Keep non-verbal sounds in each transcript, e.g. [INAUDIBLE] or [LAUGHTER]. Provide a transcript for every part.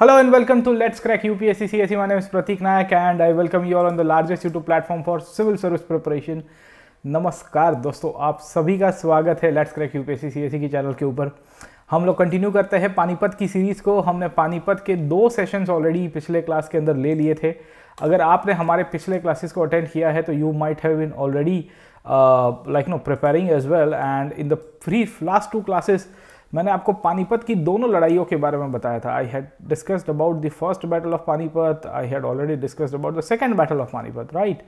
Hello and welcome to Let's Crack UPSC CSE. My name is Pratik Nayak and I welcome you all on the largest YouTube platform for civil service preparation. नमस्कार दोस्तों आप सभी का स्वागत है let's crack UPSC CSC की channel के ऊपर हम लोग कंटिन्यू करते हैं पानीपत की सीरीज़ को हमने पानीपत के दो सेशंस ऑलरेडी पिछले क्लास के अंदर ले लिए थे अगर आपने हमारे पिछले क्लासेस को अटेंड किया है तो you might have been already like no preparing as well and in the free last two classes मैंने आपको पानीपत की दोनों लड़ाइयों के बारे में बताया था I had discussed about the first battle of Panipat I had already discussed about the second battle of Panipat right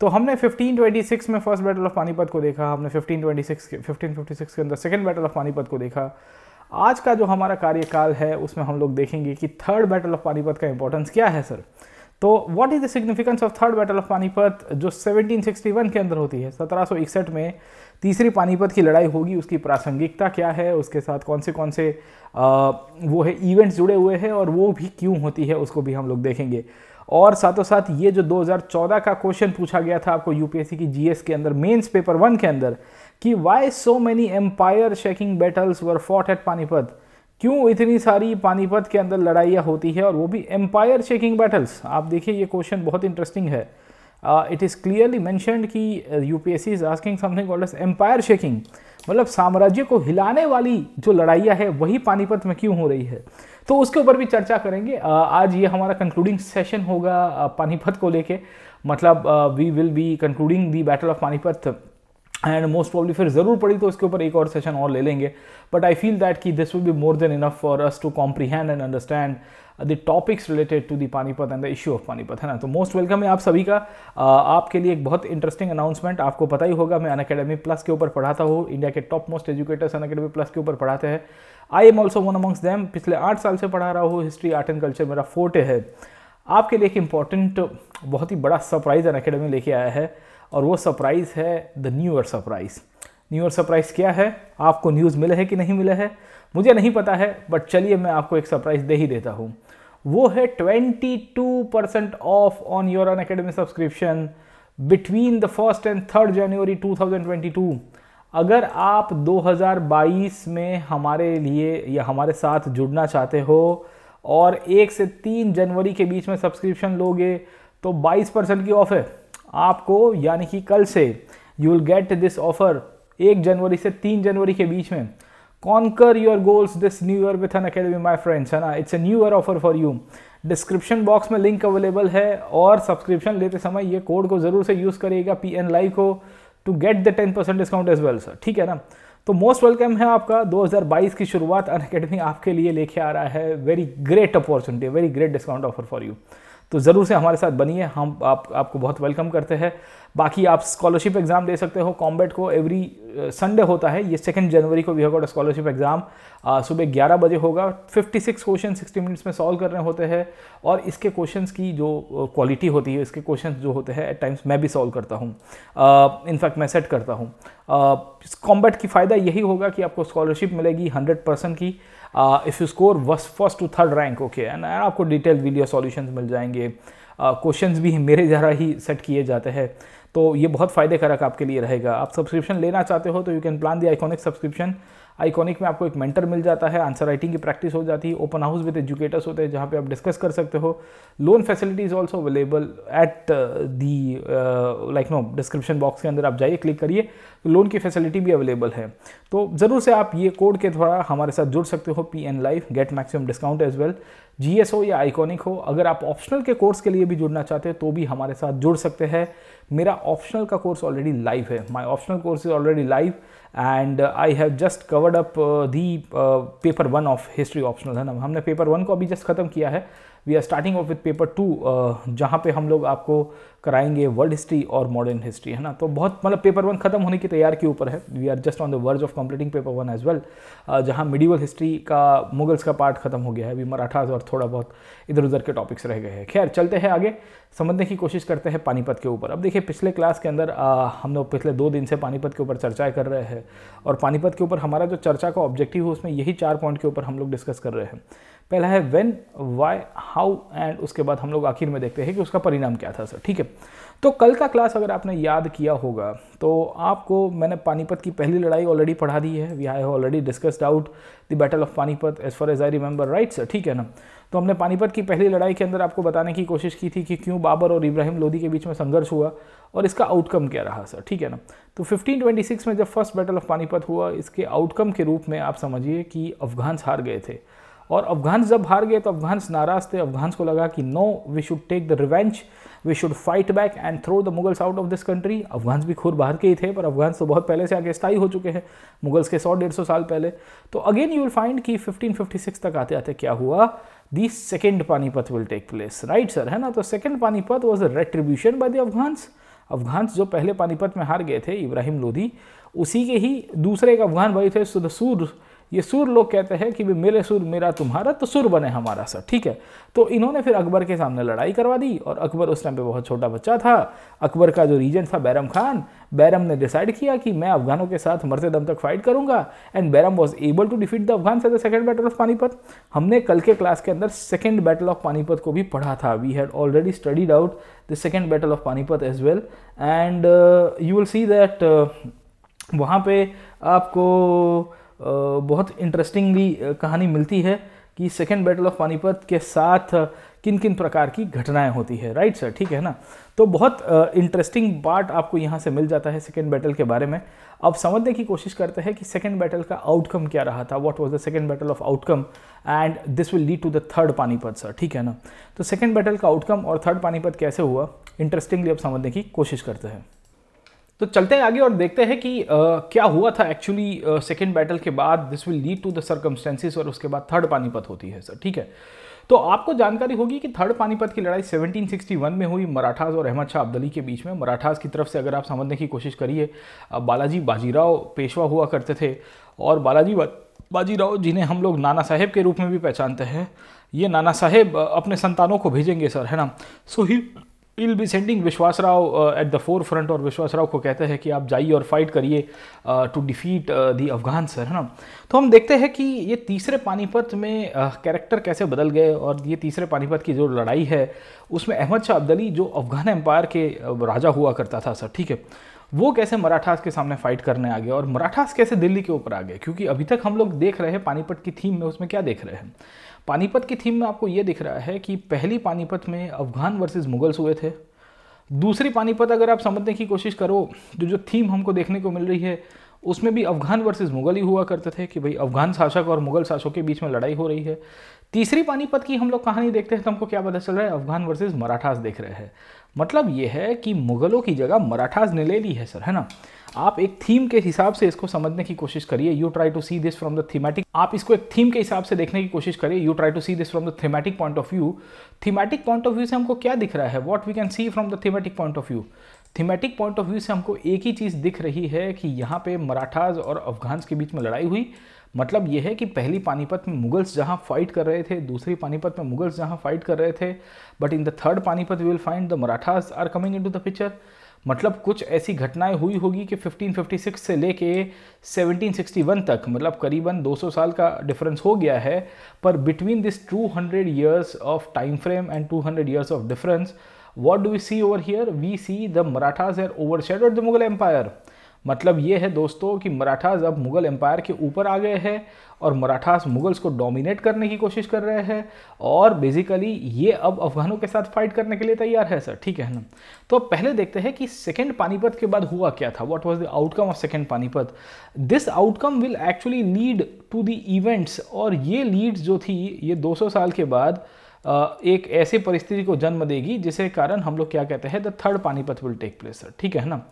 तो हमने 1526 में फर्स्ट बैटल ऑफ पानीपत को देखा हमने 1526 के 1556 के अंदर सेकंड बैटल ऑफ पानीपत को देखा आज का जो हमारा कार्यकाल है उसमें हम लोग देखेंगे कि थर्ड बैटल ऑफ पानीपत का इंपॉर्टेंस क्या है सर तो what is the significance of third battle of Panipat जो 1761 के अंदर होती है 1761 में तीसरी पानीपत की लड़ाई होगी उसकी प्रासंगिकता क्या है उसके साथ कौन से कौन से आ, वो है इवेंट्स जुड़े हुए हैं और वो भी क्यों होती है उसको भी हम लोग देखेंगे और साथों साथ ये जो 2014 का क्वेश्चन पूछा गया था आपको यूपीएससी की जीएस के अंदर मेंस पेपर वन के अंदर कि why so many empire shaking battles were fought at Panipat क्यों इतनी सारी पानीपत के अंदर लड़ाइयाँ होती है और वो भी एम्पायर शेकिंग बैटल्स आप देखिए ये क्वेश्चन बहुत इंटरेस्टिंग है इट इज़ क्लियरली मैंशनड कि U P S C is asking something called empire shaking मतलब साम्राज्य को हिलाने वाली जो लड़ाइयाँ है वही पानीपत में क्यों हो रही है तो उसके ऊपर भी चर्चा करेंगे आज ये हमारा कंक्लूडिंग सेशन होगा पानीपत को लेके मतलब we will be concluding the battle of Panipat and most probably फिर ज़रूर पड़ी तो इसके ऊपर एक और सेशन और ले लेंगे बट आई फील दैट कि this will be more than enough for us to comprehend and understand the topics related to the Panipat and the issue of Panipat है ना तो मोस्ट वेलकम है आप सभी का uh, आपके लिए एक बहुत इंटरेस्टिंग अनाउंसमेंट आपको पता ही होगा मैं अन अकेडमी प्लस के ऊपर पढ़ाता हूँ इंडिया के top most educators Unacademy plus के ऊपर पढ़ाते हैं I am also one amongst them पिछले आठ साल से पढ़ा रहा हूँ हिस्ट्री आर्ट एंड कल्चर मेरा फोर्टे है आपके लिए एक इंपॉर्टेंट बहुत ही बड़ा सरप्राइज अन अकेडमी लेके आया है और वो सरप्राइज़ है the new year surprise new year surprise क्या है आपको न्यूज़ मिले है कि नहीं मिले है मुझे नहीं पता है बट चलिए मैं आपको एक सरप्राइज़ दे ही देता हूँ वो है twenty two percent off on your Unacademy subscription between the first and third January two thousand twenty two अगर आप 2022 में हमारे लिए या हमारे साथ जुड़ना चाहते हो और एक से तीन जनवरी के बीच में सब्सक्रिप्शन लोगे तो 22 परसेंट की ऑफ है आपको यानी कि कल से you will get this offer एक जनवरी से तीन जनवरी के बीच में conquer your goals this new year with Unacademy my friends है ना it's a new year offer for you description box में लिंक अवेलेबल है और सब्सक्रिप्शन लेते समय ये कोड को ज़रूर से यूज़ करिएगा पी एन लाइव को to get the ten percent discount as well sir ठीक है ना तो मोस्ट वेलकम है आपका 2022 की शुरुआत अन अकेडमी आपके लिए लेके आ रहा है very great opportunity very great discount offer for you तो ज़रूर से हमारे साथ बनिए हम आप आपको बहुत वेलकम करते हैं बाकी आप स्कॉलरशिप एग्ज़ाम दे सकते हो कॉम्बेट को एवरी संडे होता है ये सेकेंड जनवरी को वी हैव स्कॉलरशिप एग्ज़ाम सुबह ग्यारह बजे होगा 56 क्वेश्चन सिक्सटी मिनट्स में सॉल्व करने होते हैं और इसके क्वेश्चंस की जो क्वालिटी होती है इसके क्वेश्चन जो होते हैं एट टाइम्स मैं भी सॉल्व करता हूँ इनफैक्ट मैं सेट करता हूँ कॉम्बैट की फ़ायदा यही होगा कि आपको स्कॉलरशिप मिलेगी हंड्रेड की if you score first to third rank okay and आपको डिटेल वीडियो सॉल्यूशंस मिल जाएंगे क्वेश्चन uh, भी मेरे ज़रा ही सेट किए जाते हैं तो ये बहुत फायदेकारक आपके लिए रहेगा आप सब्सक्रिप्शन लेना चाहते हो तो you can plan the iconic subscription iconic में आपको एक मेंटर मिल जाता है आंसर राइटिंग की प्रैक्टिस हो जाती है ओपन हाउस विद एजुकेटर्स होते हैं जहाँ पे आप डिस्कस कर सकते हो loan facility is also available at the like no description box के अंदर आप जाइए क्लिक करिए तो लोन की फैसिलिटी भी अवेलेबल है तो ज़रूर से आप ये कोड के द्वारा हमारे साथ जुड़ सकते हो P N life get maximum discount as well G S O या आइकॉनिक हो अगर आप ऑप्शनल के कोर्स के लिए भी जुड़ना चाहते हैं तो भी हमारे साथ जुड़ सकते हैं मेरा ऑप्शनल का कोर्स ऑलरेडी लाइव है my optional course is already live and I have just covered up the paper one of history optional है ना हमने पेपर वन को अभी जस्ट ख़त्म किया है we are starting off with paper two जहाँ पे हम लोग आपको कराएंगे वर्ल्ड हिस्ट्री और मॉडर्न हिस्ट्री है ना तो बहुत मतलब पेपर वन खत्म होने की तैयार के ऊपर है we are just on the verge of completing paper one as well जहाँ मिडिवल हिस्ट्री का मुगल्स का पार्ट खत्म हो गया है अभी मराठाज और थोड़ा बहुत इधर उधर के टॉपिक्स रह गए हैं खैर चलते हैं आगे समझने की कोशिश करते हैं पानीपत के ऊपर अब देखिए पिछले क्लास के अंदर आ, uh, हम लोग पिछले दो दिन से पानीपत के ऊपर चर्चाएं कर रहे हैं और पानीपत के ऊपर हमारा जो चर्चा का ऑब्जेक्टिव है उसमें यही चार पॉइंट के ऊपर हम लोग डिस्कस कर रहे हैं पहला है वेन वाई हाउ एंड उसके बाद हम लोग आखिर में देखते हैं कि उसका परिणाम क्या था सर ठीक है तो कल का क्लास अगर आपने याद किया होगा तो आपको मैंने पानीपत की पहली लड़ाई ऑलरेडी पढ़ा दी है we I already discussed out the battle of Panipat as far as I remember right sir ठीक है ना तो हमने पानीपत की पहली लड़ाई के अंदर आपको बताने की कोशिश की थी कि क्यों बाबर और इब्राहिम लोधी के बीच में संघर्ष हुआ और इसका आउटकम क्या रहा सर ठीक है ना तो 1526 में जब फर्स्ट बैटल ऑफ पानीपत हुआ इसके आउटकम के रूप में आप समझिए कि अफगान्स हार गए थे और अफगान्स जब हार गए तो अफगान्स नाराज थे अफगान्स को लगा कि no we should take the revenge we should fight back and throw the Mughals out of this country Afghans भी खुद बाहर के ही थे पर अफगान्स तो बहुत पहले से आगे स्थायी हो चुके हैं मुगल्स के सौ डेढ़ सौ साल पहले तो अगेन यू विल फाइंड कि सिक्स तक आते आते क्या हुआ the second Panipat will take place right sir है ना तो second Panipat was a retribution by the Afghans Afghans जो पहले पानीपत में हार गए थे इब्राहिम लोधी उसी के ही दूसरे एक अफगान भाई थे सुदसूर ये सुर लोग कहते हैं कि मेरे सुर मेरा तुम्हारा तो सुर बने हमारा सर ठीक है तो इन्होंने फिर अकबर के सामने लड़ाई करवा दी और अकबर उस टाइम पे बहुत छोटा बच्चा था अकबर का जो रीजन था बैरम खान बैरम ने डिसाइड किया कि मैं अफगानों के साथ मरते दम तक फाइट करूंगा and Bairam was able to defeat the Afghan से the second battle of Panipat हमने कल के क्लास के अंदर सेकेंड बैटल ऑफ पानीपत को भी पढ़ा था we had already studied out the second battle of Panipat as well and you will see that वहाँ पे आपको बहुत इंटरेस्टिंगली कहानी मिलती है कि सेकेंड बैटल ऑफ पानीपत के साथ किन किन प्रकार की घटनाएं होती है राइट सर ठीक है ना तो बहुत इंटरेस्टिंग पार्ट आपको यहाँ से मिल जाता है सेकेंड बैटल के बारे में अब समझने की कोशिश करते हैं कि सेकेंड बैटल का आउटकम क्या रहा था what was the second battle of outcome and this will lead to the third Panipat sir ठीक है ना तो सेकेंड बैटल का आउटकम और थर्ड पानीपत कैसे हुआ इंटरेस्टिंगली अब समझने की कोशिश करते हैं तो चलते हैं आगे और देखते हैं कि आ, क्या हुआ था एक्चुअली सेकेंड बैटल के बाद this will lead to the circumstances और उसके बाद थर्ड पानीपत होती है सर ठीक है तो आपको जानकारी होगी कि थर्ड पानीपत की लड़ाई 1761 में हुई मराठास और अहमद शाह अब्दली के बीच में मराठास की तरफ से अगर आप समझने की कोशिश करिए बालाजी बाजीराव पेशवा हुआ करते थे और बालाजी बाजीराव जिन्हें हम लोग नाना साहेब के रूप में भी पहचानते हैं ये नाना साहेब अपने संतानों को भेजेंगे सर है ना so he will be sending Vishwas Rao at the forefront और विश्वास राव को कहते हैं कि आप जाइए और फाइट करिए to defeat the Afghan sir है ना तो हम देखते हैं कि ये तीसरे पानीपत में कैरेक्टर uh, कैसे बदल गए और ये तीसरे पानीपत की जो लड़ाई है उसमें अहमद शाह अब्दली जो अफगान एम्पायर के uh, राजा हुआ करता था सर ठीक है वो कैसे मराठास के सामने फाइट करने आ गए और मराठास कैसे दिल्ली के ऊपर आ गए क्योंकि अभी तक हम लोग देख रहे हैं पानीपत की थीम में उसमें क्या देख रहे हैं पानीपत की थीम में आपको ये दिख रहा है कि पहली पानीपत में अफगान वर्सेस मुगल्स हुए थे दूसरी पानीपत अगर आप समझने की कोशिश करो जो तो जो थीम हमको देखने को मिल रही है उसमें भी अफगान वर्सेस मुगल ही हुआ करते थे कि भाई अफगान शासक और मुगल शासकों के बीच में लड़ाई हो रही है तीसरी पानीपत की हम लोग कहानी देखते हैं तो हमको क्या पता चल रहा है अफगान वर्सेस मराठास देख रहे हैं मतलब ये है कि मुग़लों की जगह मराठाज ने ले ली है सर है ना आप एक थीम के हिसाब से इसको समझने की कोशिश करिए you try to see this from the thematic आप इसको एक थीम के हिसाब से देखने की कोशिश करिए you try to see this from the thematic point of view thematic point of view से हमको क्या दिख रहा है what we can see from the thematic point of view thematic point of view से हमको एक ही चीज़ दिख रही है कि यहाँ पे मराठाज और अफगान्स के बीच में लड़ाई हुई मतलब यह है कि पहली पानीपत में मुगल्स जहाँ फाइट कर रहे थे दूसरी पानीपत में मुगल्स जहाँ फाइट कर रहे थे but in the third Panipat we will find the Marathas are coming in to the picture मतलब कुछ ऐसी घटनाएं हुई होगी कि 1556 से लेके 1761 तक मतलब करीबन 200 साल का डिफरेंस हो गया है पर between this 200 years of time frame and 200 years of difference what do we see over here we see the marathas are over the Mughal empire मतलब ये है दोस्तों कि मराठास अब मुग़ल एम्पायर के ऊपर आ गए हैं और मराठास मुगल्स को डोमिनेट करने की कोशिश कर रहे हैं और बेसिकली ये अब अफगानों के साथ फाइट करने के लिए तैयार है सर ठीक है ना तो अब पहले देखते हैं कि सेकेंड पानीपत के बाद हुआ क्या था what was the outcome of second Panipat this outcome will actually lead to the events और ये लीड्स जो थी ये 200 साल के बाद एक ऐसी परिस्थिति को जन्म देगी जिसके कारण हम लोग क्या कहते हैं the third Panipat will take place sir ठीक है ना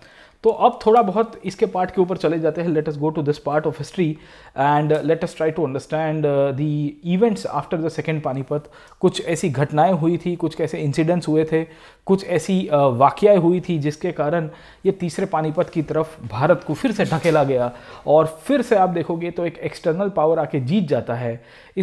तो अब थोड़ा बहुत इसके पार्ट के ऊपर चले जाते हैं let us go to this part of history and let us try to understand the events after the second Panipat कुछ ऐसी घटनाएं हुई थी कुछ ऐसे इंसिडेंट्स हुए थे कुछ ऐसी uh, वाक़ाएँ हुई थी जिसके कारण ये तीसरे पानीपत की तरफ भारत को फिर से ढकेला गया और फिर से आप देखोगे तो एक एक्सटर्नल पावर आके जीत जाता है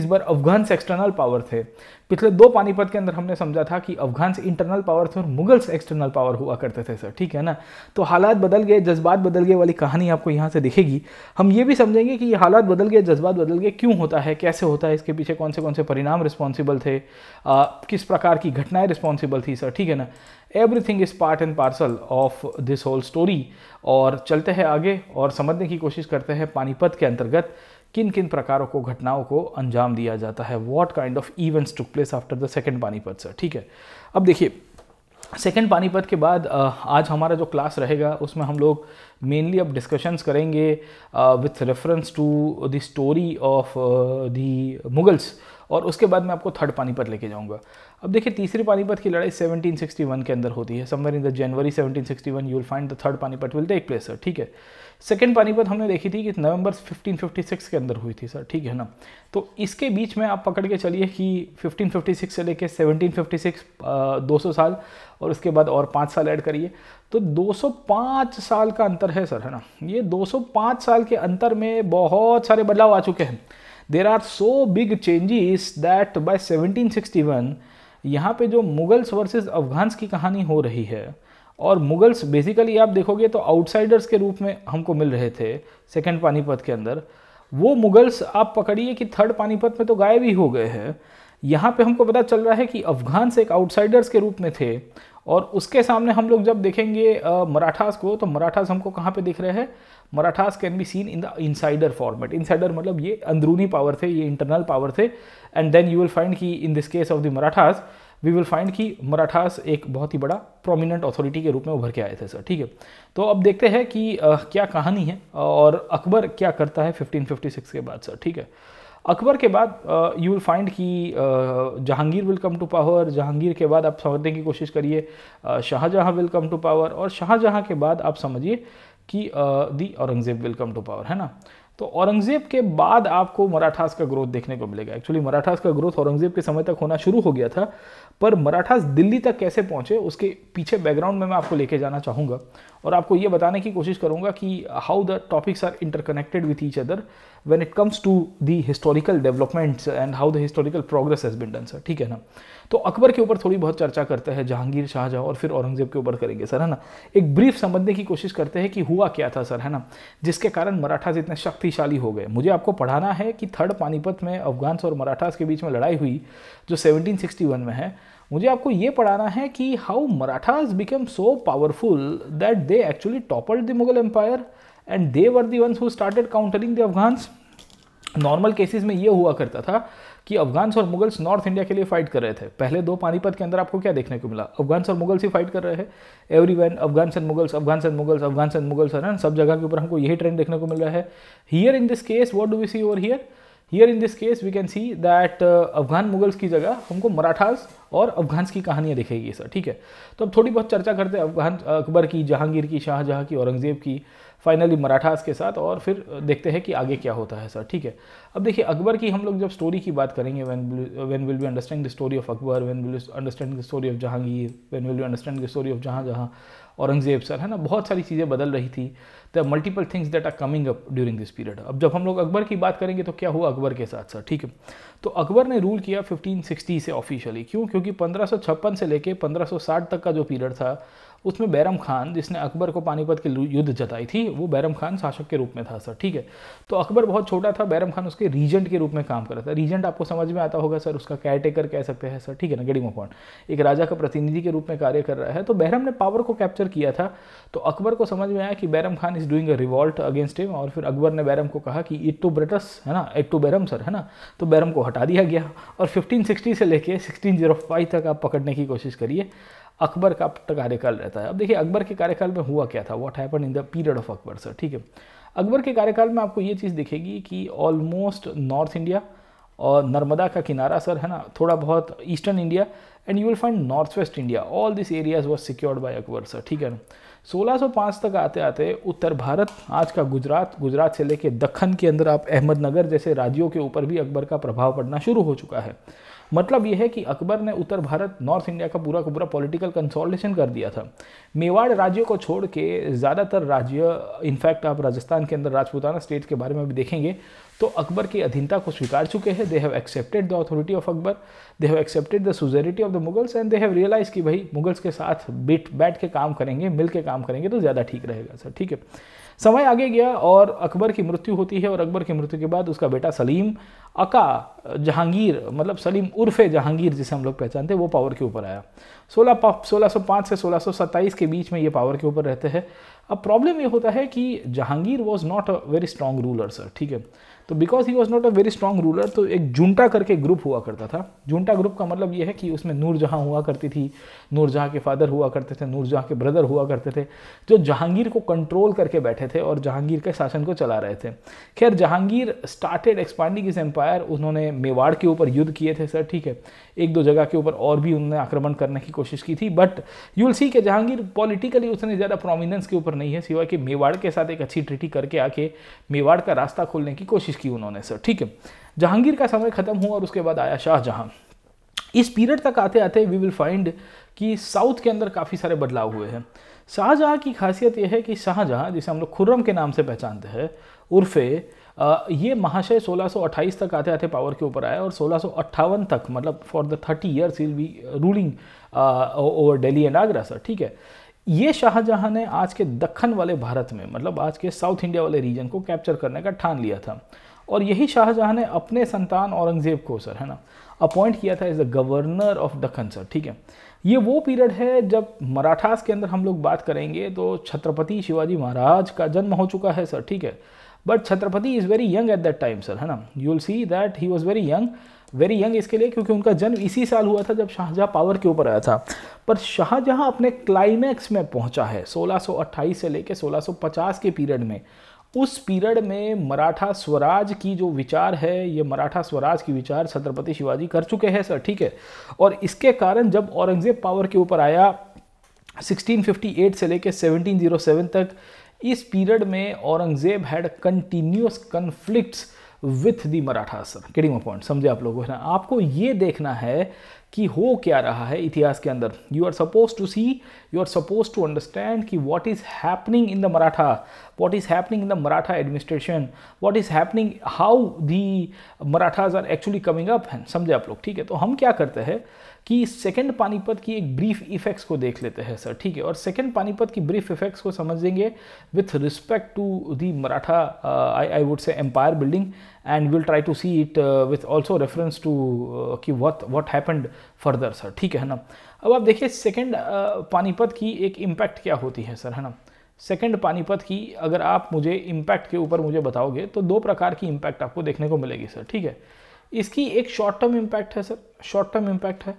इस बार अफगान से एक्सटर्नल पावर थे पिछले दो पानीपत के अंदर हमने समझा था कि अफगान से इंटरनल पावर थे और मुगल्स एक्सटर्नल पावर हुआ करते थे सर ठीक है ना तो हालात बदल गए जज्बात बदल गए वाली कहानी आपको यहाँ से दिखेगी हम ये भी समझेंगे कि ये हालात बदल गए जज्बात बदल गए क्यों होता है कैसे होता है इसके पीछे कौन से कौन से परिणाम रिस्पॉन्सिबल थे आ, किस प्रकार की घटनाएं रिस्पॉन्सिबल थी सर ठीक है ना everything is part and parcel of this whole story और चलते हैं आगे और समझने की कोशिश करते हैं पानीपत के अंतर्गत किन किन प्रकारों को घटनाओं को अंजाम दिया जाता है what kind of events took place after the second Panipat sir ठीक है अब देखिए सेकेंड पानीपत के बाद आज हमारा जो क्लास रहेगा उसमें हम लोग मेनली अब डिस्कशंस करेंगे with reference to the story of the Mughals और उसके बाद मैं आपको थर्ड पानीपत लेके जाऊंगा अब देखिए तीसरी पानीपत की लड़ाई 1761 के अंदर होती है somewhere in the January 1761 you will find the third Panipat will take place sir ठीक है सेकेंड पानीपत हमने देखी थी कि नवंबर 1556 के अंदर हुई थी सर ठीक है ना तो इसके बीच में आप पकड़ के चलिए कि 1556 से लेके 1756 200 साल और उसके बाद और पाँच साल ऐड करिए तो 205 साल का अंतर है सर है ना ये 205 साल के अंतर में बहुत सारे बदलाव आ चुके हैं there are so big changes that by sixty one यहाँ पे जो मुगल्स वर्सेस अफगान्स की कहानी हो रही है और मुगल्स बेसिकली आप देखोगे तो आउटसाइडर्स के रूप में हमको मिल रहे थे सेकेंड पानीपत के अंदर वो मुगल्स आप पकड़िए कि थर्ड पानीपत में तो गायब ही हो गए हैं यहाँ पे हमको पता चल रहा है कि अफगान से एक आउटसाइडर्स के रूप में थे और उसके सामने हम लोग जब देखेंगे मराठास को तो मराठास हमको कहाँ पे दिख रहे हैं Marathas can be seen in the insider format insider मतलब ये अंदरूनी पावर थे ये इंटरनल पावर थे and then you will find कि in this case of the Marathas we will find कि मराठास एक बहुत ही बड़ा प्रोमिनेंट अथॉरिटी के रूप में उभर के आए थे सर ठीक है तो अब देखते हैं कि क्या कहानी है और अकबर क्या करता है 1556 के बाद सर ठीक है अकबर के बाद यू विल फाइंड कि Jahangir will come to power Jahangir के बाद आप समझने की कोशिश करिए Shahjahan will come to power और शाहजहाँ के बाद आप समझिए कि the Aurangzeb will come to power है ना तो औरंगज़ेब के बाद आपको मराठास का ग्रोथ देखने को मिलेगा एक्चुअली मराठास का ग्रोथ औरंगज़ेब के समय तक होना शुरू हो गया था पर मराठास दिल्ली तक कैसे पहुंचे उसके पीछे बैकग्राउंड में मैं आपको लेके जाना चाहूँगा और आपको ये बताने की कोशिश करूँगा कि how the topics are interconnected with each other when it comes to the historical developments and how the historical progress has been done sir ठीक है ना तो अकबर के ऊपर थोड़ी बहुत चर्चा करते हैं जहांगीर शाहजहां और फिर औरंगज़ेब के ऊपर करेंगे सर है ना एक ब्रीफ समझने की कोशिश करते हैं कि हुआ क्या था सर है ना जिसके कारण मराठास इतने शक्तिशाली हो गए मुझे आपको पढ़ाना है कि थर्ड पानीपत में अफगान्स और मराठास के बीच में लड़ाई हुई जो सेवनटीन में है मुझे आपको ये पढ़ाना है कि how Marathas become so powerful that they actually topple the Mughal empire and they were the ones who started countering the Afghans normal cases में ये हुआ करता था कि अफगान्स और मुगल्स नॉर्थ इंडिया के लिए फाइट कर रहे थे पहले दो पानीपत के अंदर आपको क्या देखने को मिला अफगान्स और मुगल्स ही फाइट कर रहे हैं every one Afghans and Mughals Afghans and Mughals Afghans and Mughals है सब जगह के ऊपर हमको यही ट्रेंड देखने को मिल रहा है here in this case what do we see over here here in this case we can see that Afghan Mughals की जगह हमको मराठास और अफगान्स की कहानियाँ दिखेगी सर ठीक है तो अब थोड़ी बहुत चर्चा करते हैं अफगान अकबर की जहांगीर की शाहजहाँ की औरंगज़ेब की फाइनली मराठास के साथ और फिर देखते हैं कि आगे क्या होता है सर ठीक है अब देखिए अकबर की हम लोग जब स्टोरी की बात करेंगे when when will be understand the story of Akbar when will understand the story of Jahangir when will be understand the story of जहाँ जहाँ औरंगजेब सर है ना बहुत सारी चीज़ें बदल रही थी the multiple things that are coming up during this period अब जब हम लोग अकबर की बात करेंगे तो क्या हुआ अकबर के साथ सर ठीक है तो अकबर ने रूल किया 1560 से ऑफिशियली क्यों क्योंकि 1556 से लेके 1560 तक का जो पीरियड था उसमें बैरम खान जिसने अकबर को पानीपत के युद्ध जताई थी वो बैरम खान शासक के रूप में था सर ठीक है तो अकबर बहुत छोटा था बैरम खान उसके रीजेंट के रूप में काम कर रहा था रीजेंट आपको समझ में आता होगा सर उसका केयरटेकर कह सकते हैं सर ठीक है ना गड़ी मकौन एक राजा का प्रतिनिधि के रूप में कार्य कर रहा है तो बैरम ने पावर को कैप्चर किया था तो अकबर को समझ में आया कि Bairam Khan is doing a revolt against him और फिर अकबर ने बैरम को कहा कि इट टू ब्रिटस है ना इट टू बैरम सर है ना तो बैरम को हटा दिया गया और फिफ्टीन से लेके सिक्सटीन oh तक आप पकड़ने की कोशिश करिए अकबर का कार्यकाल रहता है अब देखिए अकबर के कार्यकाल में हुआ क्या था what happen in the period of Akbar sir ठीक है अकबर के कार्यकाल में आपको ये चीज़ दिखेगी कि ऑलमोस्ट नॉर्थ इंडिया और नर्मदा का किनारा सर है ना थोड़ा बहुत eastern India and you will find north west India all this areas was secured by Akbar sir ठीक है ना 1605 तक आते आते उत्तर भारत आज का गुजरात गुजरात से लेके दखन के अंदर आप अहमदनगर जैसे राज्यों के ऊपर भी अकबर का प्रभाव पड़ना शुरू हो चुका है मतलब यह है कि अकबर ने उत्तर भारत नॉर्थ इंडिया का पूरा का पूरा पॉलिटिकल कंसोलिडेशन कर दिया था मेवाड़ राज्य को छोड़ के ज़्यादातर राज्य इनफैक्ट आप राजस्थान के अंदर राजपूताना स्टेट के बारे में भी देखेंगे तो अकबर की अधीनता को स्वीकार चुके हैं they have accepted the authority of Akbar they have accepted the suzerainty of the Mughals and they have realise कि भाई मुगल्स के साथ बिट बैठ के काम करेंगे मिल के काम करेंगे तो ज़्यादा ठीक रहेगा सर ठीक है समय आगे गया और अकबर की मृत्यु होती है और अकबर की मृत्यु के बाद उसका बेटा सलीम अका जहांगीर मतलब सलीम उर्फे जहांगीर जिसे हम लोग पहचानते हैं वो पावर के ऊपर आया सोलह सोलह सौ पाँच से सोलह सौ सत्ताईस के बीच में ये पावर के ऊपर रहते हैं अब प्रॉब्लम ये होता है कि Jahangir was not a very strong ruler sir ठीक है तो because he was not a very strong ruler तो एक जुंटा करके ग्रुप हुआ करता था जुंटा ग्रुप का मतलब ये है कि उसमें नूरजहाँ हुआ करती थी नूरजहाँ के फादर हुआ करते थे नूरजहाँ के ब्रदर हुआ करते थे जो जहांगीर को कंट्रोल करके बैठे थे और जहांगीर के शासन को चला रहे थे खैर Jahangir started expanding is empire उन्होंने मेवाड़ के ऊपर युद्ध किए थे सर ठीक है एक दो जगह के ऊपर और भी उन्होंने आक्रमण करने की कोशिश की थी बट यू विल सी कि जहांगीर पॉलिटिकली उतने ज़्यादा प्रोमिनेंस के ऊपर नहीं है सिवाय कि मेवाड़ के साथ एक अच्छी ट्रिटी करके आके मेवाड़ का रास्ता खोलने की कोशिश की उन्होंने सर ठीक है जहांगीर का समय ख़त्म हुआ और उसके बाद आया शाहजहां इस पीरियड तक आते आते वी विल फाइंड कि साउथ के अंदर काफ़ी सारे बदलाव हुए हैं शाहजहाँ की खासियत यह है कि शाहजहाँ जिसे हम लोग खुर्रम के नाम से पहचानते हैं उर्फे ये महाशय 1628 तक आते आते पावर के ऊपर आया और सोलह तक मतलब for the thirty years will be ruling over Delhi and Agra sir ठीक है ये शाहजहाँ ने आज के दखन वाले भारत में मतलब आज के साउथ इंडिया वाले रीजन को कैप्चर करने का ठान लिया था और यही शाहजहां ने अपने संतान औरंगज़ेब को सर है ना अपॉइंट किया था as the governor of Deccan sir ठीक है ये वो पीरियड है जब मराठास के अंदर हम लोग बात करेंगे तो छत्रपति शिवाजी महाराज का जन्म हो चुका है सर ठीक है but Chhatrapati is very young at that time sir है ना you will see that he was very young very young इसके लिए क्योंकि उनका जन्म इसी साल हुआ था जब शाहजहाँ पावर के ऊपर आया था पर शाहजहाँ अपने क्लाइमैक्स में पहुंचा है 1628 से लेकर 1650 के पीरियड में उस पीरियड में मराठा स्वराज की जो विचार है ये मराठा स्वराज की विचार छत्रपति शिवाजी कर चुके हैं सर ठीक है और इसके कारण जब औरंगज़ेब पावर के ऊपर आया 1658 से लेकर 1707 तक इस पीरियड में Aurangzeb had continuous conflict with the Maratha sir getting point समझे आप लोगों को ना आपको ये देखना है कि हो क्या रहा है इतिहास के अंदर you are suppose to see you are suppose to understand कि what is happening in the Maratha what is happening in the Maratha administration what is happening how the Marathas are actually coming up समझे आप लोग ठीक है तो हम क्या करते हैं कि सेकंड पानीपत की एक ब्रीफ इफेक्ट्स को देख लेते हैं सर ठीक है और सेकंड पानीपत की ब्रीफ इफेक्ट्स को समझेंगे with respect to the Maratha I I would say empire building and will try to see it with also reference to कि what what happened further sir ठीक है ना अब आप देखिए सेकेंड uh, पानीपत की एक इम्पैक्ट क्या होती है सर है ना सेकेंड पानीपत की अगर आप मुझे इम्पैक्ट के ऊपर मुझे बताओगे तो दो प्रकार की इम्पैक्ट आपको देखने को मिलेगी सर ठीक है इसकी एक शॉर्ट टर्म इम्पैक्ट है सर शॉर्ट टर्म इम्पैक्ट है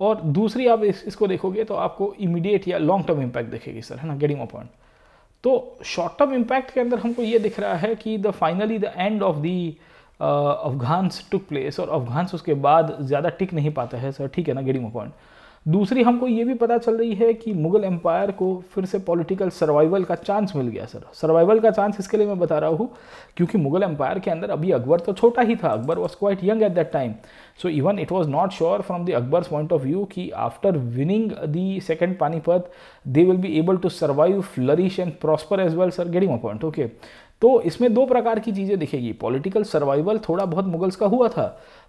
और दूसरी आप इस, इसको देखोगे तो आपको इमीडिएट या लॉन्ग टर्म इम्पैक्ट देखेगी सर है ना गेटिंग अपॉइंट पॉइंट तो शॉर्ट टर्म इम्पैक्ट के अंदर हमको ये दिख रहा है कि the finally the end of the Afghans took place और अफगान्स उसके बाद ज़्यादा टिक नहीं पाता है सर ठीक है ना गेटिंग अपॉइंट पॉइंट दूसरी हमको ये भी पता चल रही है कि मुगल एम्पायर को फिर से पॉलिटिकल सर्वाइवल का चांस मिल गया सर सर्वाइवल का चांस इसके लिए मैं बता रहा हूँ क्योंकि मुगल एम्पायर के अंदर अभी अकबर तो छोटा ही था Akbar was quite young at that time so even it was not sure from the Akbar's point of view कि after winning the second Panipat they will be able to survive flourish and prosper as well sir getting a point okay तो इसमें दो प्रकार की चीज़ें दिखेगी political survival थोड़ा बहुत मुगल्स का हुआ था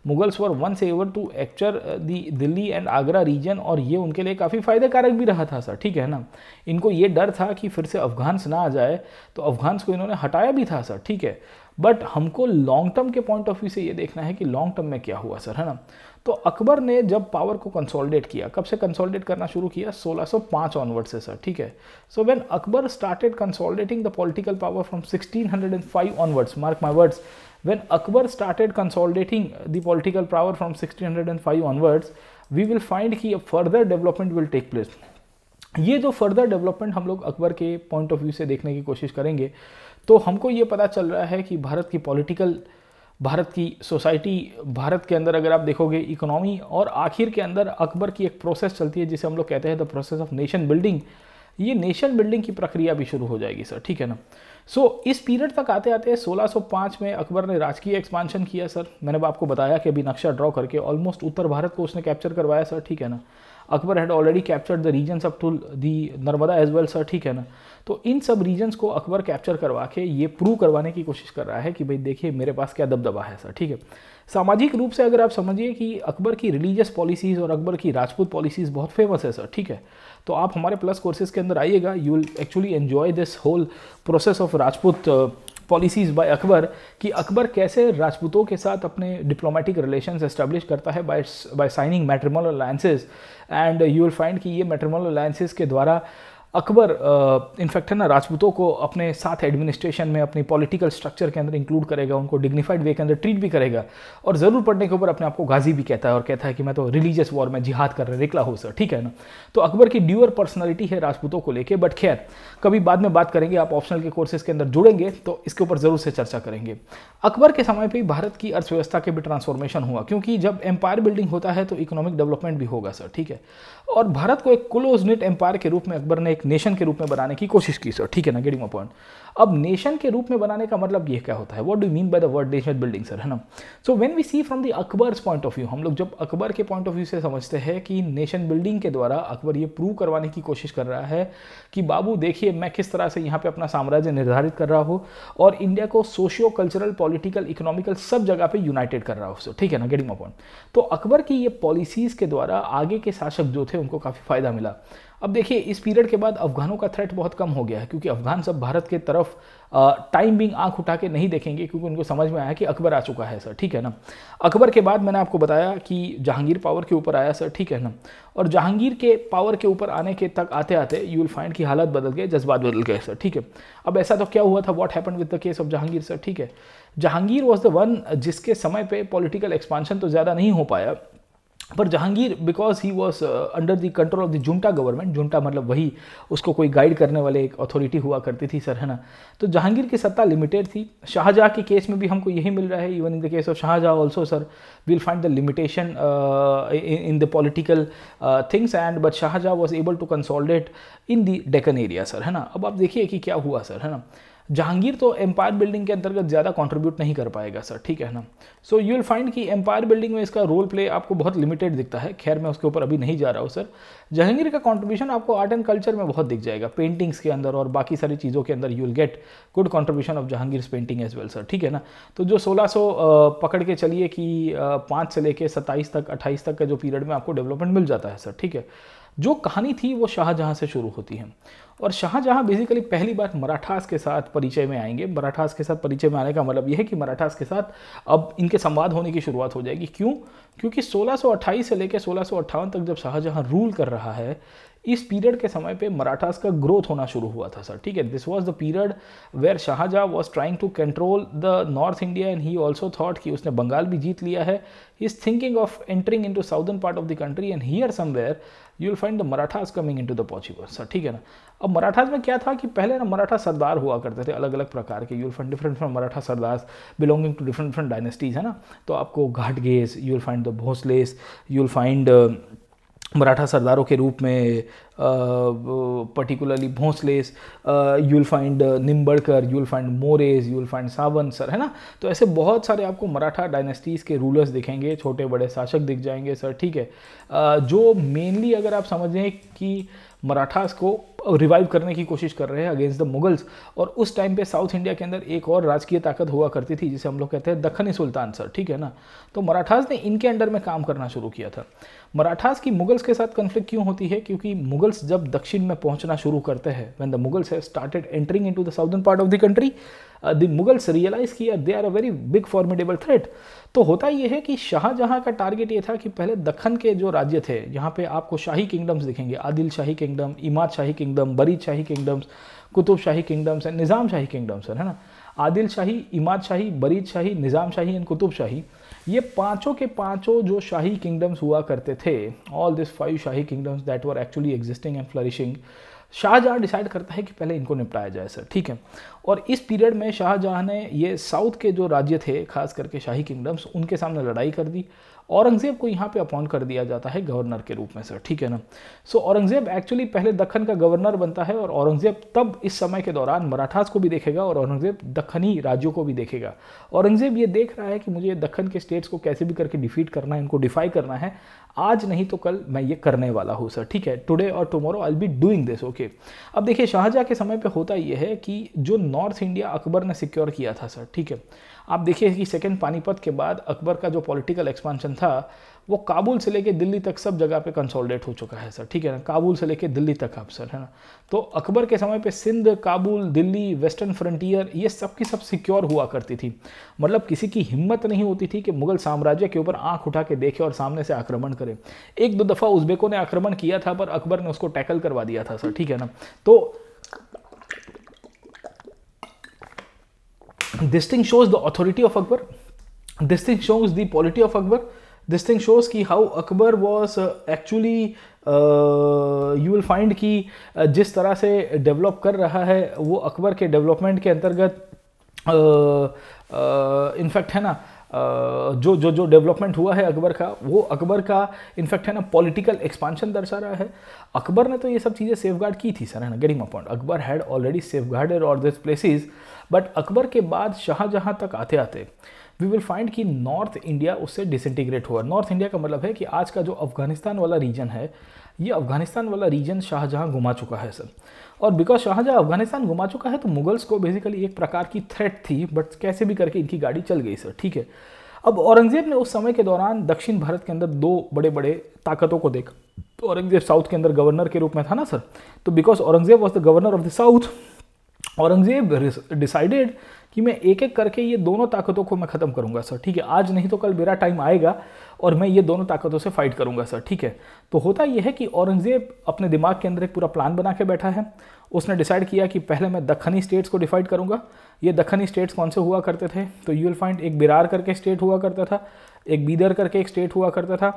Mughals were ones ever to एक्चर the Delhi and Agra region और ये उनके लिए काफ़ी फ़ायदेकारक भी रहा था सर ठीक है ना इनको ये डर था कि फिर से अफगान्स ना आ जाए तो अफगान्स को इन्होंने हटाया भी था सर ठीक है बट हमको लॉन्ग टर्म के पॉइंट ऑफ व्यू से ये देखना है कि लॉन्ग टर्म में क्या हुआ सर है ना तो अकबर ने जब पावर को कंसोलिडेट किया कब से कंसोलिडेट करना शुरू किया 1605 ऑनवर्ड से सर ठीक है so when Akbar started consolidating the political power from 1605 onwards mark my words when Akbar started consolidating the political power from 1605 onwards we will find की a further development will take place ये जो further development हम लोग अकबर के point of view से देखने की कोशिश करेंगे तो हमको ये पता चल रहा है कि भारत की पॉलिटिकल भारत की सोसाइटी भारत के अंदर अगर आप देखोगे इकोनॉमी और आखिर के अंदर अकबर की एक प्रोसेस चलती है जिसे हम लोग कहते हैं the process of nation building ये नेशन बिल्डिंग की प्रक्रिया भी शुरू हो जाएगी सर ठीक है ना सो so, इस पीरियड तक आते आते 1605 में अकबर ने राजकीय एक्सपांशन किया सर मैंने आपको बताया कि अभी नक्शा ड्रॉ करके ऑलमोस्ट उत्तर भारत को उसने कैप्चर करवाया सर ठीक है ना Akbar had already captured the regions up to the Narmada as well sir ठीक है ना तो इन सब रीजन्स को अकबर कैप्चर करवा के ये प्रूव करवाने की कोशिश कर रहा है कि भाई देखिए मेरे पास क्या दबदबा है सर ठीक है सामाजिक रूप से अगर आप समझिए कि अकबर की रिलीजियस पॉलिसीज़ और अकबर की राजपूत पॉलिसीज़ बहुत फेमस है सर ठीक है तो आप हमारे प्लस कोर्सेज के अंदर आइएगा you will actually enjoy this whole process of Rajput policies uh, by Akbar कि अकबर कैसे राजपूतों के साथ अपने डिप्लोमेटिक रिलेशंस एस्टेब्लिश करता है by by signing matrimonial alliances and you will find कि ये मेट्रमोल अलायंसेज के द्वारा अकबर इनफैक्ट है ना राजपूतों को अपने साथ एडमिनिस्ट्रेशन में अपनी पॉलिटिकल स्ट्रक्चर के अंदर इंक्लूड करेगा उनको डिग्निफाइड वे के अंदर ट्रीट भी करेगा और ज़रूर पढ़ने के ऊपर अपने आप को गाजी भी कहता है और कहता है कि मैं तो रिलीजियस वॉर में जिहाद कर रहा निकला हो सर ठीक है ना तो अकबर की ड्यूअर पर्सनैलिटी है राजपूतों को लेकर बट खैर कभी बाद में बात करेंगे आप ऑप्शनल के कोर्सेज के अंदर जुड़ेंगे तो इसके ऊपर ज़रूर से चर्चा करेंगे अकबर के समय पर भारत की अर्थव्यवस्था के भी ट्रांसफॉर्मेशन हुआ क्योंकि जब एम्पायर बिल्डिंग होता है तो इकोनॉमिक डेवलपमेंट भी होगा सर ठीक है और भारत को एक क्लोज निट एम्पायर के रूप में अकबर ने एक नेशन के रूप में बनाने की कोशिश की सर ठीक है ना गेटिंग माई पॉइंट अब नेशन के रूप में बनाने का मतलब ये क्या होता है what do mean by the word nation building sir है ना so when we see from the Akbar's point of view हम लोग जब अकबर के पॉइंट ऑफ व्यू से समझते हैं कि नेशन बिल्डिंग के द्वारा अकबर ये प्रूव करवाने की कोशिश कर रहा है कि बाबू देखिए मैं किस तरह से यहाँ पे अपना साम्राज्य निर्धारित कर रहा हूँ और इंडिया को सोशियो कल्चरल पॉलिटिकल इकोनॉमिकल सब जगह पर यूनाइटेड कर रहा हूँ सर ठीक है ना गेटिंग माई पॉइंट तो अकबर की ये पॉलिसीज़ के द्वारा आगे के शासक जो थे उनको काफ़ी फ़ायदा मिला अब देखिए इस पीरियड के बाद अफगानों का थ्रेट बहुत कम हो गया है क्योंकि अफगान सब भारत के तरफ टाइम बिंग आंख उठा के नहीं देखेंगे क्योंकि उनको समझ में आया कि अकबर आ चुका है सर ठीक है ना अकबर के बाद मैंने आपको बताया कि जहांगीर पावर के ऊपर आया सर ठीक है ना और जहांगीर के पावर के ऊपर आने के तक आते आते यू विल फाइंड की हालत बदल गए जज्बात बदल गए सर ठीक है अब ऐसा तो क्या हुआ था what happen with the case of Jahangir sir ठीक है जहांगीर वॉज द वन जिसके समय पर पॉलिटिकल एक्सपांशन तो ज़्यादा नहीं हो पाया पर Jahangir because he was under the control of the junta government junta मतलब वही उसको कोई गाइड करने वाले एक अथॉरिटी हुआ करती थी सर है ना तो जहांगीर की सत्ता लिमिटेड थी शाहजहाँ के केस में भी हमको यही मिल रहा है even in the case of Shahjahan also sir will find the limitation in the political things and but Shahjahan was able to consolidate in the Deccan area sir है ना अब आप देखिए कि क्या हुआ सर है ना जहांगीर तो एम्पायर बिल्डिंग के अंतर्गत ज़्यादा कॉन्ट्रीब्यूट नहीं कर पाएगा सर ठीक है ना सो यू विल फाइंड कि एम्पायर बिल्डिंग में इसका रोल प्ले आपको बहुत लिमिटेड दिखता है खैर मैं उसके ऊपर अभी नहीं जा रहा हूँ सर जहांगीर का कॉन्ट्रीब्यूशन आपको आर्ट एंड कल्चर में बहुत दिख जाएगा पेंटिंग्स के अंदर और बाकी सारी चीज़ों के अंदर you will get good contribution of Jahangir painting as well sir ठीक है ना तो जो सोलह पकड़ के चलिए कि पाँच से लेके सत्ताईस तक अट्ठाईस तक का जो पीरियड में आपको डेवलपमेंट मिल जाता है सर ठीक है जो कहानी थी वो शाहजहाँ से शुरू होती है और शाहजहाँ बेसिकली पहली बार मराठास के साथ परिचय में आएंगे मराठास के साथ परिचय में आने का मतलब यह है कि मराठास के साथ अब इनके संवाद होने की शुरुआत हो जाएगी क्यों क्योंकि सोलह से लेकर सोलह तक जब शाहजहाँ रूल कर रहा है इस पीरियड के समय पे मराठास का ग्रोथ होना शुरू हुआ था सर ठीक है this was the period where Shahjahan was trying to control the north India and he also thought कि उसने बंगाल भी जीत लिया है he is thinking of entering in to southern part of the country and here somewhere you will find the Marathas coming in to the पॉचिवर्स ठीक है ना अब मराठाज में क्या था कि पहले ना मराठा सरदार हुआ करते थे अलग अलग प्रकार के you will find different from Maratha sardar belonging to different different dynasties है ना तो आपको Ghatges you will find the Bhosles you will find Maratha सरदारों के रूप में particularly Bhonsles you will find Nimbalkar you will find Mores you will find Sawant sir है ना तो ऐसे बहुत सारे आपको मराठा डायनेस्टीज़ के रूलर्स दिखेंगे छोटे बड़े शासक दिख जाएंगे सर ठीक है uh, जो मेनली अगर आप समझें कि मराठास को रिवाइव करने की कोशिश कर रहे हैं अगेंस्ट द मुगल्स और उस टाइम पे साउथ इंडिया के अंदर एक और राजकीय ताकत हुआ करती थी जिसे हम लोग कहते हैं दखनी सुल्तान सर ठीक है ना तो मराठास ने इनके अंडर में काम करना शुरू किया था मराठास की मुगल्स के साथ कन्फ्लिक्ट क्यों होती है क्योंकि मुगल्स जब दक्षिण में पहुंचना शुरू करते हैं when the Mughals have started entering in the southern part of the country the Mughals realise किया they are a very big formidable threat तो होता यह है कि शाहजहां का टारगेट ये था कि पहले दखन के जो राज्य थे यहाँ पे आपको शाही किंगडम्स दिखेंगे Adil Shahi kingdom Imad Shahi kingdom kingdom Bari Shahi kingdoms Qutub Shahi kingdoms and Nizam Shahi kingdoms है ना आदिल शाही इमाद शाही बरीद शाही निज़ाम शाही एंड कुतुब शाही ये पांचों के पांचों जो शाही किंगडम्स हुआ करते थे all this five Shahi kingdoms that were actually existing and flourishing Shahjahan decide करता है कि पहले इनको निपटाया जाए सर ठीक है और इस पीरियड में शाहजहाँ ने ये साउथ के जो राज्य थे खास करके शाही किंगडम्स उनके सामने लड़ाई कर दी औरंगज़ेब को यहाँ पे अपॉइंट कर दिया जाता है गवर्नर के रूप में सर ठीक है ना सो औरंगज़ेब एक्चुअली पहले दखन का गवर्नर बनता है और औरंगज़ेब तब इस समय के दौरान मराठास को भी देखेगा और औरंगज़ेब दखनी राज्यों को भी देखेगा औरंगज़ेब ये देख रहा है कि मुझे दखन के स्टेट्स को कैसे भी करके डिफीट करना है इनको डिफाई करना है आज नहीं तो कल मैं ये करने वाला हूँ सर ठीक है टुडे और tomorrow I be doing this okay अब देखिए शाहजहाँ के समय पर होता यह है कि जो नॉर्थ इंडिया अकबर ने सिक्योर किया था सर ठीक है आप देखिए कि सेकेंड पानीपत के बाद अकबर का जो पॉलिटिकल एक्सपांशन था वो काबुल से लेके दिल्ली तक सब जगह पे कंसोलिडेट हो चुका है सर ठीक है ना काबुल से लेके दिल्ली तक आप सर है ना तो अकबर के समय पे सिंध काबुल दिल्ली वेस्टर्न फ्रंटियर ये सब की सब सिक्योर हुआ करती थी मतलब किसी की हिम्मत नहीं होती थी कि मुगल साम्राज्य के ऊपर आंख उठा के देखे और सामने से आक्रमण करे एक दो दफ़ा उज्बेकों ने आक्रमण किया था पर अकबर ने उसको टैकल करवा दिया था सर ठीक है ना तो this thing shows the authority of Akbar this thing shows the polity of Akbar this thing shows की how Akbar was actually you will find कि जिस तरह से डेवलप कर रहा है वो अकबर के डेवलपमेंट के अंतर्गत इनफैक्ट uh, uh, है ना uh, जो जो जो डेवलपमेंट हुआ है अकबर का वो अकबर का इनफैक्ट है ना पॉलिटिकल एक्सपांशन दर्शा रहा है अकबर ने तो ये सब चीज़ें सेफ गार्ड की थी सर है ना getting point Akbar had already safeguarded और दिस प्लेसिस बट अकबर के बाद शाहजहाँ तक आते आते वी विल फाइंड कि नॉर्थ इंडिया उससे डिसइंटीग्रेट हुआ नॉर्थ इंडिया का मतलब है कि आज का जो अफगानिस्तान वाला रीजन है ये अफगानिस्तान वाला रीजन शाहजहाँ घुमा चुका है सर और बिकॉज शाहजहाँ अफगानिस्तान घुमा चुका है तो मुगल्स को बेसिकली एक प्रकार की थ्रेट थी बट कैसे भी करके इनकी गाड़ी चल गई सर ठीक है अब औरंगज़ेब ने उस समय के दौरान दक्षिण भारत के अंदर दो बड़े बड़े ताकतों को देखा तो औरंगज़ेब साउथ के अंदर गवर्नर के रूप में था ना सर तो because Aurangzeb was the governor of the south Aurangzeb decided कि मैं एक एक करके ये दोनों ताकतों को मैं ख़त्म करूंगा सर ठीक है आज नहीं तो कल मेरा टाइम आएगा और मैं ये दोनों ताकतों से फाइट करूंगा सर ठीक है तो होता यह है कि औरंगज़ेब अपने दिमाग के अंदर एक पूरा प्लान बना के बैठा है उसने डिसाइड किया कि पहले मैं दखनी स्टेट्स को डिफाइड करूंगा ये दखनी स्टेट्स कौन से हुआ करते थे तो यू विल फाइंड एक बिरार करके स्टेट हुआ करता था एक बीदर करके एक स्टेट हुआ करता था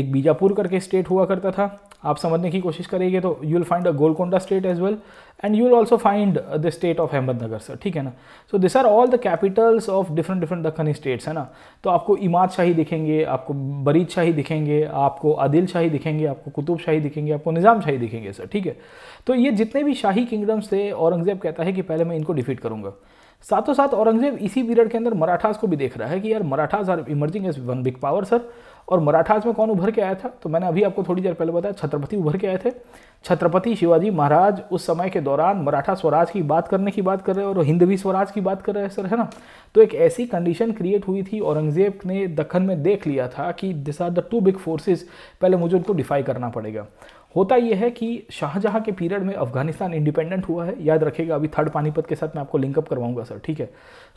एक बीजापुर करके स्टेट हुआ करता था आप समझने की कोशिश करेंगे तो you will find a Golconda state as well and you will also find the state of Ahmednagar sir ठीक है ना so this are all the capitals of different different Deccani states है ना तो आपको इमाद शाही दिखेंगे आपको बरीद शाही दिखेंगे आपको आदिल शाही दिखेंगे आपको कुतुब शाही दिखेंगे आपको निज़ाम शाही दिखेंगे सर ठीक है तो ये जितने भी शाही किंगडम्स थे औरंगज़ेब कहता है कि पहले मैं इनको डिफीट करूँगा साथों साथ औरंगजेब इसी पीरियड के अंदर मराठास को भी देख रहा है कि यार Marathas are emerging as one big power sir और मराठास में कौन उभर के आया था तो मैंने अभी आपको थोड़ी देर पहले बताया छत्रपति उभर के आए थे छत्रपति शिवाजी महाराज उस समय के दौरान मराठा स्वराज की बात करने की बात कर रहे हैं और हिंदवी स्वराज की बात कर रहे हैं सर है ना तो एक ऐसी कंडीशन क्रिएट हुई थी औरंगजेब ने दखन में देख लिया था कि this are the two big forces पहले मुझे उनको डिफाई करना पड़ेगा होता यह है कि शाहजहाँ के पीरियड में अफगानिस्तान इंडिपेंडेंट हुआ है याद रखेगा अभी थर्ड पानीपत के साथ मैं आपको लिंकअप करवाऊंगा सर ठीक है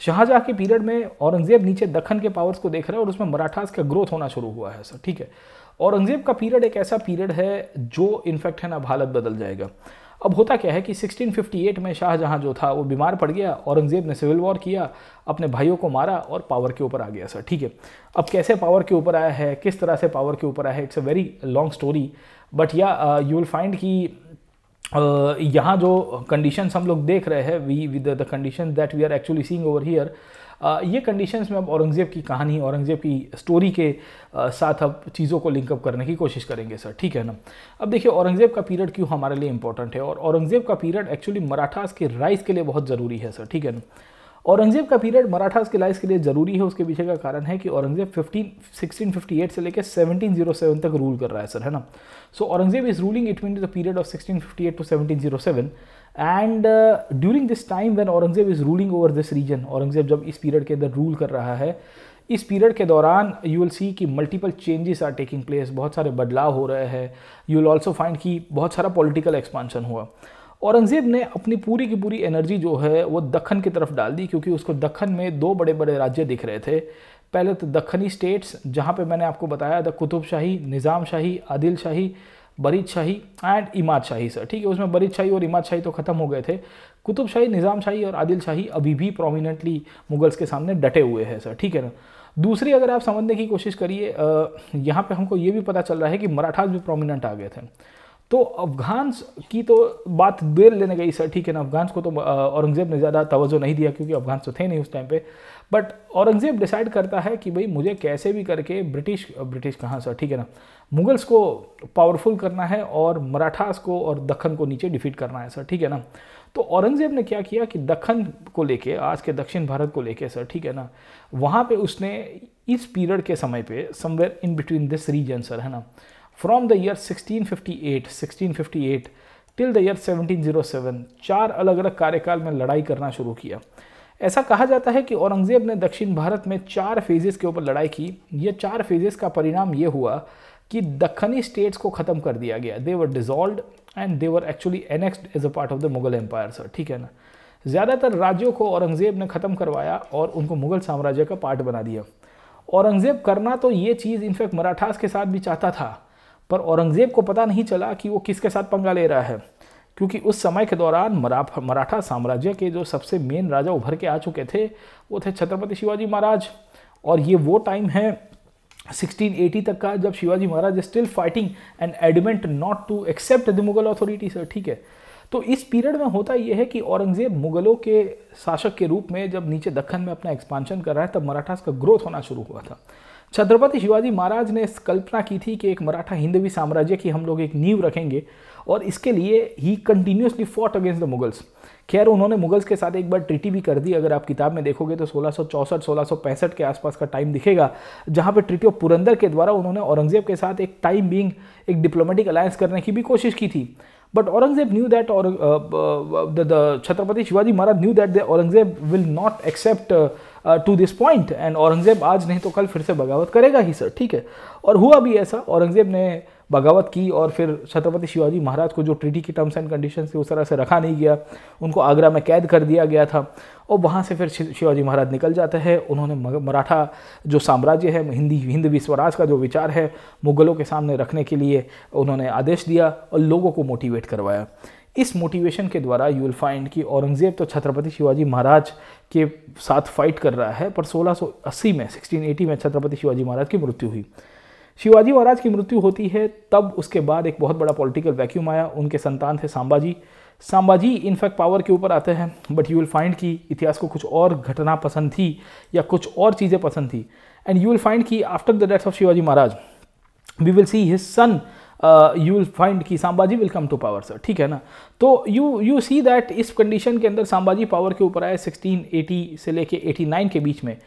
शाहजहाँ के पीरियड में औरंगजेब नीचे दखन के पावर्स को देख रहे हैं और उसमें मराठास का ग्रोथ होना शुरू हुआ है सर ठीक है औरंगजेब का पीरियड एक ऐसा पीरियड है जो इनफैक्ट है ना हालत बदल जाएगा अब होता क्या है कि 1658 में शाहजहाँ जो था वो बीमार पड़ गया औरंगज़ेब ने सिविल वॉर किया अपने भाइयों को मारा और पावर के ऊपर आ गया सर ठीक है अब कैसे पावर के ऊपर आया है किस तरह से पावर के ऊपर आया है it's a very long story but yeah you will find कि uh, यहाँ जो कंडीशंस हम लोग देख रहे हैं we with the condition that we are actually seeing over here ये कंडीशंस में अब औरंगज़ेब की कहानी औरंगज़ेब की स्टोरी के uh, साथ अब चीज़ों को लिंकअप करने की कोशिश करेंगे सर ठीक है ना अब देखिए औरंगज़ेब का पीरियड क्यों हमारे लिए इंपॉर्टेंट है और औरंगज़ेब का पीरियड एक्चुअली मराठास के राइस के लिए बहुत ज़रूरी है सर ठीक है ना औरंगजेब का पीरियड मराठा के लाइफ के लिए ज़रूरी है उसके पीछे का कारण है कि औरंगजेब 15 1658 से लेकर 1707 तक रूल कर रहा है सर है ना so Aurangzeb is ruling it mean the period of 1658 to 1707 and during this time when Aurangzeb is ruling over this region Aurangzeb जब इस पीरियड के अंदर रूल कर रहा है इस पीरियड के दौरान यू विल सी कि multiple changes are taking place बहुत सारे बदलाव हो रहे हैं यू विल ऑल्सो फाइंड कि बहुत सारा पॉलिटिकल एक्सपांशन हुआ औरंगज़ेब ने अपनी पूरी की पूरी एनर्जी जो है वो दखन की तरफ डाल दी क्योंकि उसको दखन में दो बड़े बड़े राज्य दिख रहे थे पहले तो दखनी स्टेट्स जहाँ पे मैंने आपको बताया था कुतुब शाही निज़ाम शाही आदिल शाही बरीद शाही एंड इमाद शाही सर ठीक है उसमें बरीद शाही और इमाद शाही तो ख़त्म हो गए थे कुतुब शाही निज़ाम शाही और आदिल शाही अभी भी प्रोमिनेंटली मुगल्स के सामने डटे हुए हैं सर ठीक है ना दूसरी अगर आप समझने की कोशिश करिए यहाँ पे हमको ये भी पता चल रहा है कि मराठाज भी प्रोमिनेंट आ गए थे तो अफगान्स की तो बात बेल लेने गई सर ठीक है ना अफगान्स को तो औरंगज़ेब ने ज़्यादा तवज्जो नहीं दिया क्योंकि अफगान्स तो थे नहीं उस टाइम पे बट औरंगज़ेब डिसाइड करता है कि भाई मुझे कैसे भी करके ब्रिटिश ब्रिटिश कहाँ सर ठीक है ना मुगल्स को पावरफुल करना है और मराठास को और दखन को नीचे डिफीट करना है सर ठीक है ना तो औरंगज़ेब ने क्या किया कि दखन को लेके आज के दक्षिण भारत को लेके सर ठीक है ना वहाँ पे उसने इस पीरियड के समय पे somewhere in between this region sir है ना from the year 1658 1658 till the year 1707 चार अलग अलग कार्यकाल में लड़ाई करना शुरू किया ऐसा कहा जाता है कि औरंगज़ेब ने दक्षिण भारत में चार फेजेस के ऊपर लड़ाई की यह चार फेजेस का परिणाम ये हुआ कि दखनी स्टेट्स को ख़त्म कर दिया गया they were dissolved and they were actually annexed as a part of the Mughal empire sir ठीक है ना ज़्यादातर राज्यों को औरंगज़ेब ने ख़त्म करवाया और उनको मुगल साम्राज्य का पार्ट बना दिया औरंगज़ेब करना तो ये चीज़ इनफैक्ट मराठास के साथ भी चाहता था पर औरंगज़ेब को पता नहीं चला कि वो किसके साथ पंगा ले रहा है क्योंकि उस समय के दौरान मराठा साम्राज्य के जो सबसे मेन राजा उभर के आ चुके थे वो थे छत्रपति शिवाजी महाराज और ये वो टाइम है 1680 तक का जब Shivaji Maharaj still fighting and adamant not to accept the Mughal authority sir ठीक है तो इस पीरियड में होता यह है कि औरंगज़ेब मुगलों के शासक के रूप में जब नीचे दखन में अपना एक्सपांशन कर रहा है तब मराठास का ग्रोथ होना शुरू हुआ था छत्रपति शिवाजी महाराज ने कल्पना की थी कि एक मराठा हिंदवी साम्राज्य की हम लोग एक नींव रखेंगे और इसके लिए ही continuously fought against the Mughals खैर उन्होंने मुगल्स के साथ एक बार ट्रिटी भी कर दी अगर आप किताब में देखोगे तो 1664 1665 के आसपास का टाइम दिखेगा जहाँ पर ट्रिटी ऑफ पुरंदर के द्वारा उन्होंने औरंगजेब के साथ एक टाइम बींग एक डिप्लोमेटिक अलायंस करने की भी कोशिश की थी बट औरंगजेब न्यू दैट और Chhatrapati Shivaji Maharaj knew that Aurangzeb will not accept to this point and Aurangzeb आज नहीं तो कल फिर से बगावत करेगा ही सर ठीक है और हुआ भी ऐसा औरंगज़ेब ने बगावत की और फिर छत्रपति शिवाजी महाराज को जो ट्रीटी की टर्म्स एंड कंडीशन थी उस तरह से रखा नहीं गया उनको आगरा में कैद कर दिया गया था और वहाँ से फिर शिवाजी महाराज निकल जाते हैं उन्होंने मराठा जो साम्राज्य है हिंदी हिंद विश्वराज का जो विचार है मुगलों के सामने रखने के लिए उन्होंने आदेश दिया और लोगों को मोटिवेट करवाया इस मोटिवेशन के द्वारा यू विल फाइंड कि औरंगज़ेब तो छत्रपति शिवाजी महाराज के साथ फाइट कर रहा है पर 1680 में 1680 में छत्रपति शिवाजी महाराज की मृत्यु हुई शिवाजी महाराज की मृत्यु होती है तब उसके बाद एक बहुत बड़ा पॉलिटिकल वैक्यूम आया उनके संतान थे सांबाजी सांबाजी इनफैक्ट पावर के ऊपर आते हैं बट यू विल फाइंड कि इतिहास को कुछ और घटना पसंद थी या कुछ और चीज़ें पसंद थी एंड यू विल फाइंड कि after the death of Shivaji Maharaj we will see his son you will find कि Sambhaji will come to power sir ठीक है ना तो यू यू सी दैट इस कंडीशन के अंदर सांबाजी पावर के ऊपर आए 1680 से लेके 89 के बीच में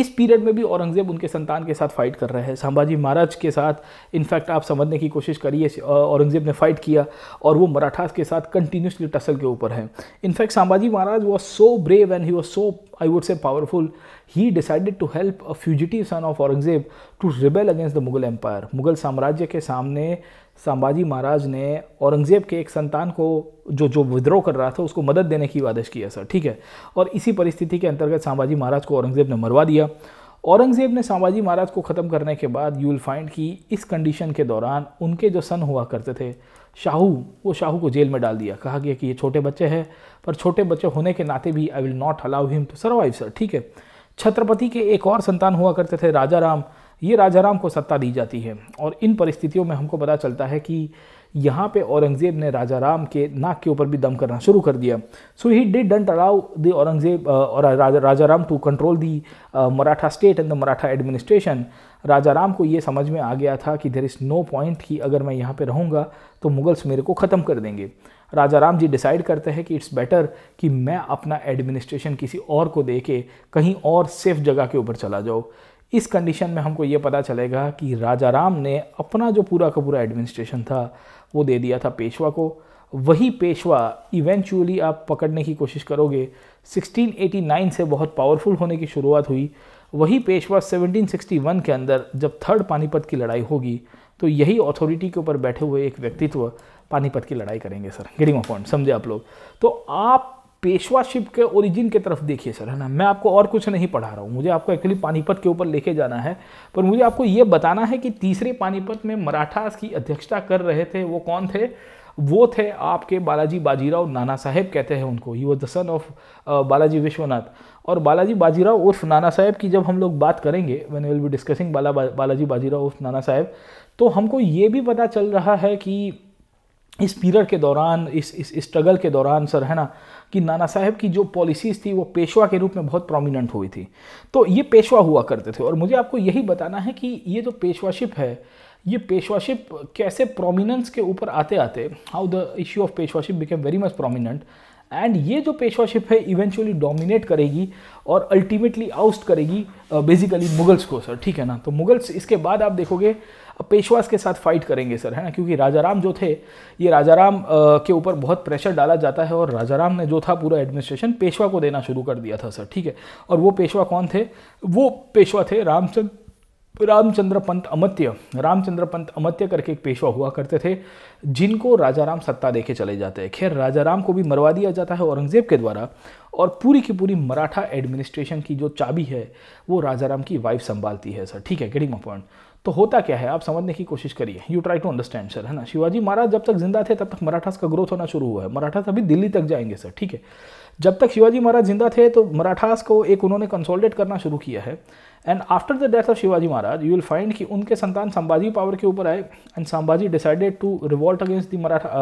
इस पीरियड में भी औरंगज़ेब उनके संतान के साथ फ़ाइट कर रहे हैं संभाजी महाराज के साथ इनफैक्ट आप समझने की कोशिश करिए औरंगज़ेब ने फ़ाइट किया और वो मराठास के साथ कंटिन्यूसली टसल के ऊपर हैं in fact Sambhaji Maharaj was so brave and he was so I would say powerful he decided to help a fugitive son of Aurangzeb to rebel against the Mughal empire Mughal साम्राज्य के सामने संभाजी महाराज ने औरंगज़ेब के एक संतान को जो जो विद्रोह कर रहा था उसको मदद देने की वादिश किया सर ठीक है और इसी परिस्थिति के अंतर्गत संभाजी महाराज को औरंगज़ेब ने मरवा दिया औरंगज़ेब ने संभाजी महाराज को ख़त्म करने के बाद यू विल फाइंड कि इस कंडीशन के दौरान उनके जो सन हुआ करते थे शाहू वो शाहू को जेल में डाल दिया कहा गया कि ये छोटे बच्चे हैं पर छोटे बच्चे होने के नाते भी I will not allow him to survive sir ठीक है छत्रपति के एक और संतान हुआ करते थे राजा राम ये राजाराम को सत्ता दी जाती है और इन परिस्थितियों में हमको पता चलता है कि यहाँ पे औरंगज़ेब ने राजा राम के नाक के ऊपर भी दम करना शुरू कर दिया so he did didn't allow the Aurangzeb और Raja Raja Ram to control the Maratha state and the Maratha administration Raja Ram को ये समझ में आ गया था कि देर इज़ नो पॉइंट कि अगर मैं यहाँ पे रहूँगा तो मुग़ल्स मेरे को ख़त्म कर देंगे राजा राम जी डिसाइड करते हैं कि इट्स बेटर कि मैं अपना एडमिनिस्ट्रेशन किसी और को दे के कहीं और सेफ जगह के ऊपर चला जाओ इस कंडीशन में हमको ये पता चलेगा कि राजा राम ने अपना जो पूरा का पूरा एडमिनिस्ट्रेशन था वो दे दिया था पेशवा को वही पेशवा इवेंचुअली आप पकड़ने की कोशिश करोगे 1689 से बहुत पावरफुल होने की शुरुआत हुई वही पेशवा 1761 के अंदर जब थर्ड पानीपत की लड़ाई होगी तो यही अथॉरिटी के ऊपर बैठे हुए एक व्यक्तित्व पानीपत की लड़ाई करेंगे सर गिडिंग ऑफ पॉइंट समझे आप लोग तो आप पेशवाशिप के ओरिजिन के तरफ देखिए सर है ना मैं आपको और कुछ नहीं पढ़ा रहा हूँ मुझे आपको एक्चुअली पानीपत के ऊपर लेके जाना है पर मुझे आपको ये बताना है कि तीसरे पानीपत में मराठास की अध्यक्षता कर रहे थे वो कौन थे वो थे आपके बालाजी बाजीराव नाना साहेब कहते हैं उनको he was the son of Balaji Vishwanath और बालाजी बाजीराव उर्फ नाना साहेब की जब हम लोग बात करेंगे one will be discussing Bala Balaji Bajirao उर्फ नाना साहेब तो हमको ये भी पता चल रहा है कि इस पीरियड के दौरान इस इस स्ट्रगल के दौरान सर है ना कि नाना साहब की जो पॉलिसीज़ थी वो पेशवा के रूप में बहुत प्रोमिनंट हुई थी तो ये पेशवा हुआ करते थे और मुझे आपको यही बताना है कि ये जो पेशवाशिप है ये पेशवाशिप कैसे प्रोमिनंस के ऊपर आते आते how the issue of peshwaship became very much prominent and ये जो पेशवाशिप है इवेंचुअली डोमिनेट करेगी और अल्टीमेटली आउस्ट करेगी बेसिकली uh, मुगल्स को सर ठीक है ना तो मुगल्स इसके बाद आप देखोगे पेशवास के साथ फाइट करेंगे सर है ना क्योंकि राजा राम जो थे ये राजा राम के ऊपर बहुत प्रेशर डाला जाता है और राजा राम ने जो था पूरा एडमिनिस्ट्रेशन पेशवा को देना शुरू कर दिया था सर ठीक है और वो पेशवा कौन थे वो पेशवा थे रामचंद्र रामचंद्र पंत अमत्य रामचंद्र पंत अमत्य करके एक पेशवा हुआ करते थे जिनको राजा राम सत्ता देके चले जाते हैं खैर राजा राम को भी मरवा दिया जाता है औरंगजेब के द्वारा और पूरी की पूरी मराठा एडमिनिस्ट्रेशन की जो चाबी है वो राजा राम की वाइफ संभालती है सर ठीक है गेटिंग पॉइंट तो होता क्या है आप समझने की कोशिश करिए you try to understand sir है ना शिवाजी महाराज जब तक जिंदा थे तब तक मराठास का ग्रोथ होना शुरू हुआ है मराठास अभी दिल्ली तक जाएंगे सर ठीक है जब तक शिवाजी महाराज जिंदा थे तो मराठास को एक उन्होंने कंसोलिडेट करना शुरू किया है and after the death of Shivaji Maharaj you will find कि उनके संतान संभाजी पावर के ऊपर आए and Sambhaji decided to revolt against the Maratha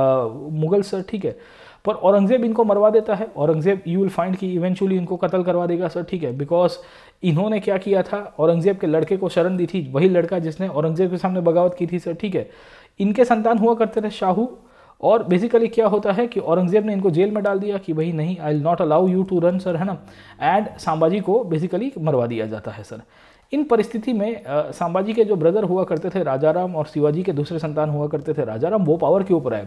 Mughal sir ठीक है पर औरंगजेब इनको मरवा देता है औरंगजेब यू विल फाइंड कि इवेंचुअली इनको कत्ल करवा देगा सर ठीक है बिकॉज इन्होंने क्या किया था औरंगजेब के लड़के को शरण दी थी वही लड़का जिसने औरंगजेब के सामने बगावत की थी सर ठीक है इनके संतान हुआ करते थे शाहू और बेसिकली क्या होता है कि औरंगजेब ने इनको जेल में डाल दिया कि भाई नहीं I will not allow you to run sir है ना एंड सांबाजी को बेसिकली मरवा दिया जाता है सर इन परिस्थिति में सांबाजी के जो ब्रदर हुआ करते थे राजाराम और शिवाजी के दूसरे संतान हुआ करते थे राजाराम वो पावर के ऊपर आए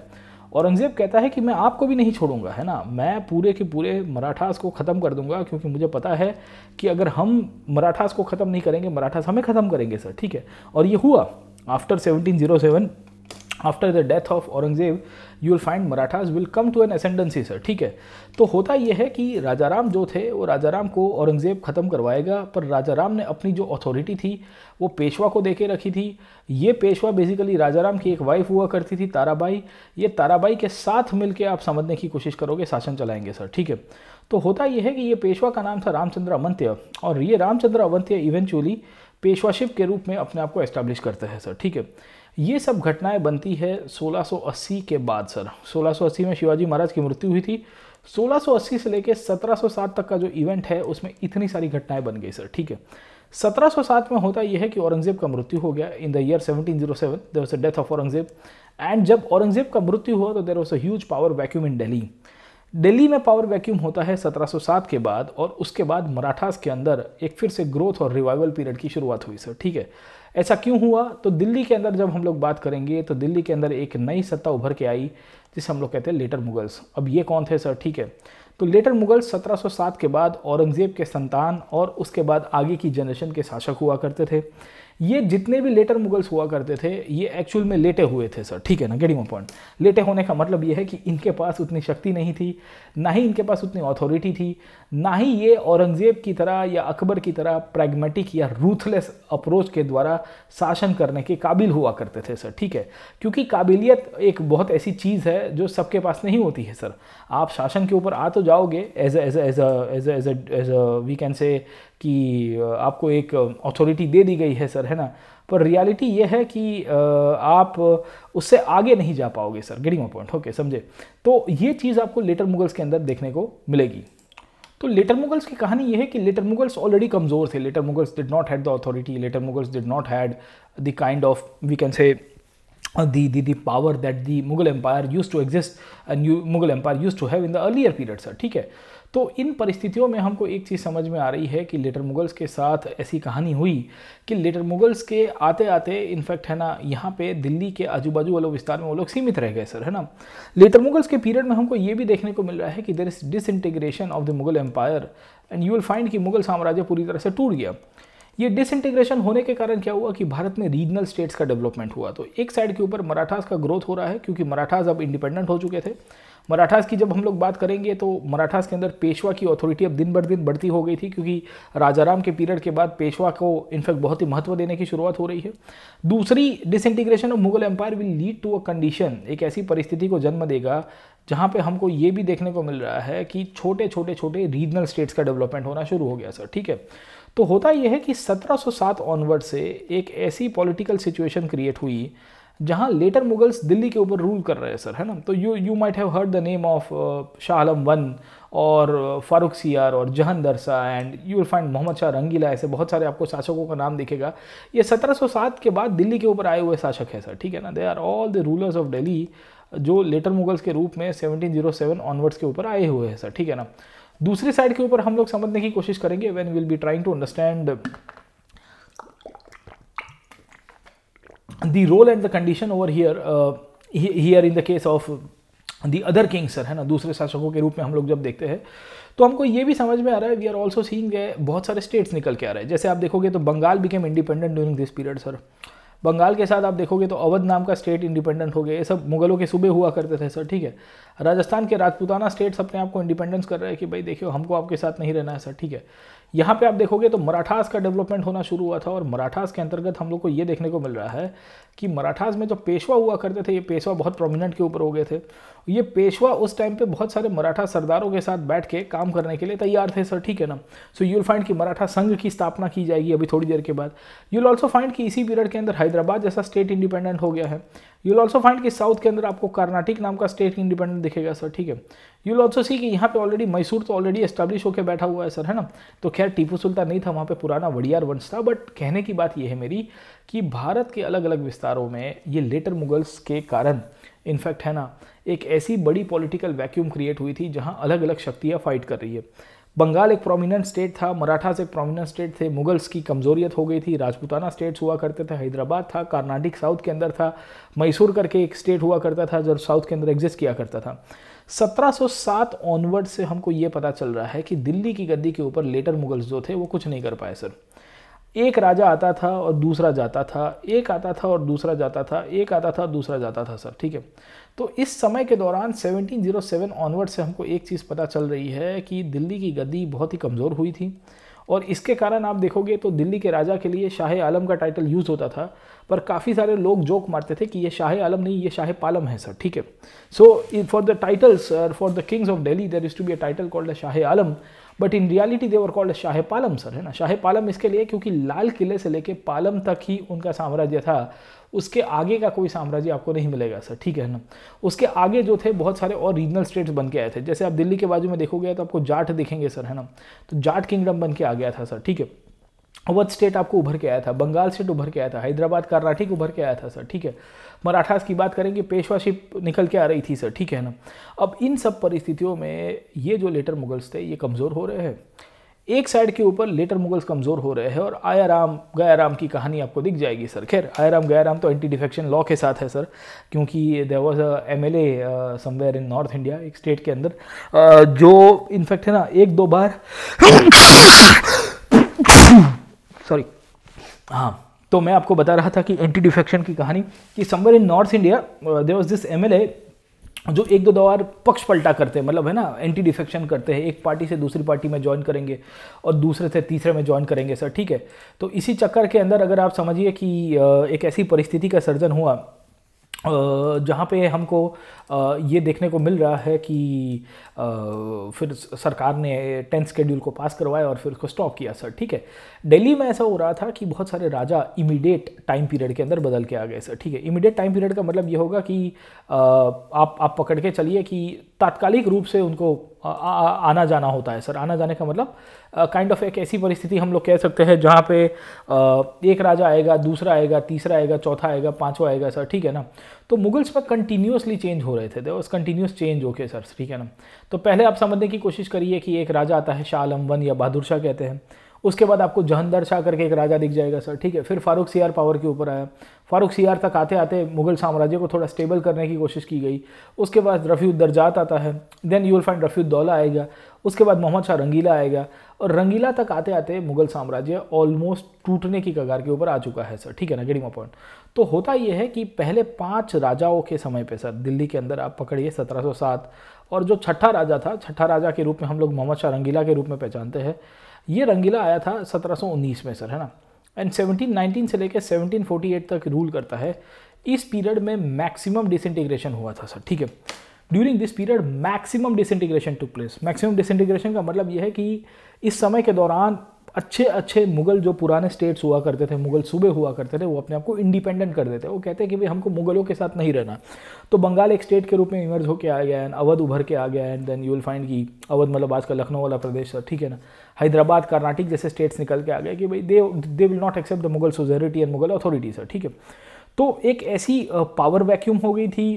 औरंगज़ेब कहता है कि मैं आपको भी नहीं छोड़ूंगा है ना मैं पूरे के पूरे मराठास को ख़त्म कर दूंगा क्योंकि मुझे पता है कि अगर हम मराठास को ख़त्म नहीं करेंगे मराठास हमें ख़त्म करेंगे सर ठीक है और ये हुआ after seventeen zero seven after the death of Aurangzeb you will find Marathas will come to an ascendancy sir ठीक है तो होता यह है कि राजाराम जो थे वो राजाराम को औरंगज़ेब ख़त्म करवाएगा पर राजाराम ने अपनी जो अथॉरिटी थी वो पेशवा को देके रखी थी ये पेशवा बेसिकली राजाराम की एक वाइफ हुआ करती थी ताराबाई ये ताराबाई के साथ के आप समझने की कोशिश करोगे शासन चलाएंगे सर ठीक है तो होता यह है कि ये पेशवा का नाम था रामचंद्र अवंत्य और ये रामचंद्र अवंत्य इवेंचुअली पेशवाशिप के रूप में अपने आप को एस्टैब्लिश करते हैं सर ठीक है ये सब घटनाएं बनती है 1680 के बाद सर 1680 में शिवाजी महाराज की मृत्यु हुई थी 1680 से लेकर 1707 तक का जो इवेंट है उसमें इतनी सारी घटनाएं बन गई सर ठीक है 1707 में होता यह है कि औरंगजेब का मृत्यु हो गया in the year 1707 there was a death of Aurangzeb and जब औरंगजेब का मृत्यु हुआ तो there was a huge power vacuum in Delhi Delhi में पावर वैक्यूम होता है 1707 के बाद और उसके बाद मराठास के अंदर एक फिर से ग्रोथ और रिवाइवल पीरियड की शुरुआत हुई सर ठीक है ऐसा क्यों हुआ तो दिल्ली के अंदर जब हम लोग बात करेंगे तो दिल्ली के अंदर एक नई सत्ता उभर के आई जिसे हम लोग कहते हैं लेटर मुगल्स अब ये कौन थे सर ठीक है तो लेटर मुगल्स 1707 के बाद औरंगज़ेब के संतान और उसके बाद आगे की जनरेशन के शासक हुआ करते थे ये जितने भी लेटर मुगल्स हुआ करते थे ये एक्चुअल में लेटे हुए थे सर ठीक है ना गेटिंग पॉइंट लेटे होने का मतलब ये है कि इनके पास उतनी शक्ति नहीं थी ना ही इनके पास उतनी अथॉरिटी थी ना ही ये औरंगज़ेब की तरह या अकबर की तरह प्रैग्मेटिक या रूथलेस अप्रोच के द्वारा शासन करने के काबिल हुआ करते थे सर ठीक है क्योंकि काबिलियत एक बहुत ऐसी चीज़ है जो सबके पास नहीं होती है सर आप शासन के ऊपर आ तो जाओगे as as as as as as we can say कि आपको एक अथॉरिटी दे दी गई है सर है ना पर रियलिटी ये है कि आप उससे आगे नहीं जा पाओगे sir getting my point okay समझे तो ये चीज़ आपको लेटर मुगल्स के अंदर देखने को मिलेगी तो लेटर मुगल्स की कहानी ये है कि लेटर मुगल्स ऑलरेडी कमज़ोर थे later Mughals did not had the authority later Mughals did not had the kind of we can say the the the power that the Mughal empire used to exist and Mughal empire used to have in the earlier period sir ठीक है तो इन परिस्थितियों में हमको एक चीज़ समझ में आ रही है कि लेटर मुगल्स के साथ ऐसी कहानी हुई कि लेटर मुगल्स के आते आते इनफैक्ट है ना यहाँ पे दिल्ली के आजू बाजू वाले विस्तार में वो लोग सीमित रह गए सर है ना लेटर मुगल्स के पीरियड में हमको ये भी देखने को मिल रहा है कि there is disintegration of the Mughal empire and you will find कि मुगल साम्राज्य पूरी तरह से टूट गया ये डिसइंटीग्रेशन होने के कारण क्या हुआ कि भारत में रीजनल स्टेट्स का डेवलपमेंट हुआ तो एक साइड के ऊपर मराठास का ग्रोथ हो रहा है क्योंकि मराठास अब इंडिपेंडेंट हो चुके थे मराठास की जब हम लोग बात करेंगे तो मराठास के अंदर पेशवा की अथॉरिटी अब दिन बर दिन बढ़ती हो गई थी क्योंकि राजाराम के पीरियड के बाद पेशवा को इनफैक्ट बहुत ही महत्व देने की शुरुआत हो रही है दूसरी disintegration of Mughal empire will lead to a condition एक ऐसी परिस्थिति को जन्म देगा जहाँ पे हमको ये भी देखने को मिल रहा है कि छोटे छोटे छोटे रीजनल स्टेट्स का डेवलपमेंट होना शुरू हो गया सर ठीक है तो होता यह है कि 1707 ऑनवर्ड से एक ऐसी पॉलिटिकल सिचुएशन क्रिएट हुई जहाँ लेटर मुगल्स दिल्ली के ऊपर रूल कर रहे हैं सर है ना तो you you might have heard the name of Shah Alam one और फारूक uh, सियार और जहन दरसा and you will find Mohammad Shah Rangeela ऐसे बहुत सारे आपको शासकों का नाम दिखेगा ये 1707 के बाद दिल्ली के ऊपर आए हुए शासक है सर ठीक है ना they are all the rulers of Delhi जो लेटर मुगल्स के रूप में 1707 ऑनवर्ड्स के ऊपर आए हुए हैं सर ठीक है ना दूसरी साइड के ऊपर हम लोग समझने की कोशिश करेंगे when will be trying to understand the role and the condition over here uh, here in the case of the other kings sir है ना दूसरे शासकों के रूप में हम लोग जब देखते हैं तो हमको ये भी समझ में आ रहा है वी आर ऑल्सो सीइंग बहुत सारे स्टेट्स निकल के आ रहे हैं जैसे आप देखोगे तो Bengal became independent during this period sir Bengal के साथ आप देखोगे तो अवध नाम का स्टेट इंडिपेंडेंट हो गया ये सब मुगलों के सूबे हुआ करते थे सर ठीक है राजस्थान के राजपूताना स्टेट्स अपने आप को इंडिपेंडेंस कर रहे हैं कि भाई देखियो हमको आपके साथ नहीं रहना है सर ठीक है यहाँ पे आप देखोगे तो मराठास का डेवलपमेंट होना शुरू हुआ था और मराठास के अंतर्गत हम लोग को ये देखने को मिल रहा है कि मराठास में जो पेशवा हुआ करते थे ये पेशवा बहुत प्रोमिनेंट के ऊपर हो गए थे ये पेशवा उस टाइम पे बहुत सारे मराठा सरदारों के साथ बैठ के काम करने के लिए तैयार थे सर ठीक है ना सो यूल फाइंड कि मराठा संघ की स्थापना की जाएगी अभी थोड़ी देर के बाद विल ऑल्सो फाइंड कि इसी पीरियड के अंदर हैदराबाद जैसा स्टेट इंडिपेंडेंट हो गया है यूल ऑल्सो फाइंड कि साउथ के अंदर आपको कर्नाटिक नाम का स्टेट इंडिपेंडेंट दिखेगा सर ठीक है यूल ऑल्सो सी कि यहाँ पे ऑलरेडी मैसूर तो ऑलरेडी एस्टेब्लिश होकर बैठा हुआ है सर है ना तो खैर टीपू सुल्तान नहीं था वहाँ पे पुराना वडियार वंश था बट कहने की बात यह है मेरी कि भारत के अलग अलग विस्तारों में ये लेटर मुगल्स के कारण इनफैक्ट है ना एक ऐसी बड़ी पॉलिटिकल वैक्यूम क्रिएट हुई थी जहाँ अलग अलग शक्तियाँ फाइट कर रही है बंगाल एक प्रोमिनेंट स्टेट था मराठास एक प्रोमिनेंट स्टेट थे मुगल्स की कमजोरियत हो गई थी राजपूताना स्टेट्स हुआ करते थे हैदराबाद था कर्नाटक साउथ के अंदर था मैसूर करके एक स्टेट हुआ करता था जो साउथ के अंदर एग्जिस्ट किया करता था 1707 ऑनवर्ड से हमको ये पता चल रहा है कि दिल्ली की गद्दी के ऊपर लेटर मुगल्स जो थे वो कुछ नहीं कर पाए सर एक राजा आता था और दूसरा जाता था एक आता था और दूसरा जाता था एक आता था दूसरा जाता था सर ठीक है तो इस समय के दौरान 1707 ऑनवर्ड से हमको एक चीज़ पता चल रही है कि दिल्ली की गद्दी बहुत ही कमज़ोर हुई थी और इसके कारण आप देखोगे तो दिल्ली के राजा के लिए शाह आलम का टाइटल यूज़ होता था पर काफ़ी सारे लोग जोक मारते थे कि ये शाह आलम नहीं ये शाह पालम है सर ठीक है so for the titles for the kings of Delhi there is to be a title called the Shah Alam but in reality they were called Shah Palam sir है ना शाह पालम इसके लिए क्योंकि लाल किले से लेके पालम तक ही उनका साम्राज्य था उसके आगे का कोई साम्राज्य आपको नहीं मिलेगा सर ठीक है ना उसके आगे जो थे बहुत सारे और रीजनल स्टेट्स बन के आए थे जैसे आप दिल्ली के बाजू में देखोगे तो आपको जाट दिखेंगे सर है ना तो जाट किंगडम बन के आ गया था सर ठीक है अवध स्टेट आपको उभर के आया था बंगाल स्टेट उभर के आया था हैदराबाद कर्नाटिक उभर के आया था सर ठीक है मराठास की बात करेंगे पेशवाशिप निकल के आ रही थी सर ठीक है ना अब इन सब परिस्थितियों में ये जो लेटर मुगल्स थे ये कमज़ोर हो रहे हैं एक साइड के ऊपर लेटर मुगल्स कमज़ोर हो रहे हैं और आयाराम गयाराम की कहानी आपको दिख जाएगी सर खैर आयाराम गयाराम तो एंटी डिफेक्शन लॉ के साथ है सर क्योंकि there was a M L A somewhere in north India एक स्टेट के अंदर uh, जो इनफैक्ट है ना एक दो बार सॉरी हाँ तो मैं आपको बता रहा था कि एंटी डिफेक्शन की कहानी कि somewhere in north India there was this M जो एक दो बार पक्ष पलटा करते हैं मतलब है ना एंटी डिफेक्शन करते हैं एक पार्टी से दूसरी पार्टी में ज्वाइन करेंगे और दूसरे से तीसरे में ज्वाइन करेंगे सर ठीक है तो इसी चक्कर के अंदर अगर आप समझिए कि uh, एक ऐसी परिस्थिति का सर्जन हुआ uh, जहाँ पे हमको ये देखने को मिल रहा है कि फिर सरकार ने टेंथ स्केड्यूल को पास करवाया और फिर उसको स्टॉप किया सर ठीक है दिल्ली में ऐसा हो रहा था कि बहुत सारे राजा इमीडिएट टाइम पीरियड के अंदर बदल के आ गए सर ठीक है इमीडिएट टाइम पीरियड का मतलब ये होगा कि आप आप पकड़ के चलिए कि तात्कालिक रूप से उनको आ, आ, आना जाना होता है सर आना जाने का मतलब काइंड ऑफ एक ऐसी परिस्थिति हम लोग कह सकते हैं जहाँ पे आ, एक राजा आएगा दूसरा आएगा तीसरा आएगा चौथा आएगा पांचवा आएगा सर ठीक है ना तो मुगल्स पर कंटिन्यूसली चेंज हो रहे थे they was continuous change okay sir ठीक है ना तो पहले आप समझने की कोशिश करिए कि एक राजा आता है शाह आलम वन या बहादुर शाह कहते हैं उसके बाद आपको जहनदर शाह करके एक राजा दिख जाएगा सर ठीक है फिर फारूक सियार पावर के ऊपर आया फारूक सियार तक आते आते मुगल साम्राज्य को थोड़ा स्टेबल करने की कोशिश की गई उसके बाद रफ़ी दर्जात आता है then you will find Rafi Daula आएगा उसके बाद मोहम्मद शाह रंगीला आएगा और रंगीला तक आते आते मुगल साम्राज्य ऑलमोस्ट टूटने की कगार के ऊपर आ चुका है सर ठीक है ना गेटिंग पॉइंट तो होता यह है कि पहले पांच राजाओं के समय पे सर दिल्ली के अंदर आप पकड़िए 1707 और जो छठा राजा था छठा राजा के रूप में हम लोग मोहम्मद शाह रंगीला के रूप में पहचानते हैं ये रंगीला आया था 1719 में सर है ना एंड 1719 से लेकर 1748 तक रूल करता है इस पीरियड में मैक्सिमम डिसइंटीग्रेशन हुआ था सर ठीक है during this period maximum disintegration took place maximum disintegration का मतलब यह है कि इस समय के दौरान अच्छे अच्छे मुगल जो पुराने स्टेट्स हुआ करते थे मुगल सूबे हुआ करते थे वो अपने आप को इंडिपेंडेंट कर देते वो कहते हैं कि भाई हमको मुगलों के साथ नहीं रहना तो बंगाल एक स्टेट के रूप में इमर्ज होकर आ गया है अवध उभर के आ गया and then you will find कि अवध मतलब आज का लखनऊ वाला प्रदेश था ठीक है ना हैदराबाद कर्नाटक जैसे स्टेट्स निकल के आ गए कि भाई they they will not accept the Mughal suzerainty and Mughal authority sir ठीक है तो एक ऐसी पावर वैक्यूम हो गई थी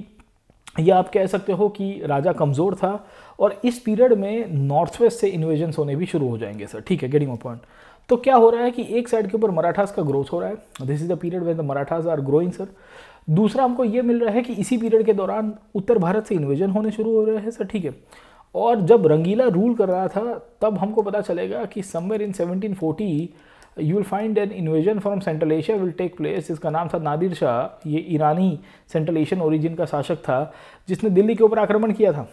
या आप कह सकते हो कि राजा कमज़ोर था और इस पीरियड में नॉर्थ वेस्ट से इन्वेजन्स होने भी शुरू हो जाएंगे सर ठीक है गेटिंग माई पॉइंट तो क्या हो रहा है कि एक साइड के ऊपर मराठास का ग्रोथ हो रहा है this is the period when the Marathas are growing sir दूसरा हमको ये मिल रहा है कि इसी पीरियड के दौरान उत्तर भारत से इन्वेजन होने शुरू हो रहे हैं सर ठीक है और जब रंगीला रूल कर रहा था तब हमको पता चलेगा कि somewhere in seventeen you will find an invasion from central Asia will take place इसका नाम था नादिर शाह ये ईरानी सेंट्रल एशियन ओरिजिन का शासक था जिसने दिल्ली के ऊपर आक्रमण किया था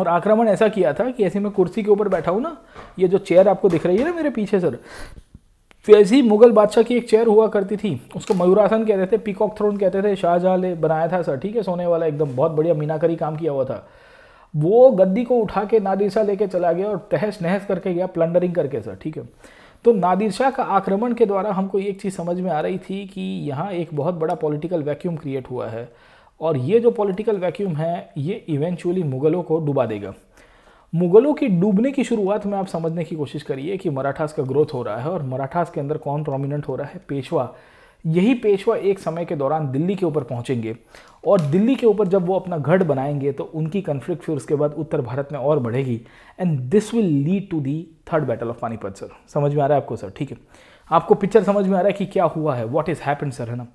और आक्रमण ऐसा किया था कि ऐसे मैं कुर्सी के ऊपर बैठा हूँ ना ये जो चेयर आपको दिख रही है ना मेरे पीछे सर तो ऐसे ही मुगल बादशाह की एक चेयर हुआ करती थी उसको मयूरासन कहते थे पीकॉक थ्रोन कहते थे शाहजहाँ ने बनाया था सर ठीक है सोने वाला एकदम बहुत बढ़िया मीनाकारी काम किया हुआ था वो गद्दी को उठा के शाह लेके चला गया और तहस नहस करके गया प्लंडरिंग करके सर ठीक है तो नादिर शाह का आक्रमण के द्वारा हमको एक चीज़ समझ में आ रही थी कि यहाँ एक बहुत बड़ा पॉलिटिकल वैक्यूम क्रिएट हुआ है और ये जो पॉलिटिकल वैक्यूम है ये इवेंचुअली मुग़लों को डुबा देगा मुग़लों की डूबने की शुरुआत में आप समझने की कोशिश करिए कि मराठास का ग्रोथ हो रहा है और मराठास के अंदर कौन प्रोमिनेंट हो रहा है पेशवा यही पेशवा एक समय के दौरान दिल्ली के ऊपर पहुंचेंगे और दिल्ली के ऊपर जब वो अपना गढ़ बनाएंगे तो उनकी कन्फ्लिक्ट फिर उसके बाद उत्तर भारत में और बढ़ेगी and this will lead to the third battle of Panipat sir समझ में आ रहा है आपको सर ठीक है आपको पिक्चर समझ में आ रहा है कि क्या हुआ है वॉट इज़ हैपन सर है ना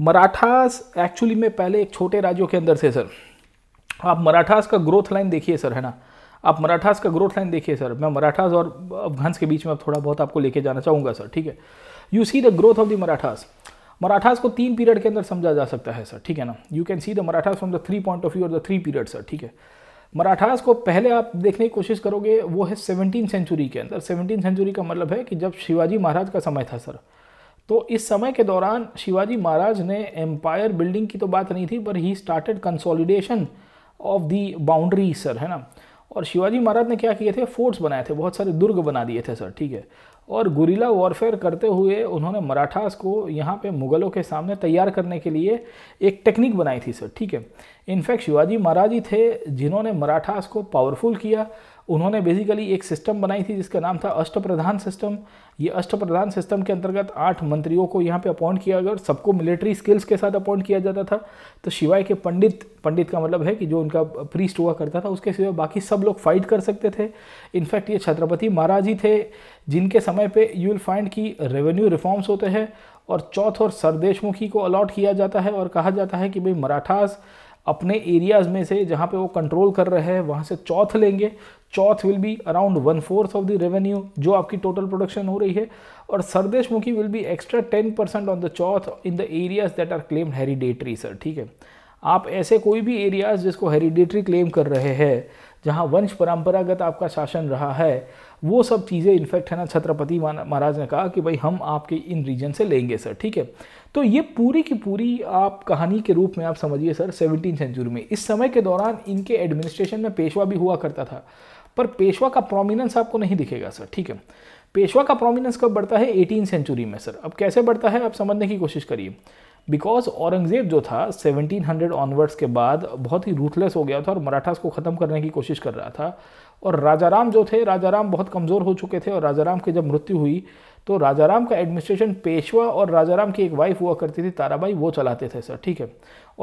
मराठास एक्चुअली में पहले एक छोटे राज्यों के अंदर से सर आप मराठास का ग्रोथ लाइन देखिए सर है ना आप मराठास का ग्रोथ लाइन देखिए सर मैं मराठास और अफगान्स के बीच में थोड़ा बहुत आपको लेके जाना चाहूँगा सर ठीक है you see the growth of the Marathas Marathas को तीन पीरियड के अंदर समझा जा सकता है सर ठीक है ना you can see the Marathas from the three point of view और द थ्री पीरियड सर ठीक है मराठास को पहले आप देखने की कोशिश करोगे वो है सेवनटीन सेंचुरी के अंदर सेवनटीन सेंचुरी का मतलब है कि जब शिवाजी महाराज का समय था सर तो इस समय के दौरान शिवाजी महाराज ने एम्पायर बिल्डिंग की तो बात नहीं थी पर he started consolidation of the boundary sir है ना और शिवाजी महाराज ने क्या किए थे फोर्ट्स बनाए थे बहुत सारे दुर्ग बना दिए थे सर ठीक है और गुरीला वॉरफेयर करते हुए उन्होंने मराठास को यहाँ पे मुगलों के सामने तैयार करने के लिए एक टेक्निक बनाई थी सर ठीक है इनफैक्ट शिवाजी महाराज ही थे जिन्होंने मराठास को पावरफुल किया उन्होंने बेसिकली एक सिस्टम बनाई थी जिसका नाम था अष्टप्रधान सिस्टम ये अष्टप्रधान सिस्टम के अंतर्गत आठ मंत्रियों को यहाँ पे अपॉइंट किया गया और सबको मिलिट्री स्किल्स के साथ अपॉइंट किया जाता था तो शिवाय के पंडित पंडित का मतलब है कि जो उनका प्रीस्ट हुआ करता था उसके सिवा बाकी सब लोग फाइट कर सकते थे इनफैक्ट ये छत्रपति महाराज ही थे जिनके समय पर यू विल फाइंड कि रेवेन्यू रिफॉर्म्स होते हैं और चौथ और सरदेशमुखी को अलॉट किया जाता है और कहा जाता है कि भाई मराठास अपने एरियाज़ में से जहाँ पे वो कंट्रोल कर रहे हैं वहाँ से चौथ लेंगे chauth will be around one fourth of the revenue जो आपकी टोटल प्रोडक्शन हो रही है और sardeshmukhi will be extra ten percent on the chauth in the areas that are claimed hereditary sir ठीक है आप ऐसे कोई भी एरियाज जिसको हेरिडेटरी क्लेम कर रहे हैं जहाँ वंश परंपरागत आपका शासन रहा है वो सब चीज़ें इनफैक्ट है ना छत्रपति महाराज ने कहा कि भाई हम आपके इन रीजन से लेंगे सर ठीक है तो ये पूरी की पूरी आप कहानी के रूप में आप समझिए सर सेवनटीन सेंचुरी में इस समय के दौरान इनके एडमिनिस्ट्रेशन में पेशवा भी हुआ करता था पर पेशवा का प्रोमिनेंस आपको नहीं दिखेगा सर ठीक है पेशवा का प्रोमिनेंस कब बढ़ता है एटीन सेंचुरी में सर अब कैसे बढ़ता है आप समझने की कोशिश करिए बिकॉज औरंगज़ेब जो था 1700 ऑनवर्ड्स के बाद बहुत ही रूथलेस हो गया था और मराठास को ख़त्म करने की कोशिश कर रहा था और राजा राम जो थे राजा राम बहुत कमज़ोर हो चुके थे और राजा राम की जब मृत्यु हुई तो राजाराम का एडमिनिस्ट्रेशन पेशवा और राजाराम की एक वाइफ हुआ करती थी ताराबाई वो चलाते थे सर ठीक है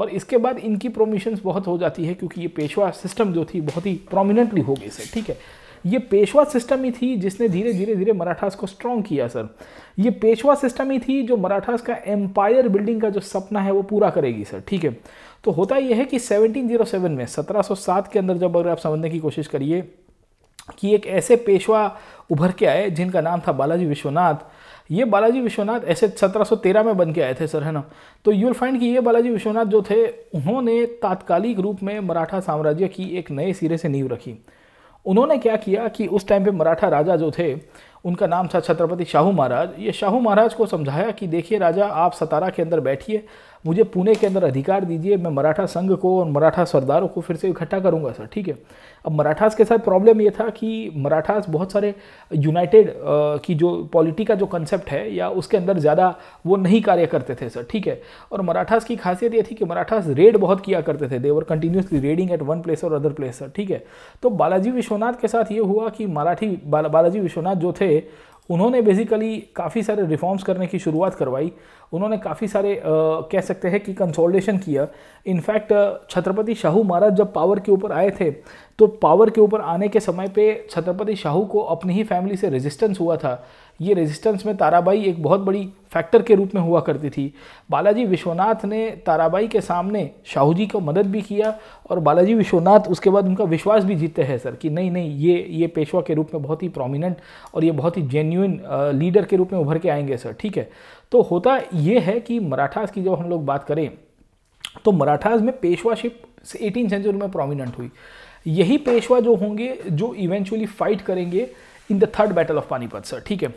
और इसके बाद इनकी प्रोमिशन बहुत हो जाती है क्योंकि ये पेशवा सिस्टम जो थी बहुत ही प्रोमिनेंटली हो गई सर ठीक है ये पेशवा सिस्टम ही थी जिसने धीरे धीरे धीरे मराठास को स्ट्रॉन्ग किया सर ये पेशवा सिस्टम ही थी जो मराठास का एम्पायर बिल्डिंग का जो सपना है वो पूरा करेगी सर ठीक है तो होता यह है कि 1707 में 1707 के अंदर जब अगर आप समझने की कोशिश करिए कि एक ऐसे पेशवा उभर के आए जिनका नाम था बालाजी विश्वनाथ ये बालाजी विश्वनाथ ऐसे 1713 में बन के आए थे सर है ना तो विल फाइंड कि ये बालाजी विश्वनाथ जो थे उन्होंने तात्कालिक रूप में मराठा साम्राज्य की एक नए सिरे से नींव रखी उन्होंने क्या किया कि उस टाइम पे मराठा राजा जो थे उनका नाम था छत्रपति शाहू महाराज ये शाहू महाराज को समझाया कि देखिए राजा आप सतारा के अंदर बैठिए मुझे पुणे के अंदर अधिकार दीजिए मैं मराठा संघ को और मराठा सरदारों को फिर से इकट्ठा करूँगा सर ठीक है अब मराठास के साथ प्रॉब्लम ये था कि मराठास बहुत सारे यूनाइटेड की जो पॉलिटी का जो कंसेप्ट है या उसके अंदर ज़्यादा वो नहीं कार्य करते थे सर ठीक है और मराठास की खासियत ये थी कि मराठास रेड बहुत किया करते थे they were continuously raiding at one place और अदर प्लेस सर ठीक है तो बालाजी विश्वनाथ के साथ ये हुआ कि मराठी बालाजी विश्वनाथ जो थे उन्होंने बेसिकली काफ़ी सारे रिफॉर्म्स करने की शुरुआत करवाई उन्होंने काफ़ी सारे आ, कह सकते हैं कि कंसोल्टेशन किया इनफैक्ट छत्रपति शाहू महाराज जब पावर के ऊपर आए थे तो पावर के ऊपर आने के समय पे छत्रपति शाहू को अपनी ही फैमिली से रेजिस्टेंस हुआ था ये रेजिस्टेंस में ताराबाई एक बहुत बड़ी फैक्टर के रूप में हुआ करती थी बालाजी विश्वनाथ ने ताराबाई के सामने शाहू जी को मदद भी किया और बालाजी विश्वनाथ उसके बाद उनका विश्वास भी जीते हैं सर कि नहीं नहीं ये ये पेशवा के रूप में बहुत ही प्रोमिनेंट और ये बहुत ही जेन्यून लीडर के रूप में उभर के आएंगे सर ठीक है तो होता ये है कि मराठास की जब हम लोग बात करें तो मराठास में पेशवाशिप एटीन सेंचुरी में प्रोमिनेंट हुई यही पेशवा जो होंगे जो इवेंचुअली फाइट करेंगे in the third battle of Panipat sir ठीक है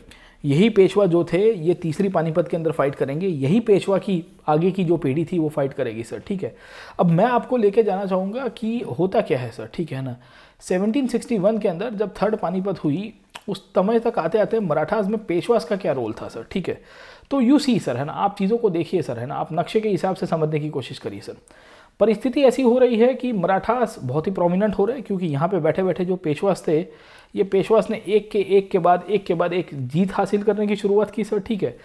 यही पेशवा जो थे ये तीसरी पानीपत के अंदर फाइट करेंगे यही पेशवा की आगे की जो पीढ़ी थी वो फाइट करेगी सर ठीक है अब मैं आपको लेके जाना चाहूँगा कि होता क्या है सर ठीक है ना 1761 के अंदर जब थर्ड पानीपत हुई उस समय तक आते आते मराठास में पेशवास का क्या रोल था सर ठीक है तो यू सी सर है ना आप चीज़ों को देखिए सर है ना आप नक्शे के हिसाब से समझने की कोशिश करिए सर परिस्थिति ऐसी हो रही है कि मराठास बहुत ही प्रोमिनेंट हो रहे हैं क्योंकि यहाँ पे बैठे बैठे जो पेशवास थे ये पेशवास ने एक के एक के बाद एक के बाद एक जीत हासिल करने की शुरुआत की सर ठीक है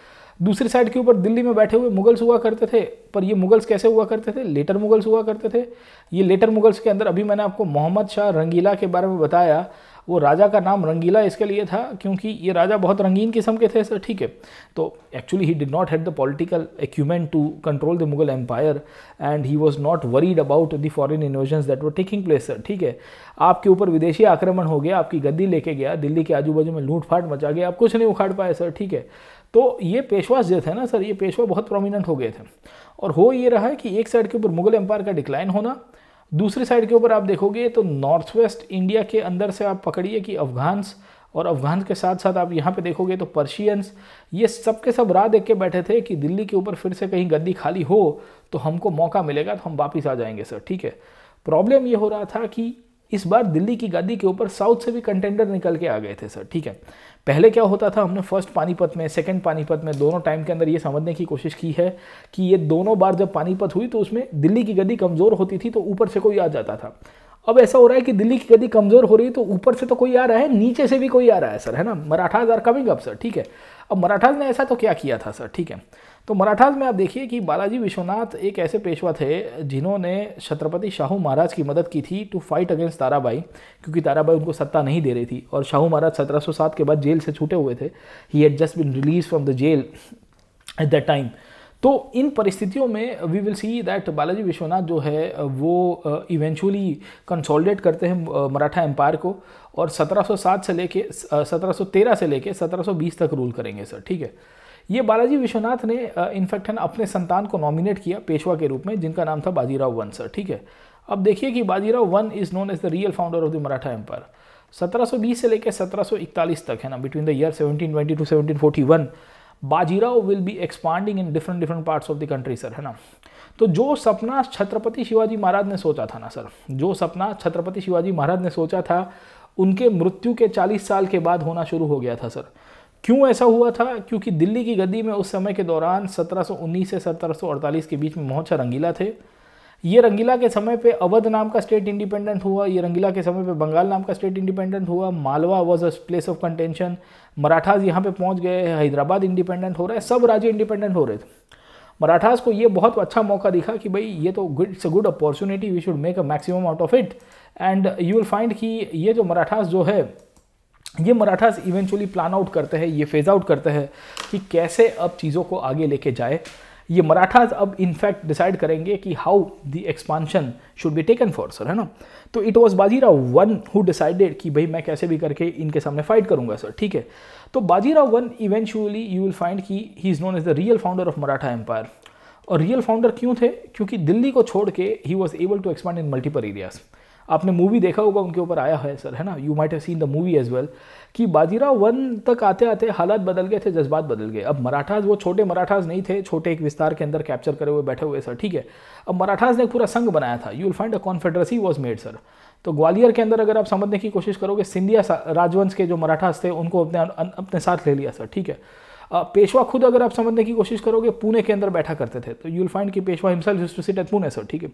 दूसरी साइड के ऊपर दिल्ली में बैठे हुए मुगल्स हुआ करते थे पर ये मुगल्स कैसे हुआ करते थे लेटर मुगल्स हुआ करते थे ये लेटर मुगल्स के अंदर अभी मैंने आपको मोहम्मद शाह रंगीला के बारे में बताया वो राजा का नाम रंगीला इसके लिए था क्योंकि ये राजा बहुत रंगीन किस्म के थे सर ठीक है तो actually he did not had the political acumen to control the Mughal empire and he was not worried about the foreign invasion that were taking place sir ठीक है आपके ऊपर विदेशी आक्रमण हो गया आपकी गद्दी लेके गया दिल्ली के आजू बाजू में लूट फाट मचा गया आप कुछ नहीं उखाड़ पाए सर ठीक है तो ये पेशवास जो थे ना सर ये पेशवा बहुत प्रोमिनेंट हो गए थे और हो ये रहा है कि एक साइड के ऊपर मुगल एम्पायर का डिक्लाइन होना दूसरी साइड के ऊपर आप देखोगे तो नॉर्थ वेस्ट इंडिया के अंदर से आप पकड़िए कि अफगान्स और अफगान के साथ साथ आप यहाँ पे देखोगे तो पर्शियंस ये सब के सब राह देख के बैठे थे कि दिल्ली के ऊपर फिर से कहीं गद्दी खाली हो तो हमको मौका मिलेगा तो हम वापस आ जाएंगे सर ठीक है प्रॉब्लम ये हो रहा था कि इस बार दिल्ली की गद्दी के ऊपर साउथ से भी कंटेंडर निकल के आ गए थे सर ठीक है पहले क्या होता था हमने फर्स्ट पानीपत में सेकंड पानीपत में दोनों टाइम के अंदर ये समझने की कोशिश की है कि ये दोनों बार जब पानीपत हुई तो उसमें दिल्ली की गद्दी कमज़ोर होती थी तो ऊपर से कोई आ जाता था अब ऐसा हो रहा है कि दिल्ली की गद्दी कमज़ोर हो रही है तो ऊपर से तो कोई आ रहा है नीचे से भी कोई आ रहा है सर है ना Marathas are coming up sir ठीक है अब मराठाज ने ऐसा तो क्या किया था सर ठीक है तो मराठाज में आप देखिए कि बालाजी विश्वनाथ एक ऐसे पेशवा थे जिन्होंने छत्रपति शाहू महाराज की मदद की थी टू फाइट अगेंस्ट ताराबाई क्योंकि ताराबाई उनको सत्ता नहीं दे रही थी और शाहू महाराज 1707 के बाद जेल से छूटे हुए थे he had just been released from the jail at the time तो इन परिस्थितियों में we will see that Balaji Vishwanath जो है वो इवेंचुअली कंसोलिडेट करते हैं मराठा एम्पायर को और 1707 से लेके 1713 से लेके 1720 तक रूल करेंगे सर ठीक है ये बालाजी विश्वनाथ ने इनफैक्ट है ना अपने संतान को नॉमिनेट किया पेशवा के रूप में जिनका नाम था बाजीराव वन सर ठीक है अब देखिए कि Bajirao one is known as the real founder of the Maratha empire 1720 से लेकर 1741 तक है ना between the year 1720 to 1741 Bajirao will be expanding in different different parts of the country sir है ना तो जो सपना छत्रपति शिवाजी महाराज ने सोचा था ना सर जो सपना छत्रपति शिवाजी महाराज ने सोचा था उनके मृत्यु के 40 साल के बाद होना शुरू हो गया था सर क्यों ऐसा हुआ था क्योंकि दिल्ली की गद्दी में उस समय के दौरान 1719 से 1748 के बीच में मोहचा रंगीला थे ये रंगीला के समय पे अवध नाम का स्टेट इंडिपेंडेंट हुआ ये रंगीला के समय पे बंगाल नाम का स्टेट इंडिपेंडेंट हुआ Malwa was a place of contention Marathas यहाँ पे पहुँच गए हैदराबाद इंडिपेंडेंट हो रहा है सब राज्य इंडिपेंडेंट हो रहे थे मराठास को ये बहुत अच्छा मौका दिखा कि भाई ये तो good it's a good opportunity we should make a maximum out of it and you will find कि ये जो मराठास जो है ये मराठास इवेंचुअली प्लान आउट करते हैं ये फेज़ आउट करते हैं कि कैसे अब चीज़ों को आगे लेके जाए ये मराठाज अब इनफैक्ट डिसाइड करेंगे कि how the expansion should be taken for sir है ना तो it was Bajirao one who decided कि भाई मैं कैसे भी करके इनके सामने फाइट करूंगा सर ठीक है तो Bajirao one eventually you will find कि he is known as the real founder of Maratha empire और रियल फाउंडर क्यों थे क्योंकि दिल्ली को छोड़ के he was able to expand in multiple areas आपने मूवी देखा होगा उनके ऊपर आया है सर है ना you might have seen the movie as well कि बाजीराव वन तक आते आते हालात बदल गए थे जज्बात बदल गए अब मराठाज वो छोटे मराठाज नहीं थे छोटे एक विस्तार के अंदर कैप्चर करे हुए बैठे हुए सर ठीक है अब मराठाज ने पूरा संघ बनाया था you will find a confederacy was made sir तो ग्वालियर के अंदर अगर आप समझने की कोशिश करोगे सिंधिया राजवंश के जो मराठास थे उनको अपने अपने साथ ले लिया सर ठीक है पेशवा खुद अगर आप समझने की कोशिश करोगे पुणे के अंदर बैठा करते थे तो यू विल फाइंड कि Peshwa himself use to sit at Pune sir ठीक है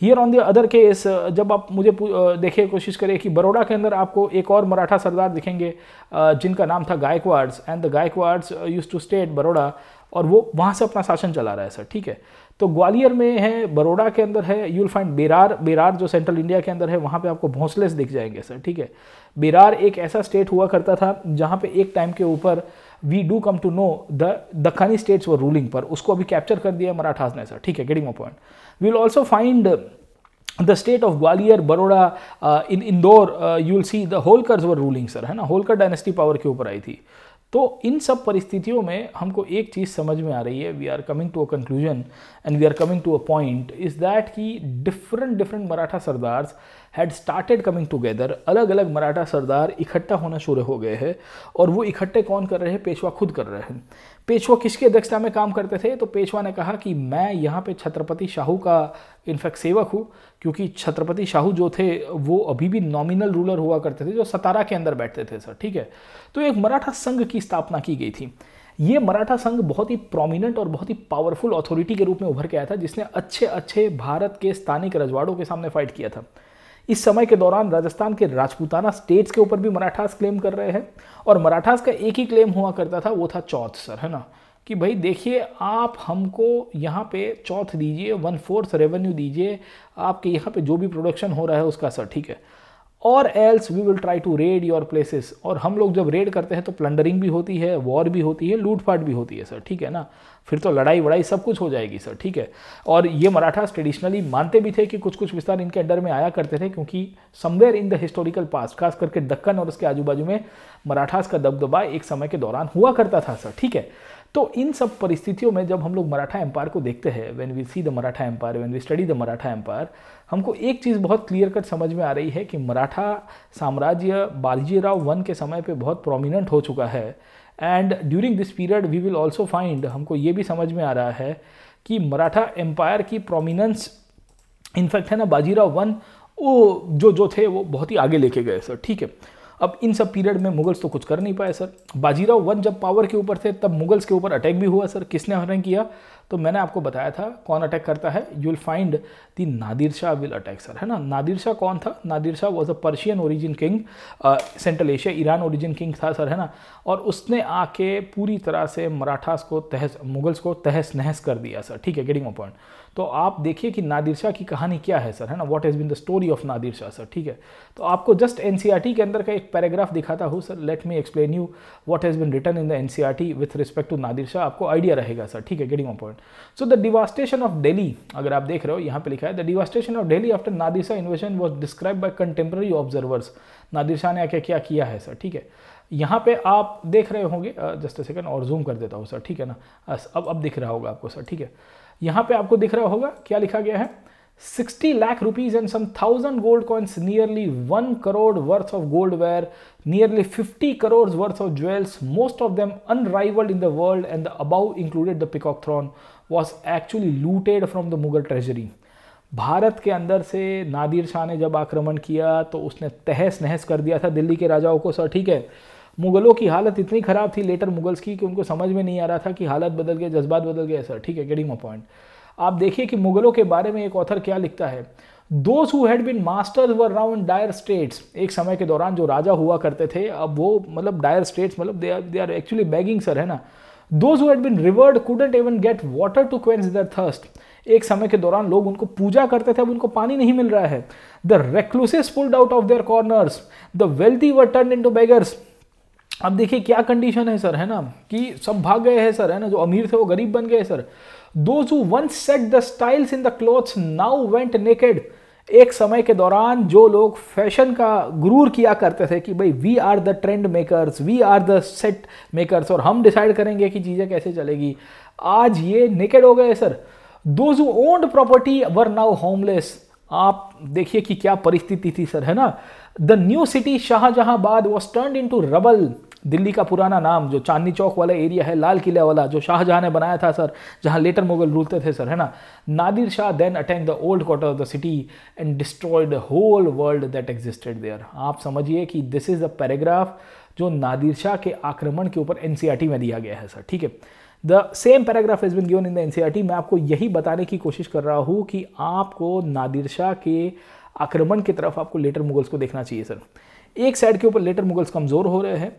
here on the other case जब आप मुझे uh, देखिए कोशिश करें कि बड़ौड़ा के अंदर आपको एक और मराठा सरदार दिखेंगे uh, जिनका नाम था Gaikwads and the Gaikwads use to state at Baroda और वो वहाँ से अपना शासन चला रहा है सर ठीक है तो ग्वालियर में है बड़ौड़ा के अंदर है विल फाइंड बेरार बेरार जो सेंट्रल इंडिया के अंदर है वहाँ पे आपको भोंसलेस दिख जाएंगे सर ठीक है बेरार एक ऐसा स्टेट हुआ करता था जहाँ पे एक टाइम के ऊपर we do come to know the Dakhni states were ruling पर उसको अभी कैप्चर कर दिया मराठास ने सर ठीक है getting my point we will also find the state of Gwalior Baroda in Indore you will see the Holkars were ruling sir है ना होलकर डायनेस्टी पावर के ऊपर आई थी तो इन सब परिस्थितियों में हमको एक चीज़ समझ में आ रही है we are coming to a conclusion and we are coming to a point is that कि different different Maratha sardars had started coming together अलग अलग मराठा सरदार इकट्ठा होना शुरू हो गए हैं और वो इकट्ठे कौन कर रहे हैं पेशवा खुद कर रहे हैं पेशवा किसकी अध्यक्षता में काम करते थे तो पेशवा ने कहा कि मैं यहाँ पे छत्रपति शाहू का इनफैक्ट सेवक हूँ क्योंकि छत्रपति शाहू जो थे वो अभी भी नॉमिनल रूलर हुआ करते थे जो सतारा के अंदर बैठते थे सर ठीक है तो एक मराठा संघ की स्थापना की गई थी ये मराठा संघ बहुत ही प्रोमिनेंट और बहुत ही पावरफुल अथॉरिटी के रूप में उभर के आया था जिसने अच्छे अच्छे भारत के स्थानिक रजवाड़ों के सामने फाइट किया था इस समय के दौरान राजस्थान के राजपूताना स्टेट्स के ऊपर भी मराठास क्लेम कर रहे हैं और मराठास का एक ही क्लेम हुआ करता था वो था चौथ सर है ना कि भाई देखिए आप हमको यहाँ पे चौथ दीजिए वन फोर्थ रेवेन्यू दीजिए आपके यहाँ पे जो भी प्रोडक्शन हो रहा है उसका सर ठीक है और else we will try to raid your places और हम लोग जब रेड करते हैं तो प्लंडरिंग भी होती है वॉर भी होती है लूटपाट भी होती है सर ठीक है ना फिर तो लड़ाई वड़ाई सब कुछ हो जाएगी सर ठीक है और ये मराठास ट्रेडिशनली मानते भी थे कि कुछ कुछ विस्तार इनके अंडर में आया करते थे क्योंकि somewhere in the historical past खास करके दक्कन और उसके आजू बाजू में मराठास का दबदबा एक समय के दौरान हुआ करता था सर ठीक है तो इन सब परिस्थितियों में जब हम लोग मराठा एम्पायर को देखते हैं when we see the Maratha empire when we study the Maratha empire हमको एक चीज़ बहुत क्लियर कट समझ में आ रही है कि मराठा साम्राज्य बालजीराव राव वन के समय पे बहुत प्रोमिनेंट हो चुका है and during this period we will also find हमको ये भी समझ में आ रहा है कि मराठा एम्पायर की प्रोमिनंस इनफैक्ट है ना बाजीराव वन वो जो जो थे वो बहुत ही आगे लेके गए सर ठीक है अब इन सब पीरियड में मुगल्स तो कुछ कर नहीं पाए सर बाजीराव वन जब पावर के ऊपर थे तब मुगल्स के ऊपर अटैक भी हुआ सर किसने हरण किया तो मैंने आपको बताया था कौन अटैक करता है you will find the Nadir Shah will attack sir है ना नादिर शाह कौन था Nadir Shah was a Persian origin king central Asia Iran origin king था सर है ना और उसने आके पूरी तरह से मराठास को तहस मुगल्स को तहस नहस कर दिया सर ठीक है गेटिंग अ पॉइंट तो आप देखिए कि नादिर शाह की कहानी क्या है सर है ना what is been the story of Nadir Shah sir ठीक है तो आपको जस्ट एन e के अंदर का एक पैराग्राफ दिखाता हूँ sir let me explain you what has been written in the N with respect to Nadir Shah आपको आइडिया रहेगा सर ठीक है getting on point so the devastation of Delhi अगर आप देख रहे हो यहाँ पे लिखा है the devastation of Delhi after Nadir Shah invasion was describe by contemporary observers Nadir Shah ने आके क्या किया है सर ठीक है यहाँ पे आप देख रहे होंगे जस्ट अ सेकंड और जूम कर देता हूँ सर ठीक है ना अब अब दिख रहा होगा आपको सर ठीक है यहां पे आपको दिख रहा होगा क्या लिखा गया है sixty lakh rupees and some thousand gold coins nearly one crore worth of gold were nearly fifty crore worth of jewels most of them unrivalled in the world and the above included the peacock throne was actually looted from the Mughal treasury Bharat के अंदर से Nadir Shah ने जब आक्रमण किया तो उसने तहस नहस कर दिया था दिल्ली के राजाओं को सर ठीक है मुगलों की हालत इतनी ख़राब थी लेटर मुगल्स की कि उनको समझ में नहीं आ रहा था कि हालत बदल गए जज्बात बदल गए सर ठीक है गेटिंग माई पॉइंट आप देखिए कि मुगलों के बारे में एक ऑथर क्या लिखता है those who had been masters were now in dire states एक समय के दौरान जो राजा हुआ करते थे अब वो मतलब डायर स्टेट्स मतलब they are they are actually begging sir है ना those who had been revered couldn't even get water to quench their thirst एक समय के दौरान लोग उनको पूजा करते थे अब उनको पानी नहीं मिल रहा है the recluses pulled out of their corners the wealthy were turn into beggars अब देखिए क्या कंडीशन है सर है ना कि सब भाग गए हैं सर है ना जो अमीर थे वो गरीब बन गए sir those who once set the styles in the clothes now went naked एक समय के दौरान जो लोग फैशन का गुरूर किया करते थे कि भाई we are the trend makers we are the set makers और हम डिसाइड करेंगे कि चीज़ें कैसे चलेगी आज ये नेकेड हो गए sir those who owned property were now homeless आप देखिए कि क्या परिस्थिति थी सर है ना the new city Shahjahanabad was turn into rubble Delhi का पुराना नाम जो चांदनी चौक वाला एरिया है लाल किला वाला जो शाहजहाँ ने बनाया था सर जहां लेटर मुगल रूलते थे सर है ना Nadir Shah then attack the old quarter of the city and destroyed whole world that existed there आप समझिए कि दिस इज़ द पैराग्राफ जो नादिर शाह के आक्रमण के ऊपर एन e में दिया गया है सर ठीक है the same paragraph is been given in the N मैं आपको यही बताने की कोशिश कर रहा हूँ कि आपको नादिर शाह के आक्रमण की तरफ आपको लेटर मुगल्स को देखना चाहिए सर एक साइड के ऊपर लेटर मुगल्स कमज़ोर हो रहे हैं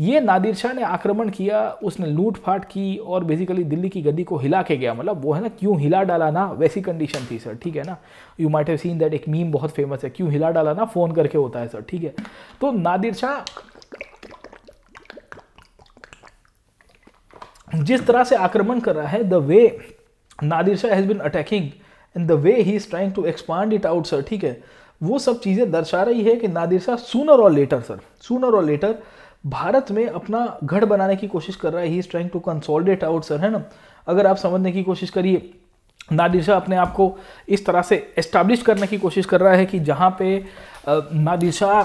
ये नादिर शाह ने आक्रमण किया उसने लूट फाट की और बेसिकली दिल्ली की गद्दी को हिला के गया मतलब वो है ना क्यों हिला डाला ना वैसी कंडीशन थी सर ठीक है ना you might have seen that एक मीम बहुत फेमस है क्यों हिला डाला ना फ़ोन करके होता है सर ठीक है तो नादिर शाह जिस तरह से आक्रमण कर रहा है the way Nadir Shah has been attacking in the way he is trying to expand it out sir ठीक है वो सब चीज़ें दर्शा रही है कि नादिर शाह सूनर और लेटर सर सूनर और लेटर भारत में अपना गढ़ बनाने की कोशिश कर रहा है he is trying to consolidate out sir है ना अगर आप समझने की कोशिश करिए नादिर शाह अपने आप को इस तरह से एस्टाब्लिश करने की कोशिश कर रहा है कि जहाँ पे नादिर शाह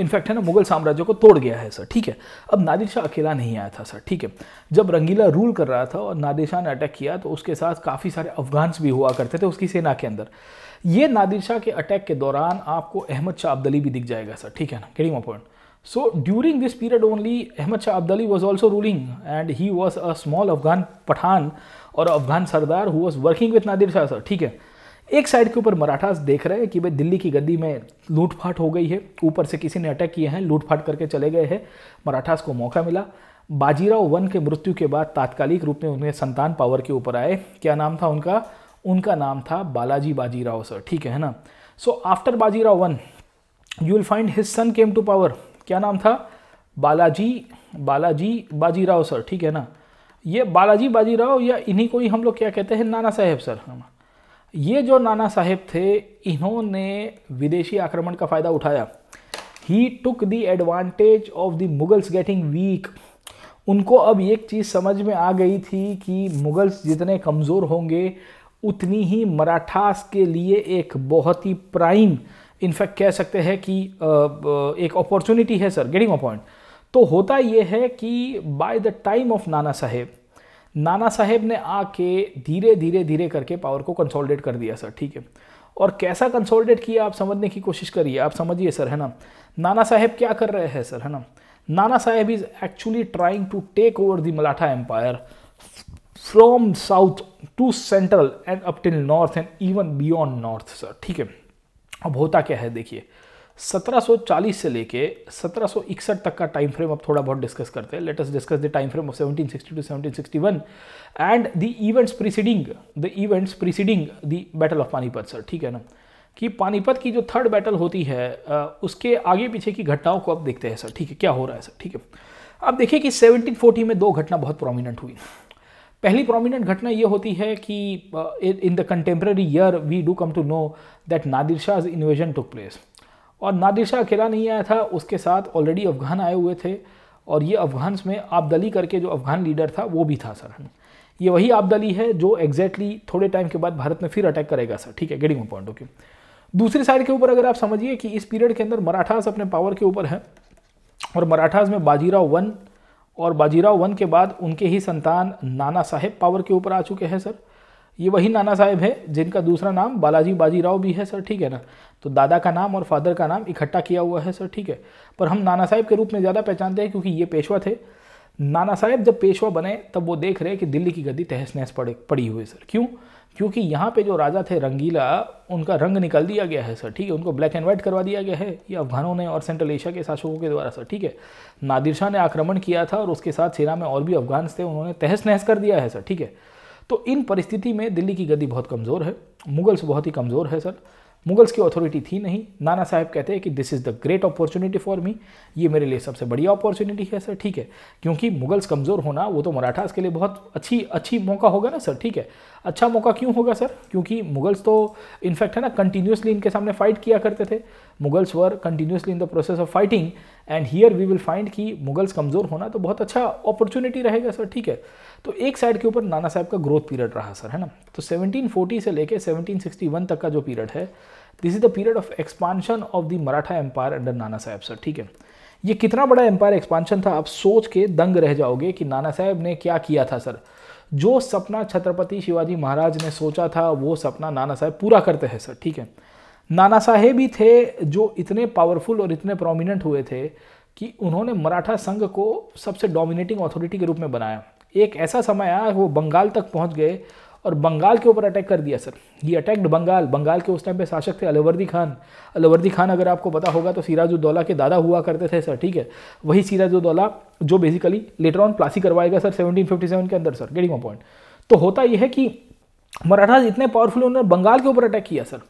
इनफैक्ट है ना मुगल साम्राज्य को तोड़ गया है सर ठीक है अब नादिर शाह अकेला नहीं आया था सर ठीक है जब रंगीला रूल कर रहा था और नादिर शाह ने अटैक किया तो उसके साथ काफ़ी सारे अफगान्स भी हुआ करते थे उसकी सेना के अंदर ये नादिर शाह के अटैक के दौरान आपको अहमद शाह अब्दली भी दिख जाएगा सर ठीक है ना getting point So during this period only, Ahmad Shah Abdali was also ruling and he was a small Afghan Pathan और Afghan sardar who was working with Nadir Shah sir ठीक है एक साइड के ऊपर मराठास देख रहे हैं कि भाई दिल्ली की गद्दी में लूटफाट हो गई है ऊपर से किसी ने अटैक किए हैं लूटफाट करके चले गए हैं मराठास को मौका मिला बाजीराव वन के मृत्यु के बाद तात्कालिक रूप में उन्हें संतान पावर के ऊपर आए क्या नाम था उनका उनका नाम था बालाजी बाजीराव सर ठीक है ना so after Bajirao one you will find his son came to power क्या नाम था बालाजी बालाजी बाजीराव सर ठीक है ना ये बालाजी बाजीराव या इन्हीं को ही हम लोग क्या कहते हैं नाना साहेब सर हम ये जो नाना साहेब थे इन्होंने विदेशी आक्रमण का फ़ायदा उठाया he took the advantage of the Mughals getting weak उनको अब एक चीज़ समझ में आ गई थी कि मुगल्स जितने कमज़ोर होंगे उतनी ही मराठास के लिए एक बहुत ही प्राइम इनफैक्ट कह सकते हैं कि एक अपॉर्चुनिटी है सर गेटिंग अ पॉइंट तो होता यह है कि by the time of Nana साहेब नाना साहेब ने आके धीरे धीरे धीरे करके पावर को कंसोलिडेट कर दिया सर ठीक है और कैसा कंसोलिडेट किया आप समझने की कोशिश करिए आप समझिए सर है ना नाना साहेब क्या कर रहे हैं सर है ना Nana Saheb is actually trying to take over the Maratha empire from south to central and up till north and even beyond north sir ठीक है अब होता क्या है देखिए 1740 से लेके 1761 तक का टाइम फ्रेम अब थोड़ा बहुत डिस्कस करते हैं let's discuss the time frame of 1760 to 1761 and the events preceding the events preceding the battle of Panipat sir ठीक है ना कि पानीपत की जो थर्ड बैटल होती है उसके आगे पीछे की घटनाओं को अब देखते हैं सर ठीक है क्या हो रहा है सर ठीक है अब देखिए कि 1740 में दो घटना बहुत प्रोमिनेंट हुई पहली प्रोमिनेंट घटना ये होती है कि in the contemporary year we do come to know that Nadir Shah invasion took place और नादिर शाह अकेला नहीं आया था उसके साथ ऑलरेडी अफगान आए हुए थे और ये अफगान में आबदली करके जो अफगान लीडर था वो भी था सर ये वही आबदली है जो एग्जैक्टली exactly थोड़े टाइम के बाद भारत में फिर अटैक करेगा सर ठीक है गेटिंग पॉइंट ओके दूसरी साइड के ऊपर अगर आप समझिए कि इस पीरियड के अंदर मराठास अपने पावर के ऊपर है और मराठास में बाजीराव वन और बाजीराव वन के बाद उनके ही संतान नाना साहेब पावर के ऊपर आ चुके हैं सर ये वही नाना साहेब है जिनका दूसरा नाम बालाजी बाजीराव भी है सर ठीक है ना तो दादा का नाम और फादर का नाम इकट्ठा किया हुआ है सर ठीक है पर हम नाना साहेब के रूप में ज़्यादा पहचानते हैं क्योंकि ये पेशवा थे नाना साहेब जब पेशवा बने तब वो देख रहे कि दिल्ली की गद्दी तहस नहस पड़े पड़ी हुई सर क्यों क्योंकि यहाँ पे जो राजा थे रंगीला उनका रंग निकाल दिया गया है सर ठीक है उनको ब्लैक एंड वाइट करवा दिया गया है ये अफगानों ने और सेंट्रल एशिया के शासकों के द्वारा सर ठीक है नादिर शाह ने आक्रमण किया था और उसके साथ सेना में और भी अफगान थे उन्होंने तहस नहस कर दिया है सर ठीक है तो इन परिस्थिति में दिल्ली की गद्दी बहुत कमज़ोर है मुगल्स बहुत ही कमज़ोर है सर मुगल्स की अथॉरिटी थी नहीं नाना साहब कहते हैं कि this is the great opportunity for me ये मेरे लिए सबसे बड़ी अपॉर्चुनिटी है सर ठीक है क्योंकि मुगल्स कमज़ोर होना वो तो मराठास के लिए बहुत अच्छी अच्छी मौका होगा ना सर ठीक है अच्छा मौका क्यों होगा सर क्योंकि मुगल्स तो इनफैक्ट है ना कंटिन्यूसली इनके सामने फाइट किया करते थे Mughals were continuously in the process of fighting and here we will find कि मुगल्स कमज़ोर होना तो बहुत अच्छा अपॉर्चुनिटी रहेगा सर ठीक है तो एक साइड के ऊपर नाना साहब का ग्रोथ पीरियड रहा सर है ना तो 1740 से लेके 1761 तक का जो पीरियड है this is the period of expansion of the Maratha empire under Nana Sahab sir ठीक है ये कितना बड़ा एम्पायर एक्सपांशन था आप सोच के दंग रह जाओगे कि नाना साहब ने क्या किया था सर जो सपना छत्रपति शिवाजी महाराज ने सोचा था वो सपना नाना साहब पूरा करते हैं सर ठीक है नाना साहेब ही थे जो इतने पावरफुल और इतने प्रोमिनेंट हुए थे कि उन्होंने मराठा संघ को सबसे डोमिनेटिंग अथॉरिटी के रूप में बनाया एक ऐसा समय आया वो बंगाल तक पहुंच गए और बंगाल के ऊपर अटैक कर दिया सर ये अटैक्ड बंगाल बंगाल के उस टाइम पे शासक थे अलवर्दी खान अलवर्दी खान अगर आपको पता होगा तो सिराजुद्दौला के दादा हुआ करते थे सर ठीक है वही सिराजुद्दौला जो बेसिकली लेटर ऑन प्लासी करवाएगा सर 1757 के अंदर सर गेटिंग पॉइंट तो होता यह है कि मराठाज इतने पावरफुल उन्होंने बंगाल के ऊपर अटैक किया सर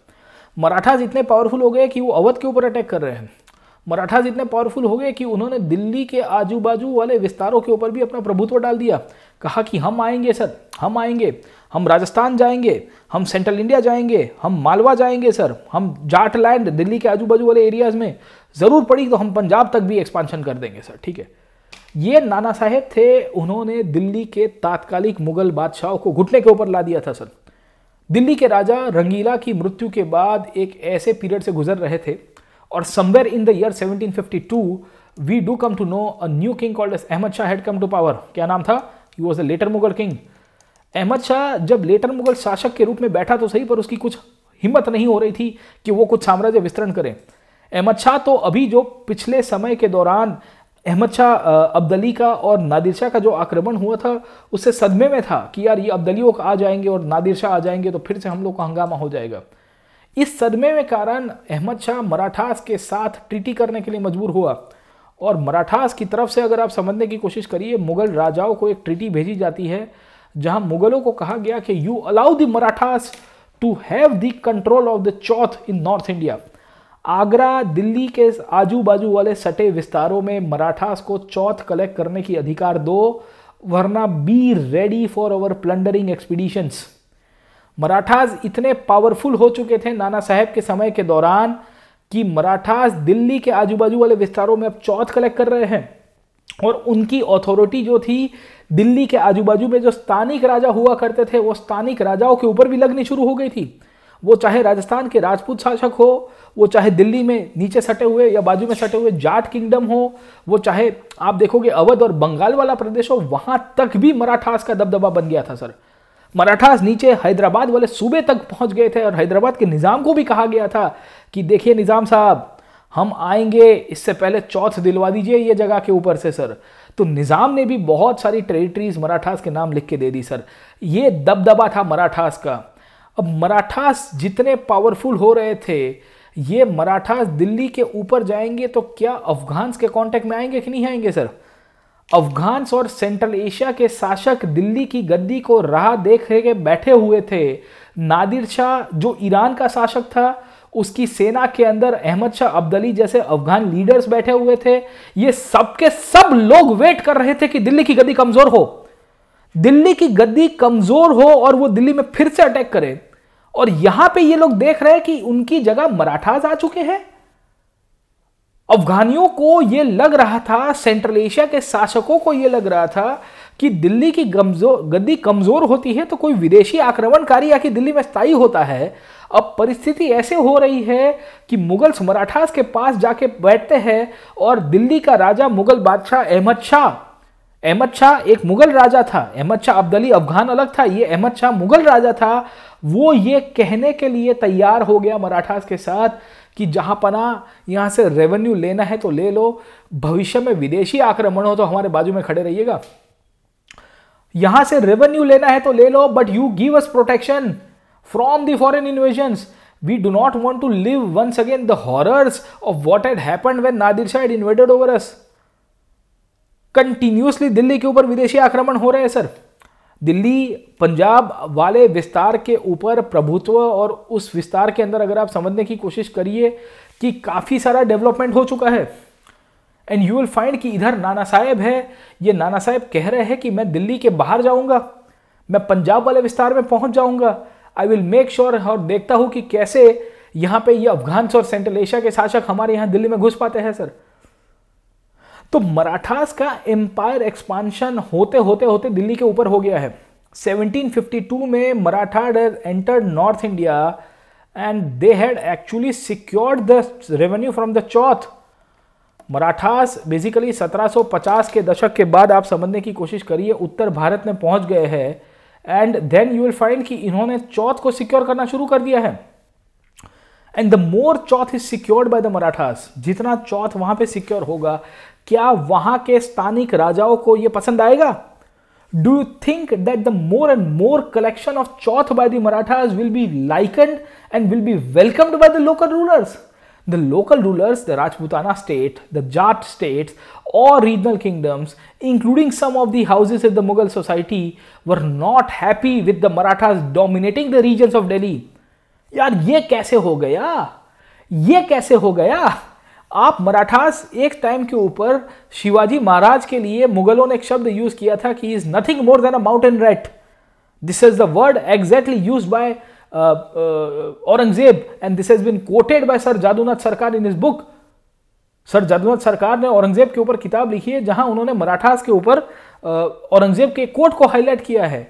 मराठाज इतने पावरफुल हो गए कि वो अवध के ऊपर अटैक कर रहे हैं मराठाज इतने पावरफुल हो गए कि उन्होंने दिल्ली के आजू बाजू वाले विस्तारों के ऊपर भी अपना प्रभुत्व डाल दिया कहा कि हम आएंगे सर हम आएंगे हम राजस्थान जाएंगे हम सेंट्रल इंडिया जाएंगे हम मालवा जाएंगे सर हम जाट लैंड दिल्ली के आजू बाजू वाले एरियाज में ज़रूर पड़ी तो हम पंजाब तक भी एक्सपांशन कर देंगे सर ठीक है ये नाना साहेब थे उन्होंने दिल्ली के तात्कालिक मुगल बादशाहों को घुटने के ऊपर ला दिया था सर दिल्ली के राजा रंगीला की मृत्यु के बाद एक ऐसे पीरियड से गुजर रहे थे और somewhere in the year 1752 we do come to know a new king called as Ahmad Shah had come to power क्या नाम था you was a later Mughal king Ahmad Shah जब लेटर मुगल शासक के रूप में बैठा तो सही पर उसकी कुछ हिम्मत नहीं हो रही थी कि वो कुछ साम्राज्य विस्तरण करें अहमद शाह तो अभी जो पिछले समय के दौरान अहमद शाह अब्दली का और नादिर शाह का जो आक्रमण हुआ था उससे सदमे में था कि यार ये अब्दलियों आ जाएंगे और नादिर शाह आ जाएंगे तो फिर से हम लोग का हंगामा हो जाएगा इस सदमे में कारण अहमद शाह मराठास के साथ ट्रीटी करने के लिए मजबूर हुआ और मराठास की तरफ से अगर आप समझने की कोशिश करिए मुगल राजाओं को एक ट्रीटी भेजी जाती है जहां मुगलों को कहा गया कि you allow the Marathas to have the control of the chauth in north India Agra Delhi के आजू बाजू वाले सटे विस्तारों में मराठास को चौथ कलेक्ट करने की अधिकार दो वरना be ready for our plundering expeditions Marathas इतने पावरफुल हो चुके थे नाना साहेब के समय के दौरान कि मराठास दिल्ली के आजू बाजू वाले विस्तारों में अब चौथ कलेक्ट कर रहे हैं और उनकी अथॉरिटी जो थी दिल्ली के आजू बाजू में जो स्थानिक राजा हुआ करते थे वो स्थानिक राजाओं के ऊपर भी लगनी शुरू हो गई थी वो चाहे राजस्थान के राजपूत शासक हो वो चाहे दिल्ली में नीचे सटे हुए या बाजू में सटे हुए जाट किंगडम हो वो चाहे आप देखोगे अवध और बंगाल वाला प्रदेश हो वहाँ तक भी मराठास का दबदबा बन गया था सर मराठास नीचे हैदराबाद वाले सूबे तक पहुंच गए थे और हैदराबाद के निज़ाम को भी कहा गया था कि देखिए निज़ाम साहब हम आएंगे इससे पहले चौथ दिलवा दीजिए ये जगह के ऊपर से सर तो निज़ाम ने भी बहुत सारी टेरिटरीज मराठास के नाम लिख के दे दी सर ये दबदबा था मराठास का अब मराठास जितने पावरफुल हो रहे थे ये मराठास दिल्ली के ऊपर जाएंगे तो क्या अफगान्स के कांटेक्ट में आएंगे कि नहीं आएंगे सर अफगान्स और सेंट्रल एशिया के शासक दिल्ली की गद्दी को राह देख के बैठे हुए थे नादिर शाह जो ईरान का शासक था उसकी सेना के अंदर अहमद शाह अब्दली जैसे अफगान लीडर्स बैठे हुए थे ये सब के सब लोग वेट कर रहे थे कि दिल्ली की गद्दी कमजोर हो दिल्ली की गद्दी कमजोर हो और वो दिल्ली में फिर से अटैक करें और यहां पे ये लोग देख रहे हैं कि उनकी जगह मराठाज आ चुके हैं अफगानियों को यह लग रहा था सेंट्रल एशिया के शासकों को यह लग रहा था कि दिल्ली की कमजोर गद्दी कमजोर होती है तो कोई विदेशी आक्रमणकारी आके दिल्ली में स्थायी होता है अब परिस्थिति ऐसे हो रही है कि मुगल्स मराठास के पास जाके बैठते हैं और दिल्ली का राजा मुगल बादशाह अहमद शाह अहमद शाह एक मुगल राजा था अहमद शाह अब्दली अफगान अलग था ये अहमद शाह मुगल राजा था वो ये कहने के लिए तैयार हो गया मराठास के साथ कि जहाँ पना यहाँ से रेवेन्यू लेना है तो ले लो भविष्य में विदेशी आक्रमण हो तो हमारे बाजू में खड़े रहिएगा यहाँ से रेवेन्यू लेना है तो ले लो but you give us protection from the foreign invasion we do not want to live once again the horrors of what had happen when Nadir Shah invaded over over continuously Delhi के ऊपर विदेशी आक्रमण हो रहे हैं सर दिल्ली पंजाब वाले विस्तार के ऊपर प्रभुत्व और उस विस्तार के अंदर अगर आप समझने की कोशिश करिए कि काफ़ी सारा डेवलपमेंट हो चुका है एंड यू विल फाइंड कि इधर नाना साहेब है ये नाना साहेब कह रहे हैं कि मैं दिल्ली के बाहर जाऊंगा मैं पंजाब वाले विस्तार में पहुंच जाऊंगा आई विल मेक श्योर और देखता हूं कि कैसे यहाँ पे ये यह अफगान और सेंट्रल एशिया के शासक हमारे यहाँ दिल्ली में घुस पाते हैं सर तो मराठास का एम्पायर एक्सपांशन होते होते होते दिल्ली के ऊपर हो गया है 1752 में Maratha enter north India and they had actually secured the revenue from the chauth Marathas basically 1750 के दशक के बाद आप समझने की कोशिश करिए उत्तर भारत में पहुंच गए हैं and then you will find कि इन्होंने चौथ को सिक्योर करना शुरू कर दिया है and the more chauth is secured by the Marathas जितना चौथ वहां पे सिक्योर होगा क्या वहां के स्थानिक राजाओं को यह पसंद आएगा do you think that the more and more collection of chauth by the Marathas will be liked and will be welcomed by the local rulers the local rulers the Rajputana state the Jat state और regional kingdoms including some of the houses in the Mughal society were not happy with the Marathas dominating the region of Delhi यार ये कैसे हो गया ये कैसे हो गया आप मराठास एक टाइम के ऊपर शिवाजी महाराज के लिए मुगलों ने एक शब्द यूज किया था कि is nothing more than a mountain rat this is the word exactly use by Aurangzeb and this has been quoted by sir Jadunath Sarkar in his book sir Jadunath Sarkar ने औरंगजेब के ऊपर किताब लिखी है जहां उन्होंने मराठास के ऊपर औरंगजेब uh, के कोट को हाईलाइट किया है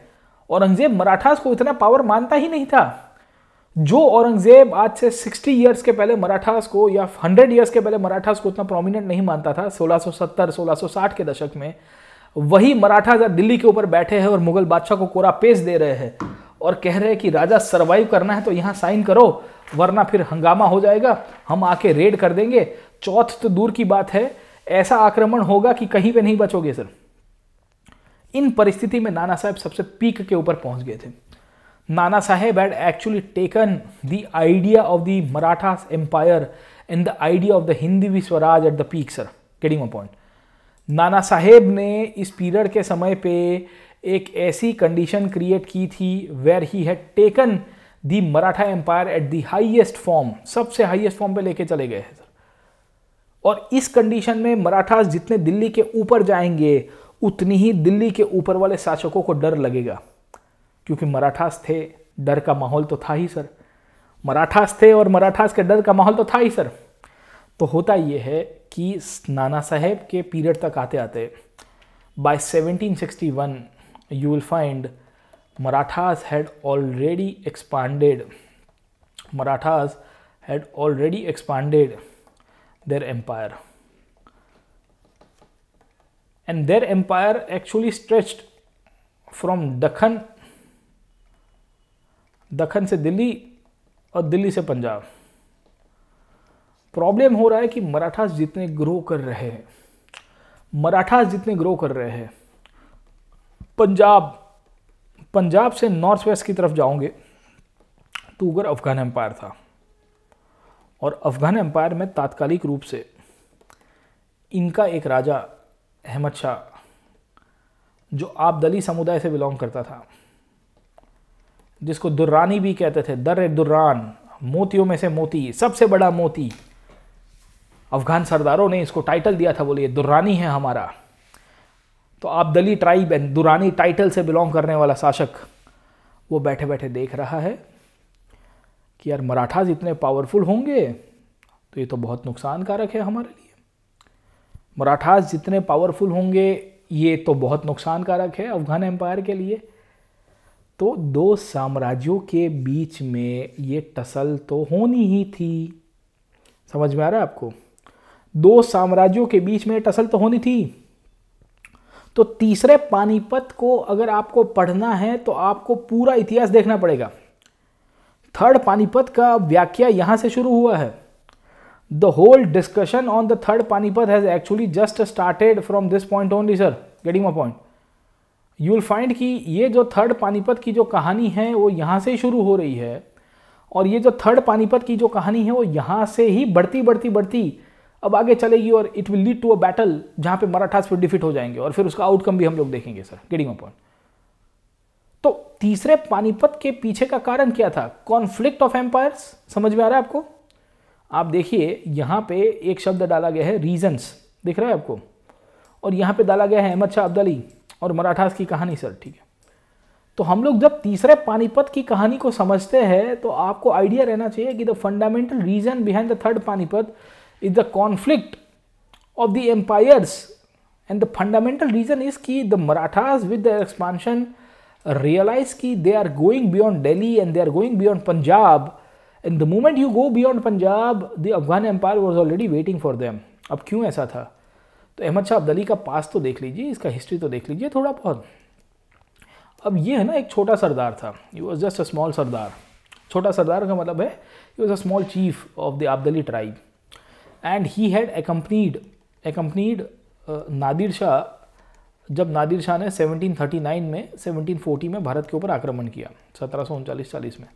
औरंगजेब मराठास को इतना पावर मानता ही नहीं था जो औरंगजेब आज से 60 ईयर्स के पहले मराठास को या 100 ईयर्स के पहले मराठास को इतना प्रोमिनेंट नहीं मानता था 1670 1660 के दशक में वही मराठा आज दिल्ली के ऊपर बैठे हैं और मुगल बादशाह को कोरा पेश दे रहे हैं और कह रहे हैं कि राजा सर्वाइव करना है तो यहाँ साइन करो वरना फिर हंगामा हो जाएगा हम आके रेड कर देंगे चौथ तो दूर की बात है ऐसा आक्रमण होगा कि कहीं पे नहीं बचोगे सर इन परिस्थिति में नाना साहब सबसे पीक के ऊपर पहुंच गए थे Nana Saheb had actually taken the idea of the Maratha empire and the idea of the Hindi Vishwaraj at the peak sir Getting my point. नाना साहेब ने इस पीरियड के समय पे एक ऐसी कंडीशन क्रिएट की थी where he had taken the Maratha empire at the highest form सबसे हाईएस्ट फॉर्म पे लेके चले गए हैं सर और इस कंडीशन में मराठास जितने दिल्ली के ऊपर जाएंगे उतनी ही दिल्ली के ऊपर वाले शासकों को डर लगेगा क्योंकि मराठास थे डर का माहौल तो था ही सर मराठास थे और मराठास के डर का माहौल तो था ही सर तो होता ये है कि नाना साहेब के पीरियड तक आते आते by 1761 you will find Marathas had already expanded Marathas had already expanded their empire and their empire actually stretched from Deccan Deccan से दिल्ली और दिल्ली से पंजाब प्रॉब्लम हो रहा है कि मराठास जितने ग्रो कर रहे हैं मराठास जितने ग्रो कर रहे हैं पंजाब पंजाब से नॉर्थ वेस्ट की तरफ जाओगे तो उगर अफगान एम्पायर था और अफगान एम्पायर में तात्कालिक रूप से इनका एक राजा अहमद शाह जो आबदली समुदाय से बिलोंग करता था जिसको दुर्रानी भी कहते थे दर दुर्रान मोतियों में से मोती सबसे बड़ा मोती अफगान सरदारों ने इसको टाइटल दिया था बोलिए दुर्रानी है हमारा तो Abdali tribe and Durrani title से बिलोंग करने वाला शासक वो बैठे बैठे देख रहा है कि यार मराठाज इतने पावरफुल होंगे तो ये तो बहुत नुकसानकारक है हमारे लिए मराठाज जितने पावरफुल होंगे ये तो बहुत नुकसानकारक है अफगान एम्पायर के लिए तो दो साम्राज्यों के बीच में ये टसल तो होनी ही थी समझ में आ रहा है आपको दो साम्राज्यों के बीच में टसल तो होनी थी तो तीसरे पानीपत को अगर आपको पढ़ना है तो आपको पूरा इतिहास देखना पड़ेगा थर्ड पानीपत का व्याख्या यहां से शुरू हुआ है the whole discussion on the third Panipat has actually just started from this point only sir getting my point you will find कि ये जो थर्ड पानीपत की जो कहानी है वो यहाँ से शुरू हो रही है और ये जो थर्ड पानीपत की जो कहानी है वो यहाँ से ही बढ़ती बढ़ती बढ़ती अब आगे चलेगी और it will lead to a battle जहाँ पे मराठास फिर डिफिट हो जाएंगे और फिर उसका आउटकम भी हम लोग देखेंगे सर गेटिंग पॉइंट तो तीसरे पानीपत के पीछे का कारण क्या था कॉन्फ्लिक्ट ऑफ एम्पायर्स समझ में आ रहा है आपको आप देखिए यहाँ पे एक शब्द डाला गया है रीजन्स दिख रहा है आपको और यहाँ पे डाला गया है अहमद शाह अब्दाली और मराठास की कहानी सर ठीक है तो हम लोग जब तीसरे पानीपत की कहानी को समझते हैं तो आपको आइडिया रहना चाहिए कि the fundamental reason behind the third Panipat is the conflict of the empires and the fundamental reason is कि the Marathas with the expansion realise की they are going beyond Delhi and they are going beyond Punjab and the moment you go beyond Punjab the Afghan empire was already waiting for them अब क्यों ऐसा था तो अहमद शाह अब्दली का पास तो देख लीजिए इसका हिस्ट्री तो देख लीजिए थोड़ा बहुत अब ये है ना एक छोटा सरदार था you was just a small sardar छोटा सरदार का मतलब है he was a small chief of the Abdali tribe and he had accompanied accompanied Nadir Shah जब नादिर शाह ने 1739 में 1740 में भारत के ऊपर आक्रमण किया सत्रह सौ में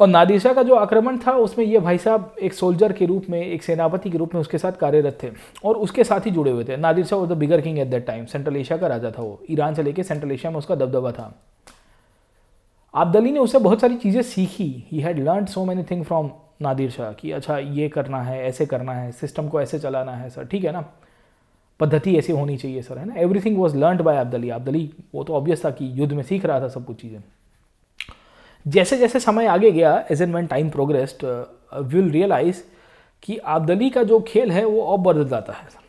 और नादिशा का जो आक्रमण था उसमें ये भाई साहब एक सोल्जर के रूप में एक सेनापति के रूप में उसके साथ कार्यरत थे और उसके साथ ही जुड़े हुए थे Nadir Shah was the bigger king at that time Central Asia का राजा था वो ईरान से लेकर सेंट्रल एशिया में उसका दबदबा था आब्दली ने उससे बहुत सारी चीज़ें सीखी he had learn so many thing from Nadir Shah कि अच्छा ये करना है ऐसे करना है सिस्टम को ऐसे चलाना है सर ठीक है ना पद्धति ऐसी होनी चाहिए सर है ना everything was learn by Abdali Abdali वो तो ऑब्वियस था कि युद्ध में सीख रहा था सब कुछ चीज़ें जैसे जैसे समय आगे गया as and when time progressed will realise कि आबदली का जो खेल है वो अब बदल जाता है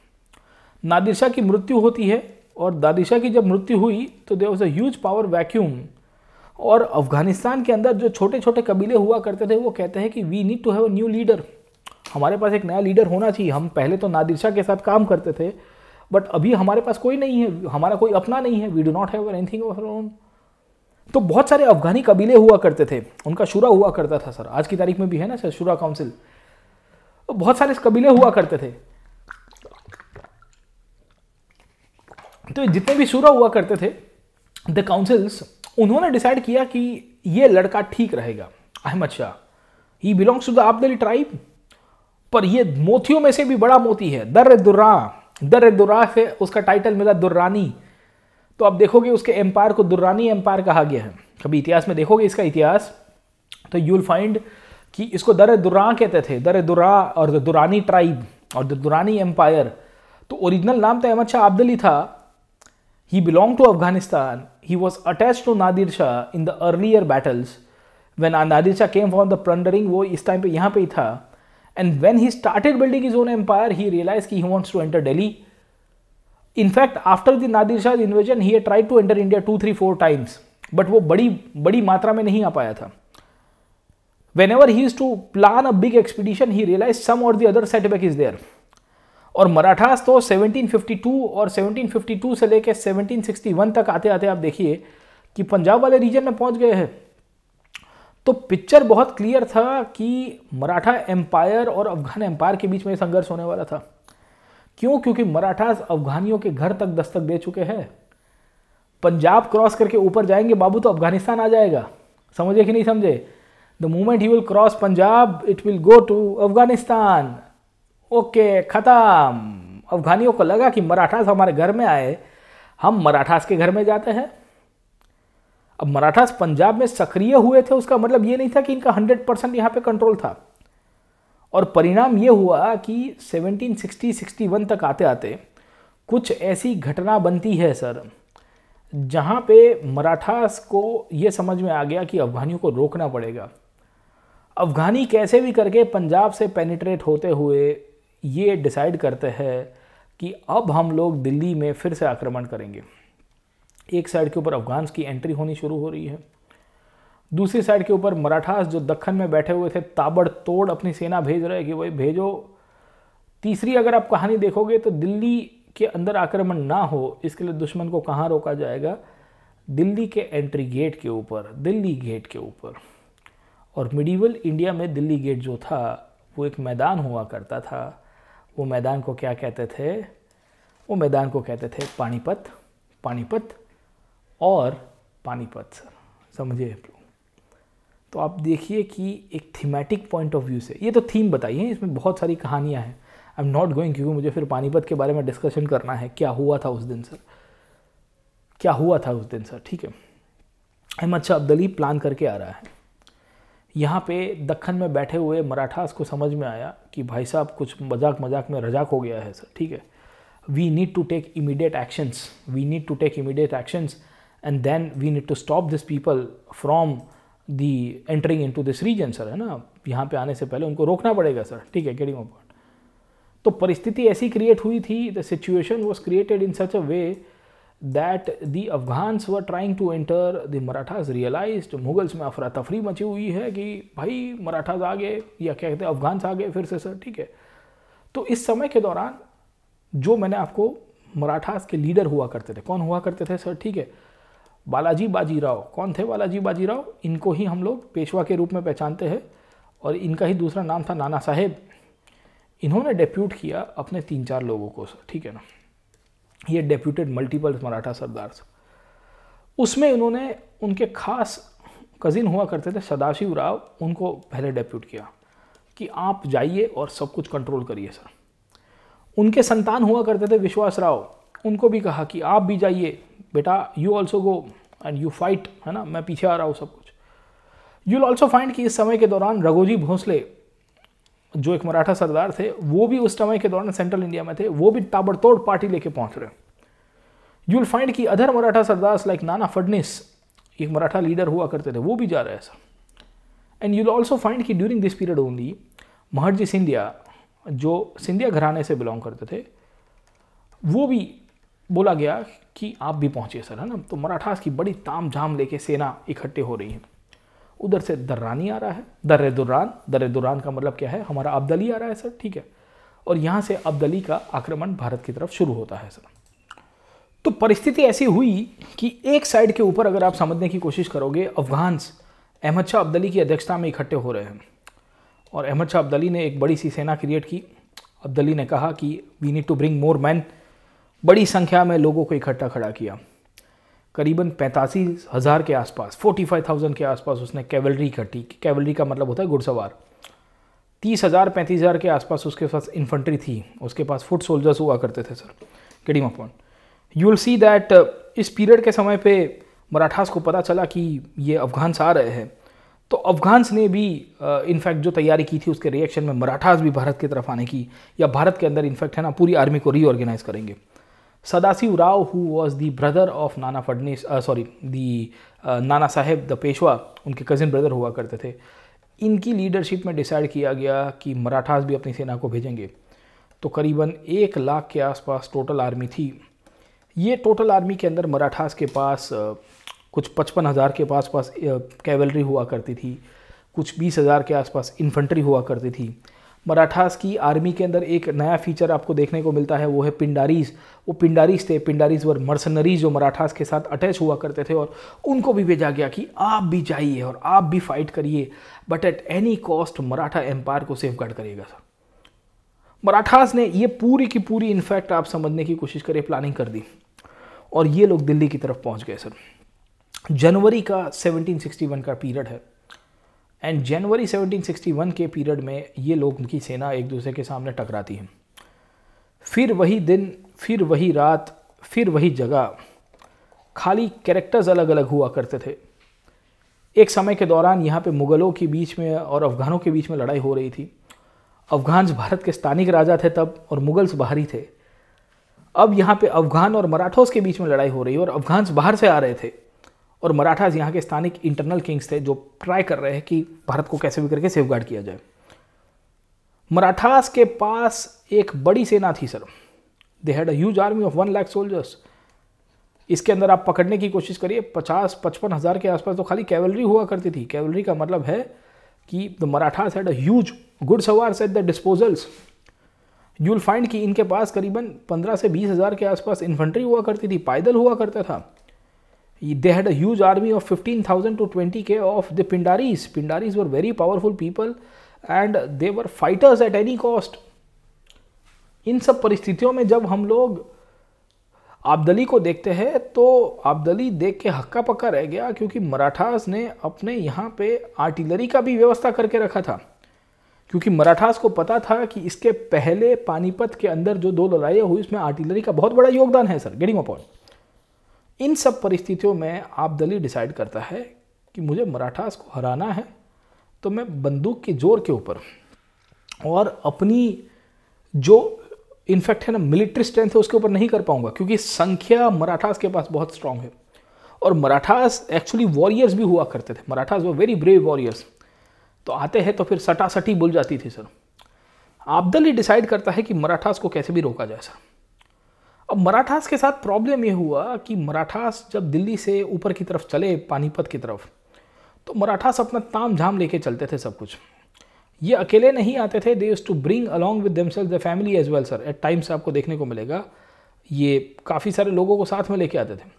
नादिरशाह की मृत्यु होती है और दादिशाह की जब मृत्यु हुई तो there was a huge power vacuum और अफगानिस्तान के अंदर जो छोटे छोटे कबीले हुआ करते थे वो कहते हैं कि we need to have a new leader हमारे पास एक नया लीडर होना चाहिए हम पहले तो नादिरशाह के साथ काम करते थे बट अभी हमारे पास कोई नहीं है हमारा कोई अपना नहीं है we do not have anything of own तो बहुत सारे अफगानी कबीले हुआ करते थे उनका शुरा हुआ करता था सर आज की तारीख में भी है ना सर शुरा काउंसिल तो बहुत सारे कबीले हुआ करते थे तो जितने भी शुरा हुआ करते थे द काउंसिल्स उन्होंने डिसाइड किया कि ये लड़का ठीक रहेगा Ahmad Shah he belongs to the Abdali tribe पर ये मोतियों में से भी बड़ा मोती है दर दुर्रा दर दुर्रा से उसका टाइटल मिला दुर्रानी तो आप देखोगे उसके एम्पायर को दुर्रानी एम्पायर कहा गया है कभी इतिहास में देखोगे इसका इतिहास तो यूल फाइंड कि इसको दर दुर्रा कहते थे दर दुर्रा और द दुरानी ट्राइब और द दुरानी एम्पायर तो ओरिजिनल नाम तो अहमद शाह आब्दली था he belong to Afghanistan he was attach to Nadir Shah in the earlier battles when Nadir Shah came for the plundering वो इस टाइम पे यहाँ पे ही था and when he started building his own empire he realise की he wants to enter Delhi in fact after the Nadir Nadir Shah's invasion, he had tried to enter India two, three, four वो बड़ी बड़ी मात्रा में नहीं आ पाया था whenever he is to plan a big expedition he realise some और the other setback is there और मराठास तो 1752 और 1752 से लेकर 1761 तक आते आते आप देखिए कि पंजाब वाले रीजन में पहुंच गए हैं तो पिक्चर बहुत क्लियर था कि मराठा एम्पायर और अफगान एम्पायर के बीच में संघर्ष होने वाला था क्यों क्योंकि मराठास अफगानियों के घर तक दस्तक दे चुके हैं पंजाब क्रॉस करके ऊपर जाएंगे बाबू तो अफगानिस्तान आ जाएगा समझे कि नहीं समझे the moment he will cross Punjab it will go to Afghanistan okay ख़त्म अफगानियों को लगा कि मराठास हमारे घर में आए हम मराठास के घर में जाते हैं अब मराठास पंजाब में सक्रिय हुए थे उसका मतलब ये नहीं था कि इनका हंड्रेड परसेंट यहाँ पे कंट्रोल था और परिणाम ये हुआ कि 1760-61 तक आते आते कुछ ऐसी घटना बनती है सर जहाँ पे मराठास को ये समझ में आ गया कि अफगानियों को रोकना पड़ेगा अफगानी कैसे भी करके पंजाब से पेनिट्रेट होते हुए ये डिसाइड करते हैं कि अब हम लोग दिल्ली में फिर से आक्रमण करेंगे एक साइड के ऊपर अफगान्स की एंट्री होनी शुरू हो रही है दूसरी साइड के ऊपर मराठास जो दखन में बैठे हुए थे ताबड़तोड़ अपनी सेना भेज रहे कि भाई भेजो तीसरी अगर आप कहानी देखोगे तो दिल्ली के अंदर आक्रमण ना हो इसके लिए दुश्मन को कहाँ रोका जाएगा दिल्ली के एंट्री गेट के ऊपर दिल्ली गेट के ऊपर और मिडीवल इंडिया में दिल्ली गेट जो था वो एक मैदान हुआ करता था वो मैदान को क्या कहते थे वो मैदान को कहते थे पानीपत पानीपत और पानीपत सर समझिए तो आप देखिए कि एक थीमेटिक पॉइंट ऑफ व्यू से ये तो थीम बताइए इसमें बहुत सारी कहानियाँ हैं आई एम नॉट गोइंग क्योंकि मुझे फिर पानीपत के बारे में डिस्कशन करना है क्या हुआ था उस दिन सर क्या हुआ था उस दिन सर ठीक है अहमद शाह अब्दली प्लान करके आ रहा है यहाँ पे दखन में बैठे हुए मराठास को समझ में आया कि भाई साहब कुछ मजाक मजाक में रजाक हो गया है सर ठीक है we need to take immediate actions we need to take immediate actions and then we need to stop this people from the entering in into this region sir है ना यहाँ पे आने से पहले उनको रोकना पड़ेगा सर ठीक है गेटिंग अपॉइंट तो परिस्थिति ऐसी क्रिएट हुई थी the situation was created in such a way that the Afghans were trying to enter the Marathas realise Mughals में अफरा तफरी मची हुई है कि भाई मराठाज आ गए या क्या कहते हैं अफगान्स आ गए फिर से सर ठीक है तो इस समय के दौरान जो मैंने आपको मराठास के लीडर हुआ करते थे कौन हुआ करते थे सर ठीक है बालाजी बाजीराव कौन थे बालाजी बाजीराव इनको ही हम लोग पेशवा के रूप में पहचानते हैं और इनका ही दूसरा नाम था नाना साहेब इन्होंने डेप्यूट किया अपने तीन चार लोगों को ठीक है ना ये डेप्यूटेड मल्टीपल मराठा सरदार उसमें इन्होंने उनके खास कज़िन हुआ करते थे सदाशिव राव उनको पहले डेप्यूट किया कि आप जाइए और सब कुछ कंट्रोल करिए सर उनके संतान हुआ करते थे विश्वास राव उनको भी कहा कि आप भी जाइए बेटा you also go and you fight है ना मैं पीछे आ रहा हूँ सब कुछ यू विल ऑल्सो फाइंड कि इस समय के दौरान रघोजी भोंसले जो एक मराठा सरदार थे वो भी उस समय के दौरान सेंट्रल इंडिया में थे वो भी ताबड़तोड़ पार्टी लेके पहुंच रहे यू विल फाइंड कि अदर मराठा सरदार लाइक नाना फडनीस एक मराठा लीडर हुआ करते थे वो भी जा रहे हैं sir and you will also find कि during this period only Mahadji Scindia जो सिंधिया घराने से बिलोंग करते थे वो भी बोला गया कि आप भी पहुंचे सर है ना तो मराठास की बड़ी ताम झाम लेके सेना इकट्ठे हो रही है उधर से दर्रानी आ रहा है दर्रे दुर्रान दर्रे दुर्रान का मतलब क्या है हमारा अब्दली आ रहा है सर ठीक है और यहाँ से अब्दली का आक्रमण भारत की तरफ शुरू होता है सर तो परिस्थिति ऐसी हुई कि एक साइड के ऊपर अगर आप समझने की कोशिश करोगे अफग़ान अहमद शाह अब्दली की अध्यक्षता में इकट्ठे हो रहे हैं और अहमद शाह अब्दली ने एक बड़ी सी सेना क्रिएट की अब्दली ने कहा कि we need to bring more man बड़ी संख्या में लोगों को इकट्ठा खड़ा किया करीबन पैंतासी हज़ार के आसपास फोर्टी फाइव थाउजेंड के आसपास उसने कैवलरी इकट्ठी कैवलरी का मतलब होता है घुड़सवार तीस हज़ार पैंतीस हज़ार के आसपास उसके पास इन्फेंट्री थी उसके पास फुट सोल्जर्स हुआ करते थे सर केडी upon you will see that इस पीरियड के समय पे मराठास को पता चला कि ये अफगान्स आ रहे हैं तो अफगान्स ने भी इनफैक्ट uh, जो तैयारी की थी उसके रिएक्शन में मराठास भी भारत की तरफ आने की या भारत के अंदर इनफैक्ट है ना पूरी आर्मी को रीऑर्गेनाइज करेंगे Sadasiv Rao who was the brother of Nana Phadnis sorry दी नाना साहेब द पेशवा उनके कज़िन ब्रदर हुआ करते थे इनकी लीडरशिप में डिसाइड किया गया कि मराठास भी अपनी सेना को भेजेंगे तो करीबन एक लाख के आसपास टोटल आर्मी थी ये टोटल आर्मी के अंदर मराठास के पास कुछ पचपन हज़ार के पास पास कैवलरी हुआ करती थी कुछ बीस हज़ार के आसपास इन्फेंट्री हुआ करती थी मराठास की आर्मी के अंदर एक नया फीचर आपको देखने को मिलता है वो है पिंडारीज वो पिंडारीज थे पिंडारीज वर मर्सनरीज जो मराठास के साथ अटैच हुआ करते थे और उनको भी भेजा गया कि आप भी जाइए और आप भी फाइट करिए but at any cost Maratha empire को सेफ गार्ड करिएगा सर मराठास ने ये पूरी की पूरी इनफैक्ट आप समझने की कोशिश करिए प्लानिंग कर दी और ये लोग दिल्ली की तरफ पहुँच गए सर जनवरी का 1761 का पीरियड है एंड जनवरी 1761 के पीरियड में ये लोग की सेना एक दूसरे के सामने टकराती है फिर वही दिन फिर वही रात फिर वही जगह खाली कैरेक्टर्स अलग अलग हुआ करते थे एक समय के दौरान यहाँ पे मुग़लों के बीच में और अफ़गानों के बीच में लड़ाई हो रही थी अफ़गान्स भारत के स्थानिक राजा थे तब और मुग़ल्स बाहरी थे अब यहाँ पे अफ़गान और मराठोस के बीच में लड़ाई हो रही और अफ़गान्स बाहर से आ रहे थे और मराठाज यहाँ के स्थानिक इंटरनल किंग्स थे जो ट्राई कर रहे हैं कि भारत को कैसे भी करके सेफ किया जाए मराठास के पास एक बड़ी सेना थी sir they had huge army of one lakh soldiers इसके अंदर आप पकड़ने की कोशिश करिए पचास पचपन हज़ार के आसपास तो खाली कैवलरी हुआ करती थी कैवलरी का मतलब है कि the Marathas had huge ghudsawar at the disposals you will find कि इनके पास करीबन पंद्रह से बीस हज़ार के आसपास इन्फेंट्री हुआ करती थी पैदल हुआ करता था had as army of fifteen thousand to twenty K of the Pindaris Pindaris were very powerful people and they were fighters at any cost in सब परिस्थितियों में जब हम लोग आबदली को देखते हैं तो आबदली देख के हक्का पक्का रह गया क्योंकि मराठास ने अपने यहाँ पे आर्टिलरी का भी व्यवस्था करके रखा था क्योंकि मराठास को पता था कि इसके पहले पानीपत के अंदर जो दो लड़ाइयाँ हुई उसमें आर्टिलरी का बहुत बड़ा योगदान है सर गेटिंग अपॉइंट इन सब परिस्थितियों में दली डिसाइड करता है कि मुझे मराठास को हराना है तो मैं बंदूक के जोर के ऊपर और अपनी जो इनफैक्ट है ना मिलिट्री स्ट्रेंथ है उसके ऊपर नहीं कर पाऊंगा क्योंकि संख्या मराठास के पास बहुत स्ट्रांग है और मराठास एक्चुअली वॉरियर्स भी हुआ करते थे मराठास वो वेरी ब्रेव वॉरियर्स तो आते हैं तो फिर सटासटी बोल जाती थी सर ही डिसाइड करता है कि मराठास को कैसे भी रोका जाए सर अब मराठास के साथ प्रॉब्लम ये हुआ कि मराठास जब दिल्ली से ऊपर की तरफ चले पानीपत की तरफ तो मराठास अपना ताम झाम लेके चलते थे सब कुछ ये अकेले नहीं आते थे they to bring along with themselves the family as well sir at times आपको देखने को मिलेगा ये काफ़ी सारे लोगों को साथ में लेके आते थे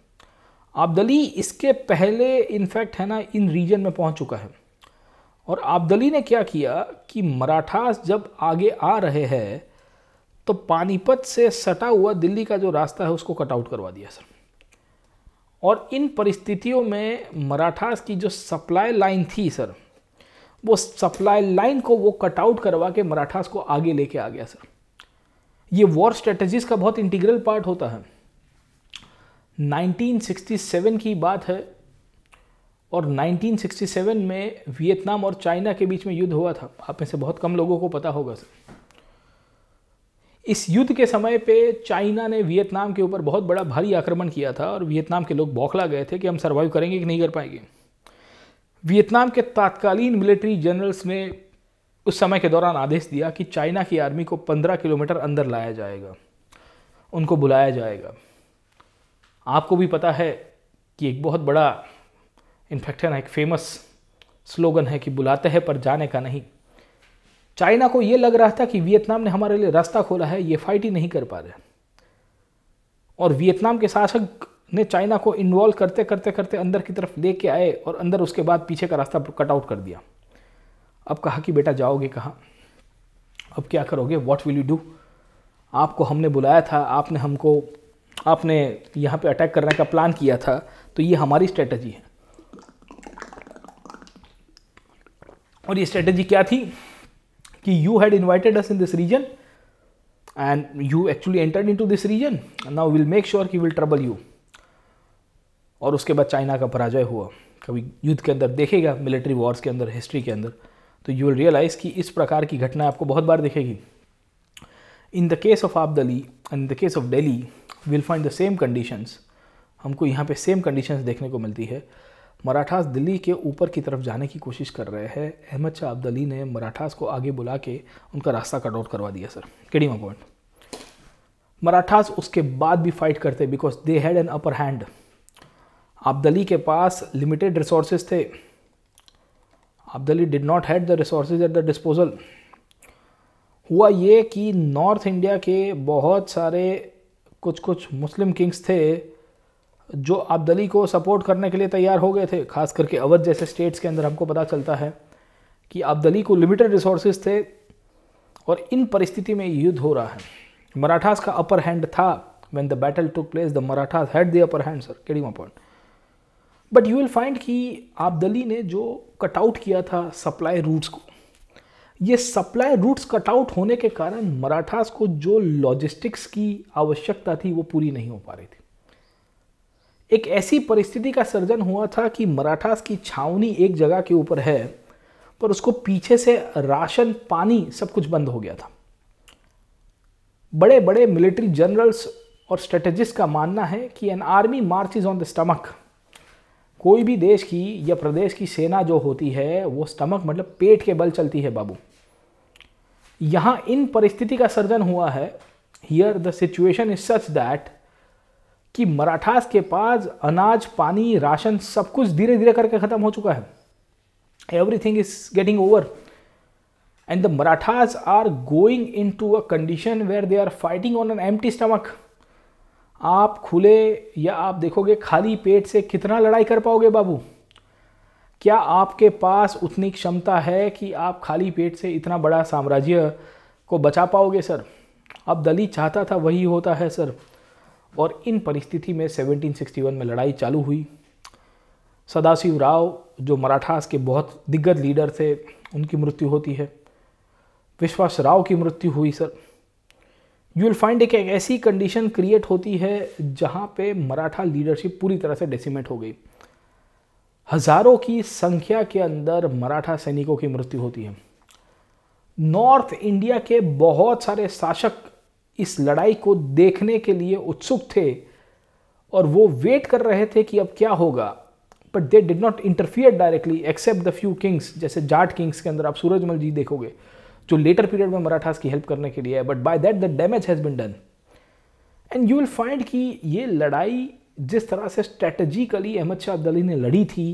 आब्दली इसके पहले इनफैक्ट है ना इन रीजन में पहुंच चुका है और आब्दली ने क्या किया कि मराठास जब आगे आ रहे हैं तो पानीपत से सटा हुआ दिल्ली का जो रास्ता है उसको कटआउट करवा दिया सर और इन परिस्थितियों में मराठास की जो सप्लाई लाइन थी सर वो सप्लाई लाइन को वो कटआउट करवा के मराठास को आगे लेके आ गया सर ये वॉर स्ट्रेटजीज का बहुत इंटीग्रल पार्ट होता है 1967 की बात है और 1967 में वियतनाम और चाइना के बीच में युद्ध हुआ था आप में से बहुत कम लोगों को पता होगा सर इस युद्ध के समय पे चाइना ने वियतनाम के ऊपर बहुत बड़ा भारी आक्रमण किया था और वियतनाम के लोग बौखला गए थे कि हम सर्वाइव करेंगे कि नहीं कर पाएंगे वियतनाम के तात्कालीन मिलिट्री जनरल्स ने उस समय के दौरान आदेश दिया कि चाइना की आर्मी को 15 किलोमीटर अंदर लाया जाएगा उनको बुलाया जाएगा आपको भी पता है कि एक बहुत बड़ा इन्फेक्शन है एक फेमस स्लोगन है कि बुलाते हैं पर जाने का नहीं चाइना को यह लग रहा था कि वियतनाम ने हमारे लिए रास्ता खोला है ये फाइट ही नहीं कर पा रहे और वियतनाम के शासक ने चाइना को इन्वॉल्व करते करते करते अंदर की तरफ ले के आए और अंदर उसके बाद पीछे का रास्ता कट आउट कर दिया अब कहा कि बेटा जाओगे कहाँ अब क्या करोगे वॉट विल यू डू आपको हमने बुलाया था आपने हमको आपने यहाँ पे अटैक करने का प्लान किया था तो ये हमारी स्ट्रेटजी है और ये स्ट्रेटजी क्या थी कि you had invited us in this region and you actually entered into this region now will make sure कि विल ट्रबल यू और उसके बाद चाइना का पराजय हुआ कभी युद्ध के अंदर देखेगा मिलिट्री वॉर्स के अंदर हिस्ट्री के अंदर तो यू विल रियलाइज़ कि इस प्रकार की घटनाएं आपको बहुत बार दिखेगी इन the case of Delhi in the case of Delhi will find the same conditions हमको यहाँ पे सेम कंडीशंस देखने को मिलती है मराठास दिल्ली के ऊपर की तरफ जाने की कोशिश कर रहे हैं अहमद शाह अब्दली ने मराठास को आगे बुला के उनका रास्ता कट आउट करवा दिया सर मा पॉइंट मराठास उसके बाद भी फाइट करते because they had an upper hand Abdali के पास लिमिटेड रिसोर्सेज थे Abdali did not had the resources at the disposal हुआ ये कि नॉर्थ इंडिया के बहुत सारे कुछ कुछ मुस्लिम किंग्स थे जो आबदली को सपोर्ट करने के लिए तैयार हो गए थे खास करके अवध जैसे स्टेट्स के अंदर हमको पता चलता है कि आबदली को लिमिटेड रिसोर्सेज थे और इन परिस्थिति में युद्ध हो रहा है मराठास का अपर हैंड था when the battle to place the Marathas had the upper hand sir केड़ी upon but you will find कि आबदली ने जो कट आउट किया था सप्लाई रूट्स को ये सप्लाई रूट्स कटआउट होने के कारण मराठास को जो लॉजिस्टिक्स की आवश्यकता थी वो पूरी नहीं हो पा रही थी एक ऐसी परिस्थिति का सर्जन हुआ था कि मराठास की छावनी एक जगह के ऊपर है पर उसको पीछे से राशन पानी सब कुछ बंद हो गया था बड़े बड़े मिलिट्री जनरल्स और स्ट्रेटेजिस्ट का मानना है कि an army march is on the stomach कोई भी देश की या प्रदेश की सेना जो होती है वो स्टमक मतलब पेट के बल चलती है बाबू यहाँ इन परिस्थिति का सर्जन हुआ है here the situation is such that कि मराठास के पास अनाज पानी राशन सब कुछ धीरे धीरे करके ख़त्म हो चुका है getting over and the Marathas are going into a condition where they are fighting on an empty stomach आप खुले या आप देखोगे खाली पेट से कितना लड़ाई कर पाओगे बाबू क्या आपके पास उतनी क्षमता है कि आप खाली पेट से इतना बड़ा साम्राज्य को बचा पाओगे सर अब दली चाहता था वही होता है सर और इन परिस्थिति में 1761 में लड़ाई चालू हुई सदाशिव राव जो मराठास के बहुत दिग्गज लीडर थे उनकी मृत्यु होती है विश्वास राव की मृत्यु हुई सर यू विल फाइंड एक ऐसी कंडीशन क्रिएट होती है जहाँ पे मराठा लीडरशिप पूरी तरह से डेसिमेट हो गई हज़ारों की संख्या के अंदर मराठा सैनिकों की मृत्यु होती है नॉर्थ इंडिया के बहुत सारे शासक इस लड़ाई को देखने के लिए उत्सुक थे और वो वेट कर रहे थे कि अब क्या होगा but they did not interfere directly except the few kings जैसे जाट किंग्स के अंदर आप सूरजमल जी देखोगे जो लेटर पीरियड में मराठास की हेल्प करने के लिए है but by that the damage has been done and you will find कि ये लड़ाई जिस तरह से स्ट्रेटजिकली अहमद शाह अब्दाली ने लड़ी थी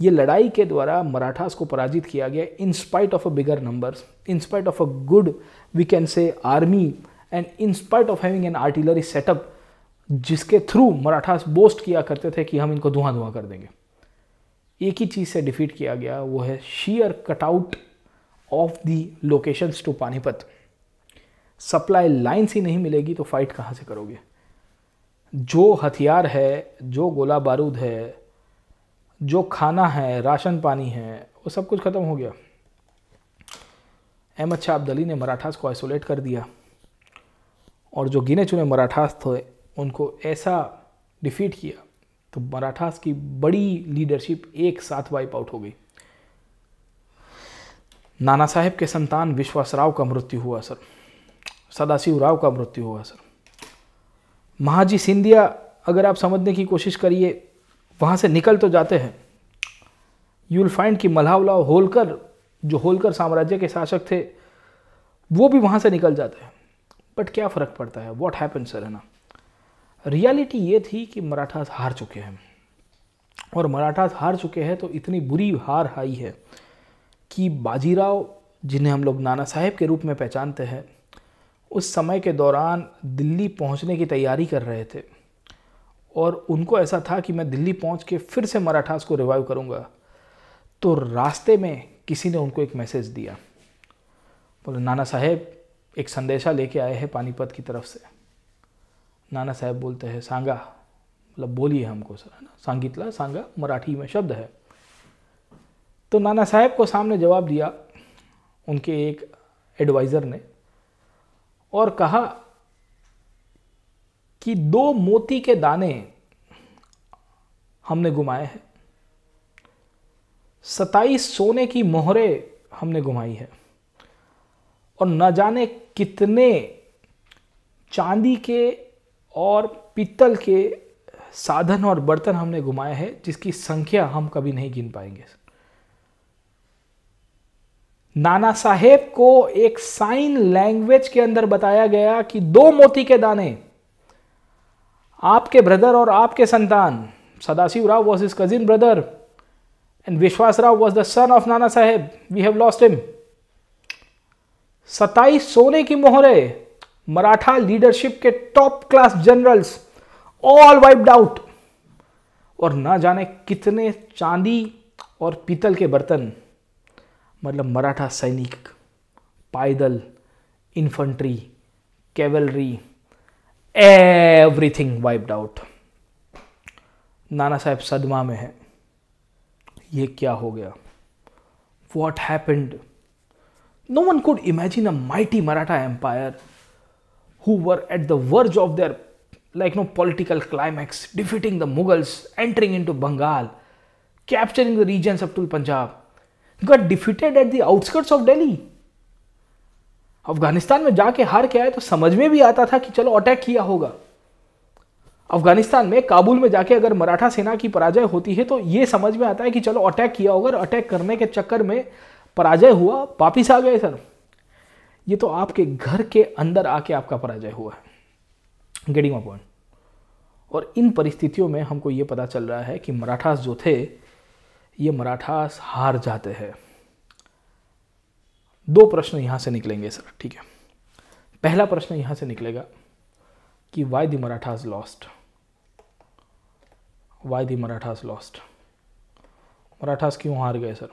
ये लड़ाई के द्वारा मराठास को पराजित किया गया in spite of a bigger numbers in spite of a good we can say army and in spite of having an artillery setup जिसके थ्रू मराठास बोस्ट किया करते थे कि हम इनको धुआं धुआं कर देंगे एक ही चीज़ से डिफीट किया गया वो है sheer cut out of the locations to Panipat supply lines ही नहीं मिलेगी तो फाइट कहाँ से करोगे जो हथियार है जो गोला बारूद है जो खाना है राशन पानी है वो सब कुछ ख़त्म हो गया अहमद शाह अब्दली ने मराठास को आइसोलेट कर दिया और जो गिने चुने मराठास थे उनको ऐसा डिफीट किया तो मराठास की बड़ी लीडरशिप एक साथ वाइप आउट हो गई नाना साहेब के संतान विश्वासराव का मृत्यु हुआ सर सदाशिव राव का मृत्यु हुआ सर महाजी सिंधिया अगर आप समझने की कोशिश करिए वहाँ से निकल तो जाते हैं यू विल फाइंड कि मल्हावलाव होलकर जो होलकर साम्राज्य के शासक थे वो भी वहाँ से निकल जाते हैं बट क्या फ़र्क पड़ता है वॉट हैपन सर है ना रियलिटी ये थी कि मराठास हार चुके हैं और मराठास हार चुके हैं तो इतनी बुरी हार आई है कि बाजीराव जिन्हें हम लोग नाना साहेब के रूप में पहचानते हैं उस समय के दौरान दिल्ली पहुंचने की तैयारी कर रहे थे और उनको ऐसा था कि मैं दिल्ली पहुंच के फिर से मराठास को रिवाइव करूंगा तो रास्ते में किसी ने उनको एक मैसेज दिया बोले नाना साहेब एक संदेशा लेके आए हैं पानीपत की तरफ से नाना साहब बोलते हैं सांगा मतलब बोलिए हमको सर है ना सांगितला सांगा मराठी में शब्द है तो नाना साहब को सामने जवाब दिया उनके एक एडवाइज़र ने और कहा कि दो मोती के दाने हमने घुमाए हैं सताईस सोने की मोहरे हमने घुमाई है और न जाने कितने चांदी के और पीतल के साधन और बर्तन हमने घुमाए हैं जिसकी संख्या हम कभी नहीं गिन पाएंगे नाना साहेब को एक साइन लैंग्वेज के अंदर बताया गया कि दो मोती के दाने आपके ब्रदर और आपके संतान Sadashiv Rao was his cousin brother and Vishwas Rao was the son of Nana Saheb we have lost him सताईस सोने की मोहरे मराठा लीडरशिप के top class generals all wiped out और ना जाने कितने चांदी और पीतल के बर्तन मतलब मराठा सैनिक पायदल infantry cavalry everything wiped out Nana Saheb सदमा में है ये क्या हो गया what happened No one could imagine a mighty Maratha empire who were at the verge of their like no political climax, defeating the Mughals, entering into Bengal, capturing the regions up to Punjab, got defeated at the outskirts of Delhi. Afghanistan में जाके हार के आए तो समझ में भी आता था कि चलो अटैक किया होगा अफगानिस्तान में काबुल में जाके अगर मराठा सेना की पराजय होती है तो यह समझ में आता है कि चलो अटैक किया होगा अटैक करने के चक्कर में पराजय हुआ वापिस आ गए सर ये तो आपके घर के अंदर आके आपका पराजय हुआ है गेटिंग पॉइंट और इन परिस्थितियों में हमको ये पता चल रहा है कि मराठास जो थे ये मराठास हार जाते हैं दो प्रश्न यहाँ से निकलेंगे सर ठीक है पहला प्रश्न यहाँ से निकलेगा कि why the Marathas lost why the Marathas lost Marathas क्यों हार गए सर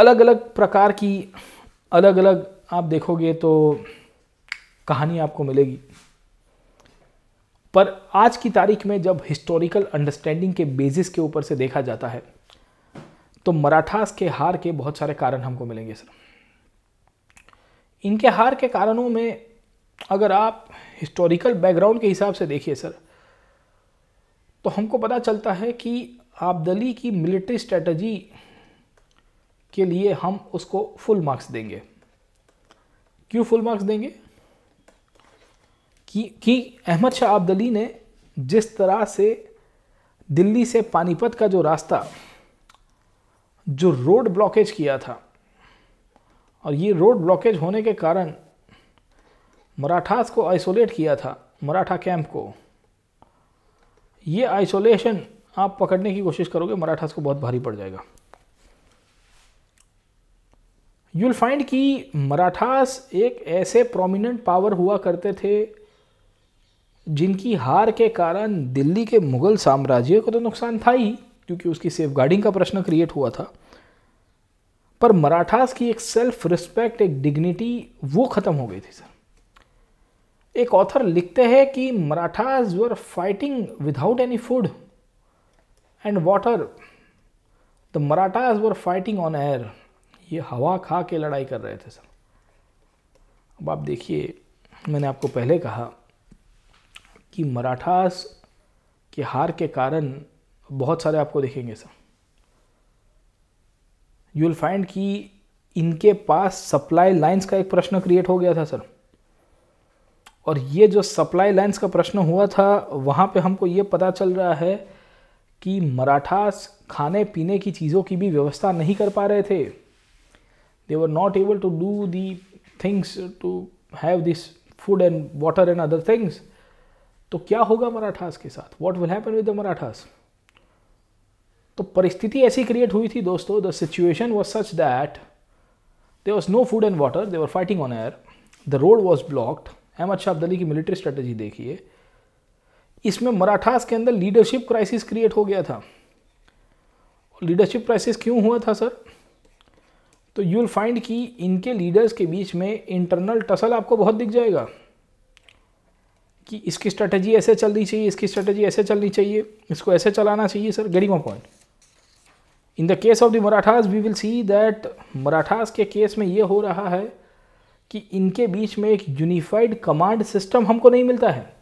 अलग अलग प्रकार की अलग अलग आप देखोगे तो कहानी आपको मिलेगी पर आज की तारीख में जब हिस्टोरिकल अंडरस्टैंडिंग के बेसिस के ऊपर से देखा जाता है तो मराठास के हार के बहुत सारे कारण हमको मिलेंगे सर इनके हार के कारणों में अगर आप हिस्टोरिकल बैकग्राउंड के हिसाब से देखिए सर तो हमको पता चलता है कि आबदली की मिलिट्री स्ट्रेटजी के लिए हम उसको फुल मार्क्स देंगे क्यों फुल मार्क्स देंगे कि कि अहमद शाह अब्दली ने जिस तरह से दिल्ली से पानीपत का जो रास्ता जो रोड ब्लॉकेज किया था और ये रोड ब्लॉकेज होने के कारण मराठास को आइसोलेट किया था मराठा कैंप को ये आइसोलेशन आप पकड़ने की कोशिश करोगे मराठास को बहुत भारी पड़ जाएगा यूल फाइंड कि मराठास एक ऐसे प्रोमिनेंट पावर हुआ करते थे जिनकी हार के कारण दिल्ली के मुग़ल साम्राज्य को तो नुकसान था ही क्योंकि उसकी सेफ गार्डिंग का प्रश्न क्रिएट हुआ था पर मराठास की एक सेल्फ रिस्पेक्ट एक डिग्निटी वो ख़त्म हो गई थी सर एक ऑथर लिखते हैं कि Marathas were fighting without any food and water the Marathas were fighting on air ये हवा खा के लड़ाई कर रहे थे सर अब आप देखिए मैंने आपको पहले कहा कि मराठास की हार के कारण बहुत सारे आपको देखेंगे सर यू विल फाइंड कि इनके पास सप्लाई लाइंस का एक प्रश्न क्रिएट हो गया था सर और ये जो सप्लाई लाइंस का प्रश्न हुआ था वहाँ पे हमको ये पता चल रहा है कि मराठास खाने पीने की चीज़ों की भी व्यवस्था नहीं कर पा रहे थे they were not able to do the things to have this food and water and other things तो क्या होगा मराठास के साथ what will happen with the Marathas तो परिस्थिति ऐसी क्रिएट हुई थी दोस्तों the situation was such that there was no food and water they were fighting on air the road was blocked Ahmad Shah Abdali की मिलिट्री स्ट्रेटजी देखिए इसमें मराठास के अंदर लीडरशिप क्राइसिस क्रिएट हो गया था लीडरशिप क्राइसिस क्यों हुआ था सर तो यू विल फाइंड कि इनके लीडर्स के बीच में इंटरनल टसल आपको बहुत दिख जाएगा कि इसकी स्ट्रेटजी ऐसे चलनी चाहिए इसकी स्ट्रेटजी ऐसे चलनी चाहिए इसको ऐसे चलाना चाहिए sir Garima point in the case of the Marathas we will see that Marathas के केस में ये हो रहा है कि इनके बीच में एक यूनिफाइड कमांड सिस्टम हमको नहीं मिलता है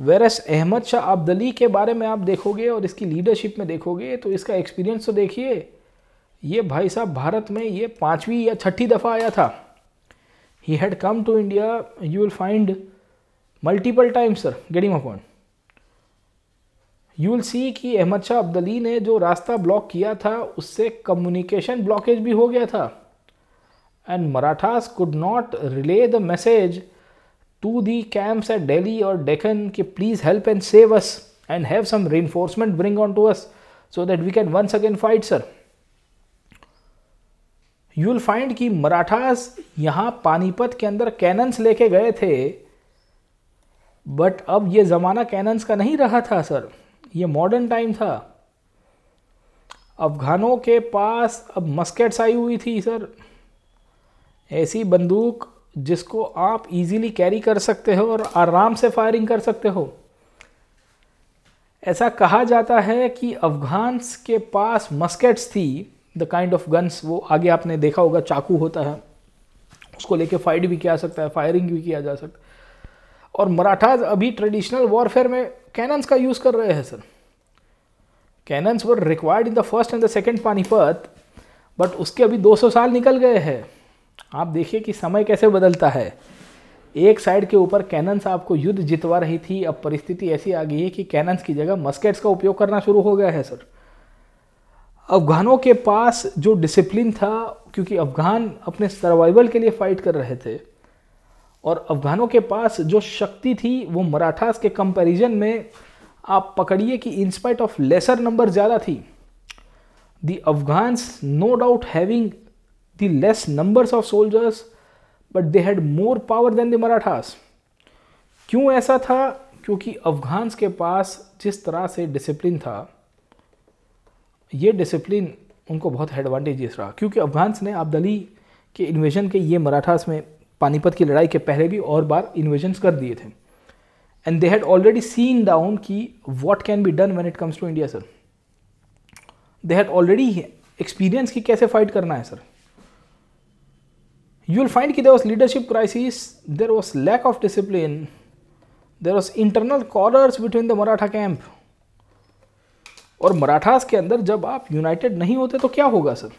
वेरस अहमद शाह अब्दली के बारे में आप देखोगे और इसकी लीडरशिप में देखोगे तो इसका एक्सपीरियंस तो देखिए ये भाई साहब भारत में ये पाँचवीं या छठी दफ़ा आया था he had come to India you will find multiple times sir getting upon you will see कि अहमद शाह अब्दली ने जो रास्ता ब्लॉक किया था उससे कम्युनिकेशन ब्लॉकेज भी हो गया था and Marathas could not relay the message to the camps at Delhi और डेकन कि please help and save us and have some re bring on to us so that we can once again fight sir you will find कि मराठास यहाँ पानीपत के अंदर cannons लेके गए थे but अब ये ज़माना कैनन्स का नहीं रहा था सर ये मॉडर्न टाइम था अफगानों के पास अब मस्केट्स आई हुई थी सर ऐसी बंदूक जिसको आप इजीली कैरी कर सकते हो और आराम से फायरिंग कर सकते हो ऐसा कहा जाता है कि अफगान्स के पास मस्केट्स थी द काइंड ऑफ गन्स वो आगे आपने देखा होगा चाकू होता है उसको लेके फाइट भी किया सकता है फायरिंग भी किया जा सकता है और मराठाज अभी ट्रेडिशनल वॉरफेयर में कैनन्स का यूज़ कर रहे हैं sir cannons were required in the first and the second Panipat but उसके अभी 200 साल निकल गए हैं आप देखिए कि समय कैसे बदलता है एक साइड के ऊपर कैनन्स आपको युद्ध जितवा रही थी अब परिस्थिति ऐसी आ गई है कि कैनन्स की जगह मस्केट्स का उपयोग करना शुरू हो गया है सर अफगानों के पास जो डिसिप्लिन था क्योंकि अफगान अपने सर्वाइवल के लिए फ़ाइट कर रहे थे और अफगानों के पास जो शक्ति थी वो मराठास के कंपैरिजन में आप पकड़िए कि इंस्पाइट ऑफ लेसर नंबर ज़्यादा थी the Afghans no doubt having the less numbers of soldiers but they had more power than the Marathas क्यों ऐसा था क्योंकि अफगान्स के पास जिस तरह से डिसिप्लिन था ये डिसिप्लिन उनको बहुत एडवांटेजियस रहा क्योंकि अफगान्स ने अब्दली के इन्वेजन के ये मराठास में पानीपत की लड़ाई के पहले भी और बार इन्वेजन्स कर दिए थे and they had already seen down कि what can be done when it comes to India sir they had already experience कि कैसे फाइट करना है सर यू विल फाइंड कि there was leadership crisis there was lack of discipline there was internal quarrels between the Maratha camp और मराठास के अंदर जब आप यूनाइटेड नहीं होते तो क्या होगा सर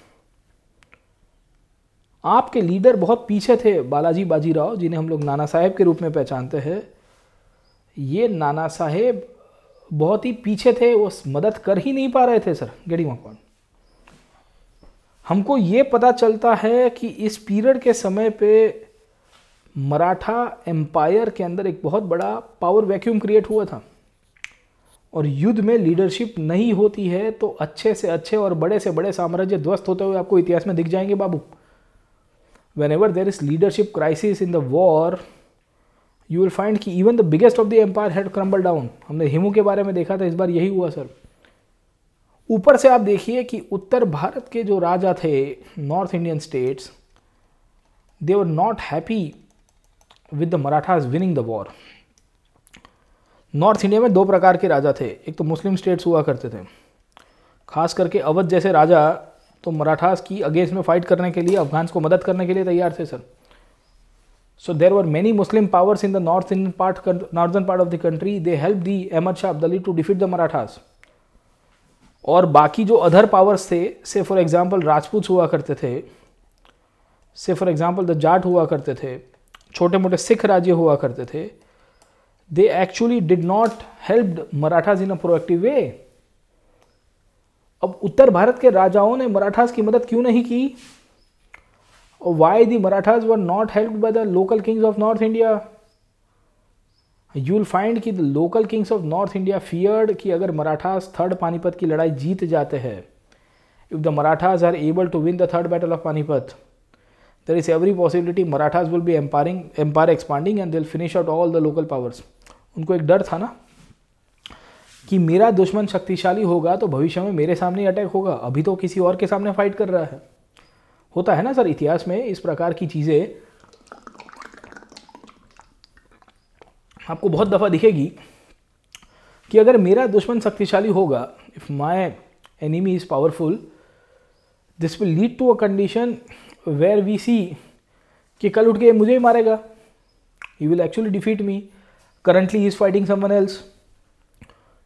आपके लीडर बहुत पीछे थे बालाजी बाजीराव जिन्हें हम लोग नाना साहेब के रूप में पहचानते हैं ये नाना साहेब बहुत ही पीछे थे वो मदद कर ही नहीं पा रहे थे सर गेडी मकवान हमको ये पता चलता है कि इस पीरियड के समय पे मराठा एम्पायर के अंदर एक बहुत बड़ा पावर वैक्यूम क्रिएट हुआ था और युद्ध में लीडरशिप नहीं होती है तो अच्छे से अच्छे और बड़े से बड़े साम्राज्य ध्वस्त होते हुए आपको इतिहास में दिख जाएंगे बाबू whenever there is leadership crisis in the war you will find कि even the biggest of the empire had crumble down हमने हिमू के बारे में देखा था इस बार यही हुआ सर ऊपर से आप देखिए कि उत्तर भारत के जो राजा थे north Indian states they were not happy with the Marathas winning the war North India में दो प्रकार के राजा थे एक तो मुस्लिम स्टेट्स हुआ करते थे खास करके अवध जैसे राजा तो मराठास की अगेंस्ट में फाइट करने के लिए अफगान्स को मदद करने के लिए तैयार थे sir there were many Muslim powers in the north in part northern part of the country they help the Ahmad Shah Abdali to defeat the Marathas और बाकी जो अदर पावर्स थे से फॉर एग्ज़ाम्पल राजपूत हुआ करते थे से फॉर एग्ज़ाम्पल द जाट हुआ करते थे छोटे मोटे सिख राज्य हुआ करते थे they actually did not help Marathas in a proactive way. अब उत्तर भारत के राजाओं ने मराठास की मदद क्यों नहीं की why the Marathas were not help by the local kings of North India you will find कि the local kings of North India feared कि अगर मराठास थर्ड पानीपत की लड़ाई जीत जाते हैं if the Marathas are able to win the third battle of Panipat there is every possibility Marathas will be empowering, empire expanding and they'll finish out all the local powers. उनको एक डर था ना कि मेरा दुश्मन शक्तिशाली होगा तो भविष्य में मेरे सामने अटैक होगा अभी तो किसी और के सामने फाइट कर रहा है होता है ना सर इतिहास में इस प्रकार की चीज़ें आपको बहुत दफ़ा दिखेगी कि अगर मेरा दुश्मन शक्तिशाली होगा if my enemy is powerful this will lead to a condition where we see कि कल उठ के मुझे ही मारेगा he will actually defeat me currently he is fighting someone else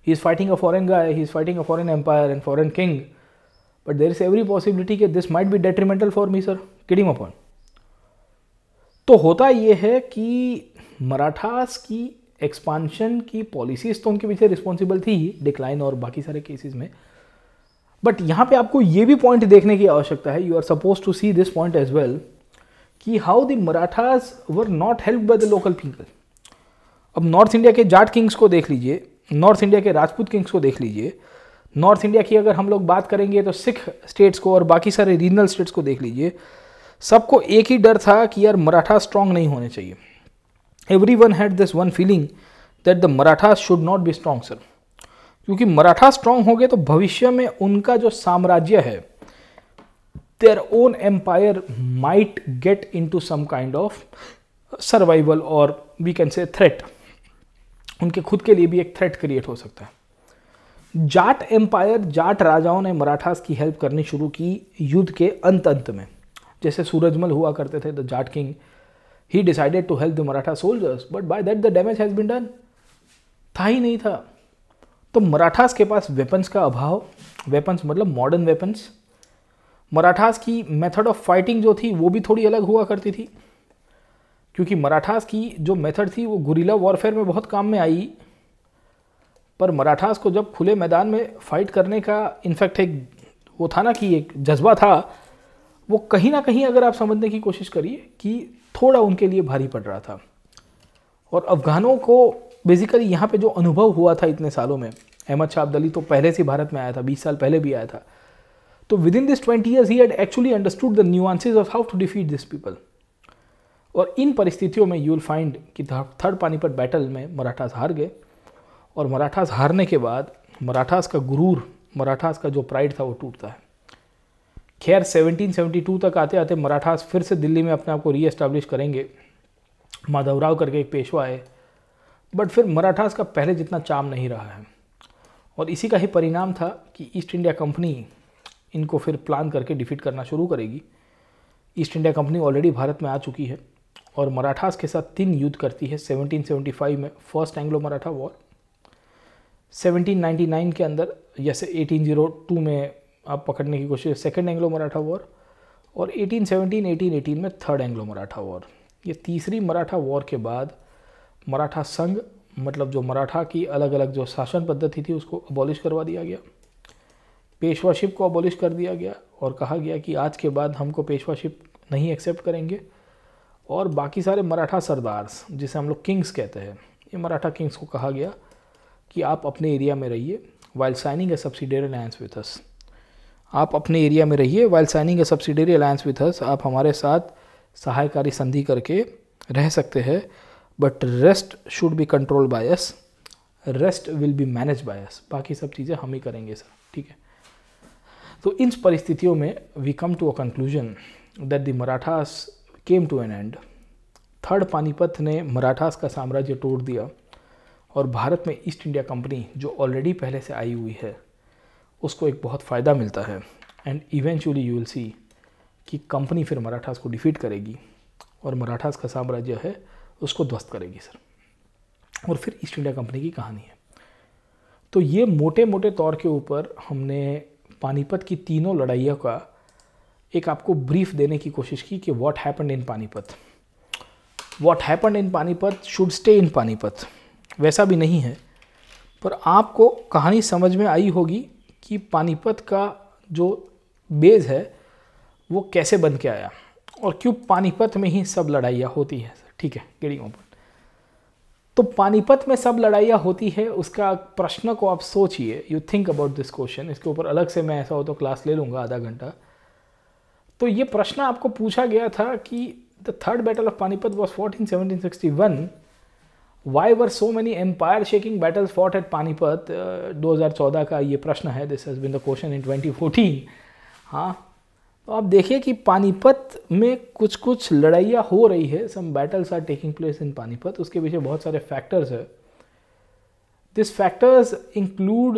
he is fighting a foreign guy he is fighting a foreign empire and foreign king but there is every possibility that this might be detrimental for me sir kidding upon तो होता ये है कि मराठास की expansion की policies तो उनके पीछे रिस्पॉन्सिबल थी डिक्लाइन और बाकी सारे केसेस में बट यहाँ पे आपको ये भी पॉइंट देखने की आवश्यकता है you are suppose to see this point as well कि how the Marathas were not help by the local people अब नॉर्थ इंडिया के जाट किंग्स को देख लीजिए नॉर्थ इंडिया के राजपूत किंग्स को देख लीजिए नॉर्थ इंडिया की अगर हम लोग बात करेंगे तो सिख स्टेट्स को और बाकी सारे रीजनल स्टेट्स को देख लीजिए सबको एक ही डर था कि यार मराठा स्ट्रांग नहीं होने चाहिए every one had this one feeling that the Maratha should not be strong sir क्योंकि मराठा स्ट्रांग हो गए तो भविष्य में उनका जो साम्राज्य है their own empire might get into some kind of survival और वी कैन से थ्रेट उनके खुद के लिए भी एक थ्रेट क्रिएट हो सकता है जाट एम्पायर जाट राजाओं ने मराठास की हेल्प करनी शुरू की युद्ध के अंत अंत में जैसे सूरजमल हुआ करते थे the Jat king he decided to help the Maratha soldiers but by that the damage has been done था ही नहीं था तो मराठास के पास वेपन्स का अभाव वेपन्स मतलब मॉडर्न वेपन्स मराठास की मेथड ऑफ फाइटिंग जो थी वो भी थोड़ी अलग हुआ करती थी क्योंकि मराठास की जो मेथड थी वो गुरीला वॉरफेयर में बहुत काम में आई पर मराठास को जब खुले मैदान में फाइट करने का इनफैक्ट एक वो था ना कि एक जज्बा था वो कहीं ना कहीं अगर आप समझने की कोशिश करिए कि थोड़ा उनके लिए भारी पड़ रहा था और अफ़गानों को बेसिकली यहाँ पे जो अनुभव हुआ था इतने सालों में अहमद शाह अब्दली तो पहले से भारत में आया था बीस साल पहले भी आया था तो within this twenty years he had actually understood the nuances of how to defeat this people और इन परिस्थितियों में यू विल फाइंड कि थर्ड पानीपत बैटल में मराठास हार गए और मराठास हारने के बाद मराठास का गुरूर मराठास का जो प्राइड था वो टूटता है खैर 1772 तक आते आते मराठास फिर से दिल्ली में अपने आप को रीएस्टाब्लिश करेंगे माधवराव करके एक पेशवा आए बट फिर मराठास का पहले जितना चाम नहीं रहा है और इसी का ही परिणाम था कि ईस्ट इंडिया कंपनी इनको फिर प्लान करके डिफीट करना शुरू करेगी East India Company already Bharat में आ चुकी है और मराठास के साथ तीन युद्ध करती है 1775 में फर्स्ट एंग्लो मराठा वॉर 1799 के अंदर जैसे 1802 में आप पकड़ने की कोशिश सेकेंड एंग्लो मराठा वॉर और 1817 1818 में थर्ड एंग्लो मराठा वॉर ये तीसरी मराठा वॉर के बाद मराठा संघ मतलब जो मराठा की अलग अलग जो शासन पद्धति थी उसको अबॉलिश करवा दिया गया पेशवाशिप को अबॉलिश कर दिया गया और कहा गया कि आज के बाद हमको पेशवाशिप नहीं एक्सेप्ट करेंगे और बाकी सारे मराठा सरदार्स जिसे हम लोग किंग्स कहते हैं ये मराठा किंग्स को कहा गया कि आप अपने एरिया में रहिए while signing a subsidiary alliance with us आप अपने एरिया में रहिए while signing a subsidiary alliance with us आप हमारे साथ सहायकारी संधि करके रह सकते हैं but rest should be control by us rest will be manage by us बाकी सब चीज़ें हम ही करेंगे सर ठीक है तो इन परिस्थितियों में we come to a conclusion that the Marathas came to an end third Panipat ने मराठास का साम्राज्य तोड़ दिया और भारत में ईस्ट इंडिया कंपनी जो ऑलरेडी पहले से आई हुई है उसको एक बहुत फ़ायदा मिलता है and eventually you will see कि कंपनी फिर मराठास को डिफीट करेगी और मराठास का साम्राज्य है उसको ध्वस्त करेगी सर और फिर ईस्ट इंडिया कंपनी की कहानी है तो ये मोटे मोटे तौर के ऊपर हमने पानीपत की तीनों लड़ाइयों का एक आपको ब्रीफ देने की कोशिश की कि what happened in Panipat what happen in Panipat should stay in Panipat वैसा भी नहीं है पर आपको कहानी समझ में आई होगी कि पानीपत का जो बेज़ है वो कैसे बन के आया और क्यों पानीपत में ही सब लड़ाइयाँ होती हैं ठीक है गेटिंग ओपन तो पानीपत में सब लड़ाइयाँ होती है उसका प्रश्न को आप सोचिए you think about this question इसके ऊपर अलग से मैं ऐसा हो तो क्लास ले लूँगा आधा घंटा तो ये प्रश्न आपको पूछा गया था कि the third battle of Panipat was fought in seventeen one why were so many empire shaking battle fought at Panipat 2014 का ये प्रश्न है this has been the question in twenty fourteen हाँ तो आप देखिए कि पानीपत में कुछ कुछ लड़ाइयाँ हो रही है some battles are taking place in Panipat उसके पीछे बहुत सारे फैक्टर्स है this factors include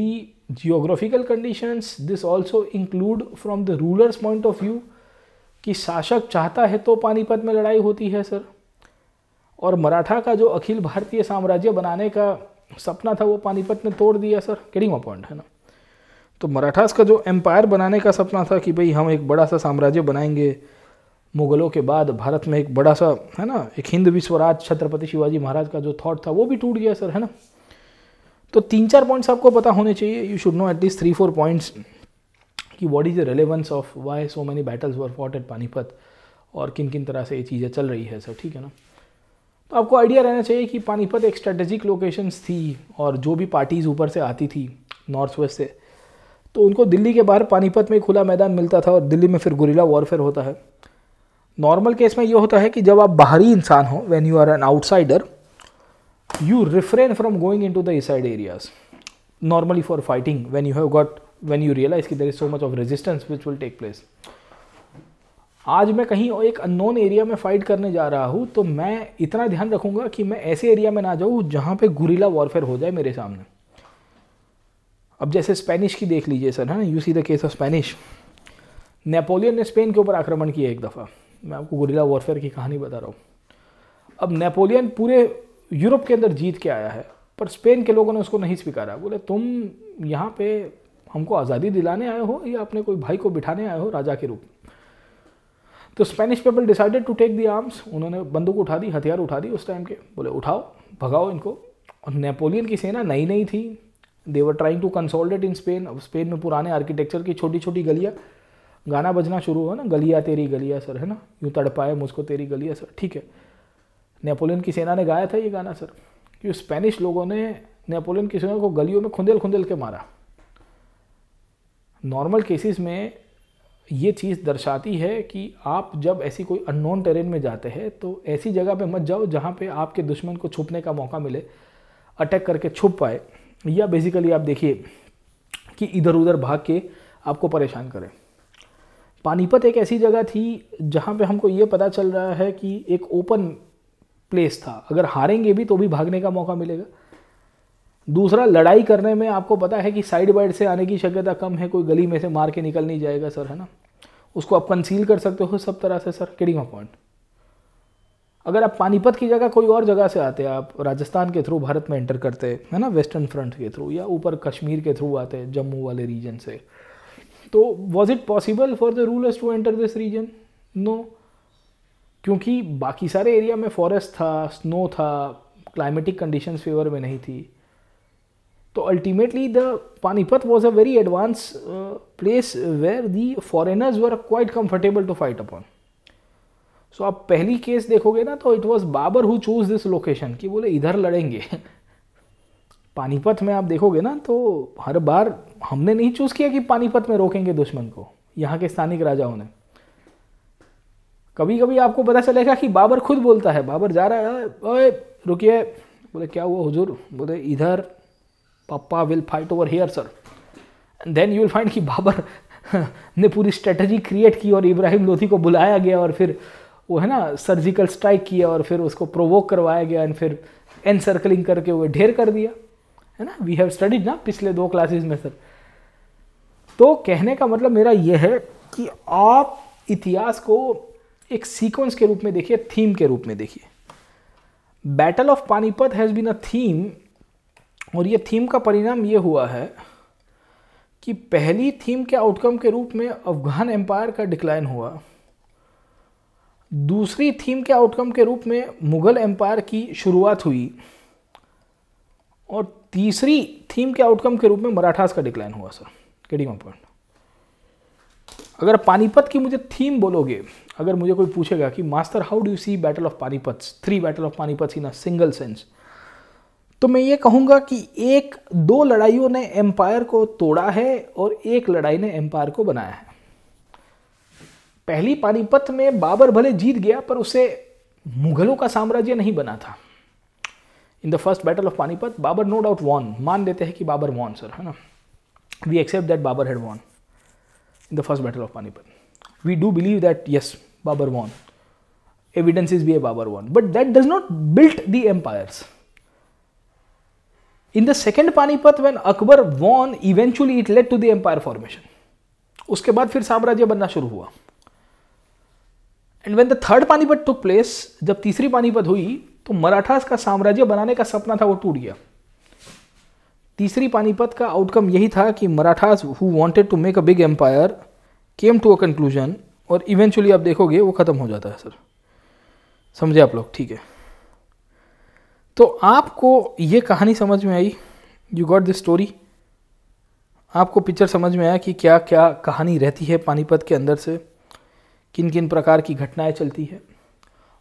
the geographical conditions this also include from the rulers point of view कि शासक चाहता है तो पानीपत में लड़ाई होती है सर और मराठा का जो अखिल भारतीय साम्राज्य बनाने का सपना था वो पानीपत ने तोड़ दिया सर किडिंग पॉइंट है ना तो मराठास का जो एम्पायर बनाने का सपना था कि भाई हम एक बड़ा सा साम्राज्य बनाएंगे मुगलों के बाद भारत में एक बड़ा सा है ना एक हिंद विश्वराज छत्रपति शिवाजी महाराज का जो थॉट था वो भी टूट गया सर है ना तो तीन चार पॉइंट्स आपको पता होने चाहिए you should know at least three four points कि what is the relevance of why so many battles were fought at Panipat और किन किन तरह से ये चीज़ें चल रही है सर ठीक है ना तो आपको आइडिया रहना चाहिए कि पानीपत एक स्ट्रेटेजिक लोकेशंस थी और जो भी पार्टीज़ ऊपर से आती थी नॉर्थ वेस्ट से तो उनको दिल्ली के बाहर पानीपत में खुला मैदान मिलता था और दिल्ली में फिर गुरीला वॉरफेयर होता है नॉर्मल केस में ये होता है कि जब आप बाहरी इंसान हो when you are an outsider you refrain from going into the inside areas normally for fighting when you have got when you realize ki there is so much of resistance which will take place आज मैं कहीं एक unknown area में fight करने जा रहा हूँ तो मैं इतना ध्यान रखूंगा कि मैं ऐसे एरिया में ना जाऊँ जहाँ पे गुरिला वॉरफेयर हो जाए मेरे सामने अब जैसे स्पेनिश की देख लीजिए सर है ना you see the case of Spanish Napoleon ने स्पेन के ऊपर आक्रमण किया एक दफ़ा मैं आपको गुरिला वॉरफेयर की कहानी बता रहा हूँ अब नेपोलियन पूरे यूरोप के अंदर जीत के आया है पर स्पेन के लोगों ने उसको नहीं स्वीकारा बोले तुम यहाँ पे हमको आज़ादी दिलाने आए हो या अपने कोई भाई को बिठाने आए हो राजा के रूप में तो Spanish people decided to take the arms उन्होंने बंदूक उठा दी हथियार उठा दी उस टाइम के बोले उठाओ भगाओ इनको और नेपोलियन की सेना नई नई थी they were trying to consolidate in Spain अब स्पेन में पुराने आर्किटेक्चर की छोटी छोटी गलियाँ गाना बजना शुरू हुआ ना गलिया तेरी गलिया सर है ना यूँ तड़पाए मुझको तेरी गलिया सर ठीक है नेपोलियन की सेना ने गाया था ये गाना सर कि स्पेनिश लोगों ने नेपोलियन की सेना को गलियों में खुंदेल खुंदेल के मारा नॉर्मल केसेस में ये चीज़ दर्शाती है कि आप जब ऐसी कोई अननोन टेरेन में जाते हैं तो ऐसी जगह पे मत जाओ जहाँ पे आपके दुश्मन को छुपने का मौका मिले अटैक करके छुप पाए या बेसिकली आप देखिए कि इधर उधर भाग के आपको परेशान करें पानीपत एक ऐसी जगह थी जहाँ पे हमको ये पता चल रहा है कि एक ओपन प्लेस था अगर हारेंगे भी तो भी भागने का मौका मिलेगा दूसरा लड़ाई करने में आपको पता है कि साइड बाइड से आने की शक्यता कम है कोई गली में से मार के निकल नहीं जाएगा सर है ना उसको आप कंसील कर सकते हो सब तरह से सर किडिंग पॉइंट अगर आप पानीपत की जगह कोई और जगह से आते हैं आप राजस्थान के थ्रू भारत में एंटर करते हैं है ना वेस्टर्न फ्रंट के थ्रू या ऊपर कश्मीर के थ्रू आते हैं जम्मू वाले रीजन से तो was it possible for the rulers to enter this region no क्योंकि बाकी सारे एरिया में फॉरेस्ट था स्नो था क्लाइमेटिक कंडीशंस फेवर में नहीं थी तो ultimately the Panipat was a very advance place where the foreigners were quite comfortable to fight upon so आप पहली केस देखोगे ना तो it was Babur who choose this location कि बोले इधर लड़ेंगे पानीपत [LAUGHS] में आप देखोगे ना तो हर बार हमने नहीं चूज़ किया कि पानीपत में रोकेंगे दुश्मन को यहाँ के स्थानिक राजाओं ने कभी कभी आपको पता चलेगा कि बाबर खुद बोलता है बाबर जा रहा है ओए रुकिए बोले क्या हुआ हुजूर बोले इधर पापा will fight over here sir and then you will find कि बाबर [LAUGHS] ने पूरी स्ट्रेटजी क्रिएट की और इब्राहिम लोधी को बुलाया गया और फिर वो है ना सर्जिकल स्ट्राइक किया और फिर उसको प्रोवोक करवाया गया एंड फिर एन सर्कलिंग करके वो ढेर कर दिया है ना वी हैव स्टडीड ना पिछले दो क्लासेस में सर तो कहने का मतलब मेरा यह है कि आप इतिहास को एक सीक्वेंस के रूप में देखिए थीम के रूप में देखिए battle of Panipat has been a theme और ये थीम का परिणाम ये हुआ है कि पहली थीम के आउटकम के रूप में अफगान एम्पायर का डिक्लाइन हुआ दूसरी थीम के आउटकम के रूप में मुग़ल एम्पायर की शुरुआत हुई और तीसरी थीम के आउटकम के रूप में मराठास का डिक्लाइन हुआ सर गेटिंग माई पॉइंट अगर पानीपत की मुझे थीम बोलोगे अगर मुझे कोई पूछेगा कि master how do you see battle of Panipat three battle of Panipat in a single sense तो मैं ये कहूँगा कि एक दो लड़ाइयों ने एम्पायर को तोड़ा है और एक लड़ाई ने एम्पायर को बनाया है पहली पानीपत में बाबर भले जीत गया पर उसे मुगलों का साम्राज्य नहीं बना था in the first battle of Panipat Babur no doubt won मान लेते हैं कि बाबर वॉन सर है ना we accept that Babur had won in the first battle of Panipat. We do believe that yes, Babur won. Evidence is we Babur won. But that does not build the empires. In the second Panipat, when Akbar won, eventually it led to the empire formation. उसके बाद फिर साम्राज्य बनना शुरू हुआ and when the third Panipat took place जब तीसरी पानीपत हुई तो मराठास का साम्राज्य बनाने का सपना था वो टूट गया तीसरी पानीपत का आउटकम यही था कि Marathas who wanted to make a big empire came to a conclusion और इवेंचुअली आप देखोगे वो ख़त्म हो जाता है सर समझे आप लोग ठीक है तो आपको ये कहानी समझ में आई यू गॉट दिस स्टोरी आपको पिक्चर समझ में आया कि क्या क्या कहानी रहती है पानीपत के अंदर से किन किन प्रकार की घटनाएं चलती है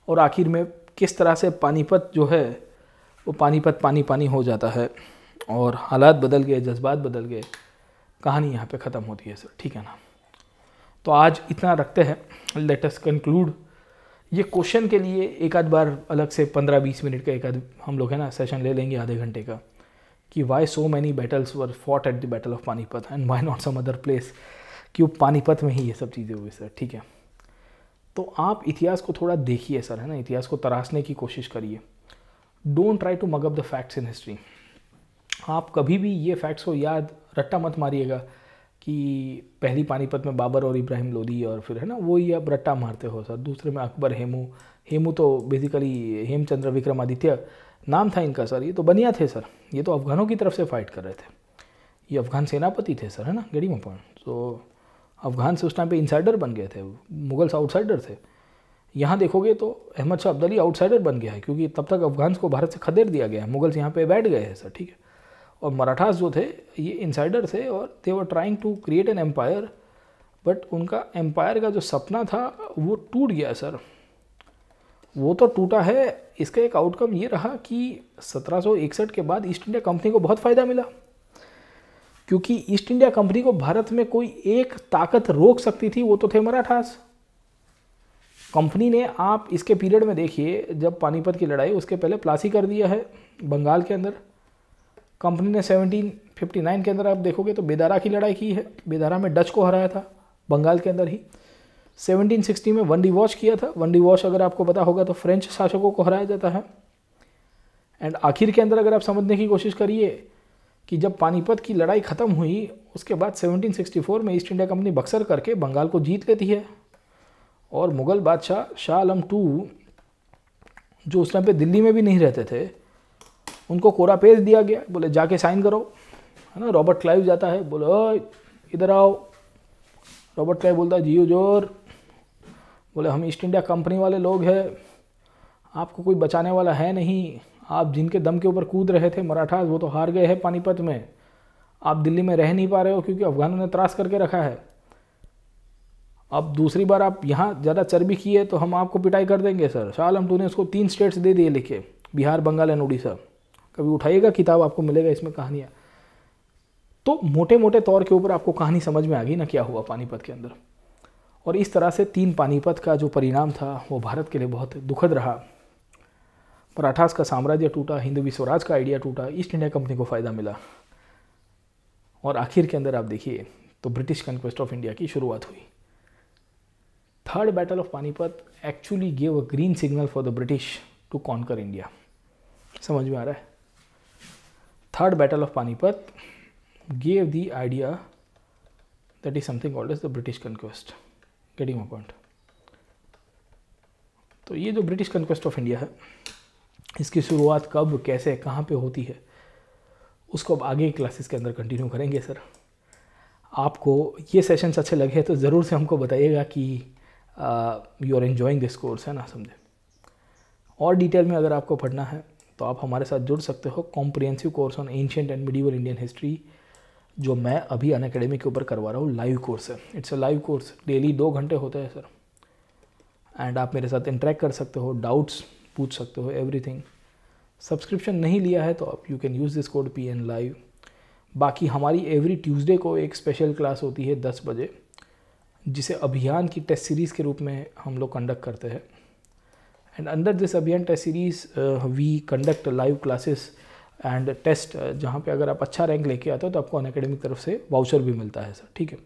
और आखिर में किस तरह से पानीपत जो है वो पानीपत पानी पानी हो जाता है और हालात बदल गए जज्बात बदल गए कहानी यहाँ पे ख़त्म होती है सर ठीक है ना तो आज इतना रखते हैं लेटस कंक्लूड ये क्वेश्चन के लिए एक आध बार अलग से पंद्रह बीस मिनट का एक आध हम लोग है ना सेशन ले लेंगे आधे घंटे का कि why so many battles were fought at the battle of Panipat and why not some other place क्यों पानीपत में ही ये सब चीज़ें हुई सर ठीक है तो आप इतिहास को थोड़ा देखिए सर है ना इतिहास को तराशने की कोशिश करिए don't try to mug up the facts in history आप कभी भी ये फैक्ट्स को याद रट्टा मत मारिएगा कि पहली पानीपत में बाबर और इब्राहिम लोधी और फिर है ना वो ही आप रट्टा मारते हो सर दूसरे में अकबर हेमू हेमू तो बेसिकली हेमचंद्र विक्रमादित्य नाम था इनका सर ये तो बनिया थे सर ये तो अफगानों की तरफ से फाइट कर रहे थे ये अफगान सेनापति थे सर है ना गेडिंग पॉइंट तो अफगान से उस टाइम पे इनसाइडर बन गए थे मुगल्स आउटसाइडर थे यहाँ देखोगे तो अहमद शाह अब्दली आउटसाइडर बन गया है क्योंकि तब तक अफगान्स को भारत से खदेड़ दिया गया है मुगल्स यहाँ पे बैठ गए हैं सर ठीक है और मराठास जो थे ये इंसाइडर थे और they were trying to create an empire but उनका एम्पायर का जो सपना था वो टूट गया सर वो तो टूटा है इसका एक आउटकम ये रहा कि 1761 के बाद ईस्ट इंडिया कंपनी को बहुत फ़ायदा मिला क्योंकि ईस्ट इंडिया कंपनी को भारत में कोई एक ताकत रोक सकती थी वो तो थे मराठास कंपनी ने आप इसके पीरियड में देखिए जब पानीपत की लड़ाई उसके पहले प्लासी कर दिया है बंगाल के अंदर कंपनी ने 1759 के अंदर आप देखोगे तो बेदारा की लड़ाई की है बेदारा में डच को हराया था बंगाल के अंदर ही 1760 में वन डी वॉच किया था वन डी वॉच अगर आपको पता होगा तो फ्रेंच शासकों को हराया जाता है एंड आखिर के अंदर अगर आप समझने की कोशिश करिए कि जब पानीपत की लड़ाई ख़त्म हुई उसके बाद 1764 में ईस्ट इंडिया कंपनी बक्सर करके बंगाल को जीत लेती है और मुग़ल बादशाह शाह आलम टू जो उस टाइम पे दिल्ली में भी नहीं रहते थे उनको कोरा पेज दिया गया बोले जाके साइन करो है ना रॉबर्ट क्लाइव जाता है बोले इधर आओ रॉबर्ट क्लाइव बोलता है जियो जोर बोले हम ईस्ट इंडिया कंपनी वाले लोग हैं आपको कोई बचाने वाला है नहीं आप जिनके दम के ऊपर कूद रहे थे मराठा वो तो हार गए हैं पानीपत में आप दिल्ली में रह नहीं पा रहे हो क्योंकि अफगानों ने त्रास करके रखा है अब दूसरी बार आप यहाँ ज़्यादा चर्बी की है तो हम आपको पिटाई कर देंगे सर शाह आलम टू ने उसको तीन स्टेट्स दे दिए लिखे बिहार बंगाल एंड उड़ीसा कभी उठाइएगा किताब आपको मिलेगा इसमें कहानियाँ तो मोटे मोटे तौर के ऊपर आपको कहानी समझ में आ गई ना क्या हुआ पानीपत के अंदर और इस तरह से तीन पानीपत का जो परिणाम था वो भारत के लिए बहुत दुखद रहा मराठास का साम्राज्य टूटा हिंदवी स्वराज का आइडिया टूटा ईस्ट इंडिया कंपनी को फ़ायदा मिला और आखिर के अंदर आप देखिए तो ब्रिटिश कंक्वेस्ट ऑफ इंडिया की शुरुआत हुई third battle of Panipat actually gave a green signal for the British to conquer India समझ में आ रहा है third battle of Panipat gave the idea that is something old is the British conquest getting my point तो ये जो British conquest of India है इसकी शुरुआत कब कैसे कहाँ पे होती है उसको अब आगे क्लासेस के अंदर कंटिन्यू करेंगे सर आपको ये सेशन्स अच्छे लगे तो ज़रूर से हमको बताइएगा कि you are enjoying this course है ना समझे और डिटेल में अगर आपको पढ़ना है तो आप हमारे साथ जुड़ सकते हो comprehensive course on ancient and medieval Indian history जो मैं अभी अन अकेडमी के ऊपर करवा रहा हूँ लाइव कोर्स है it's a live course daily दो घंटे होते हैं सर एंड आप मेरे साथ इंटरेक्ट कर सकते हो डाउट्स पूछ सकते हो एवरीथिंग सब्सक्रिप्शन नहीं लिया है तो आप you can use this code P N live बाकी हमारी एवरी ट्यूसडे को एक स्पेशल क्लास होती है दस बजे जिसे अभियान की टेस्ट सीरीज़ के रूप में हम लोग कंडक्ट करते हैं एंड अंडर दिस अभियान test series we conduct live classes and test जहाँ पे अगर आप अच्छा रैंक लेके आते हो तो आपको अनकेडमिक तरफ से वाउचर भी मिलता है सर ठीक है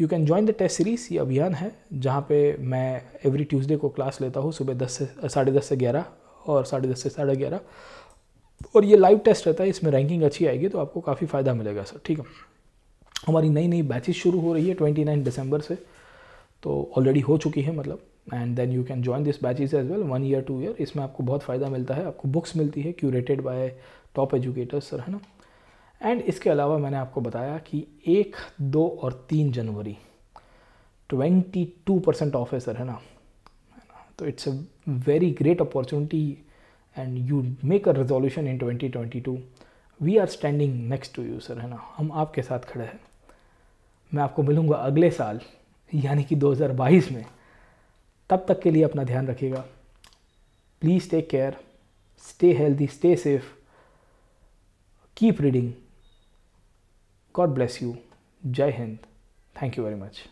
you can join the test series ये अभियान है जहाँ पे मैं एवरी ट्यूसडे को क्लास लेता हूँ सुबह दस से साढ़े दस से ग्यारह और साढ़े दस से साढ़े ग्यारह और ये लाइव टेस्ट रहता है इसमें रैंकिंग अच्छी आएगी तो आपको काफ़ी फ़ायदा मिलेगा सर ठीक है हमारी नई नई बैचेज शुरू हो रही है ट्वेंटी नाइन दिसंबर से तो ऑलरेडी हो चुकी है मतलब and then you can join this batches as well one year two year इसमें आपको बहुत फ़ायदा मिलता है आपको बुक्स मिलती है curated by top educators sir है ना एंड इसके अलावा मैंने आपको बताया कि एक दो और तीन जनवरी ट्वेंटी टू परसेंट ऑफ है सर है ना तो it's a very great opportunity and you make a resolution in twenty twenty two we are standing next to you sir है ना हम आपके साथ खड़े हैं मैं आपको मिलूँगा अगले साल यानी कि दो हज़ार बाईस में तब तक के लिए अपना ध्यान रखिएगा please take care stay healthy stay safe keep reading God bless you जय हिंद थैंक यू वेरी मच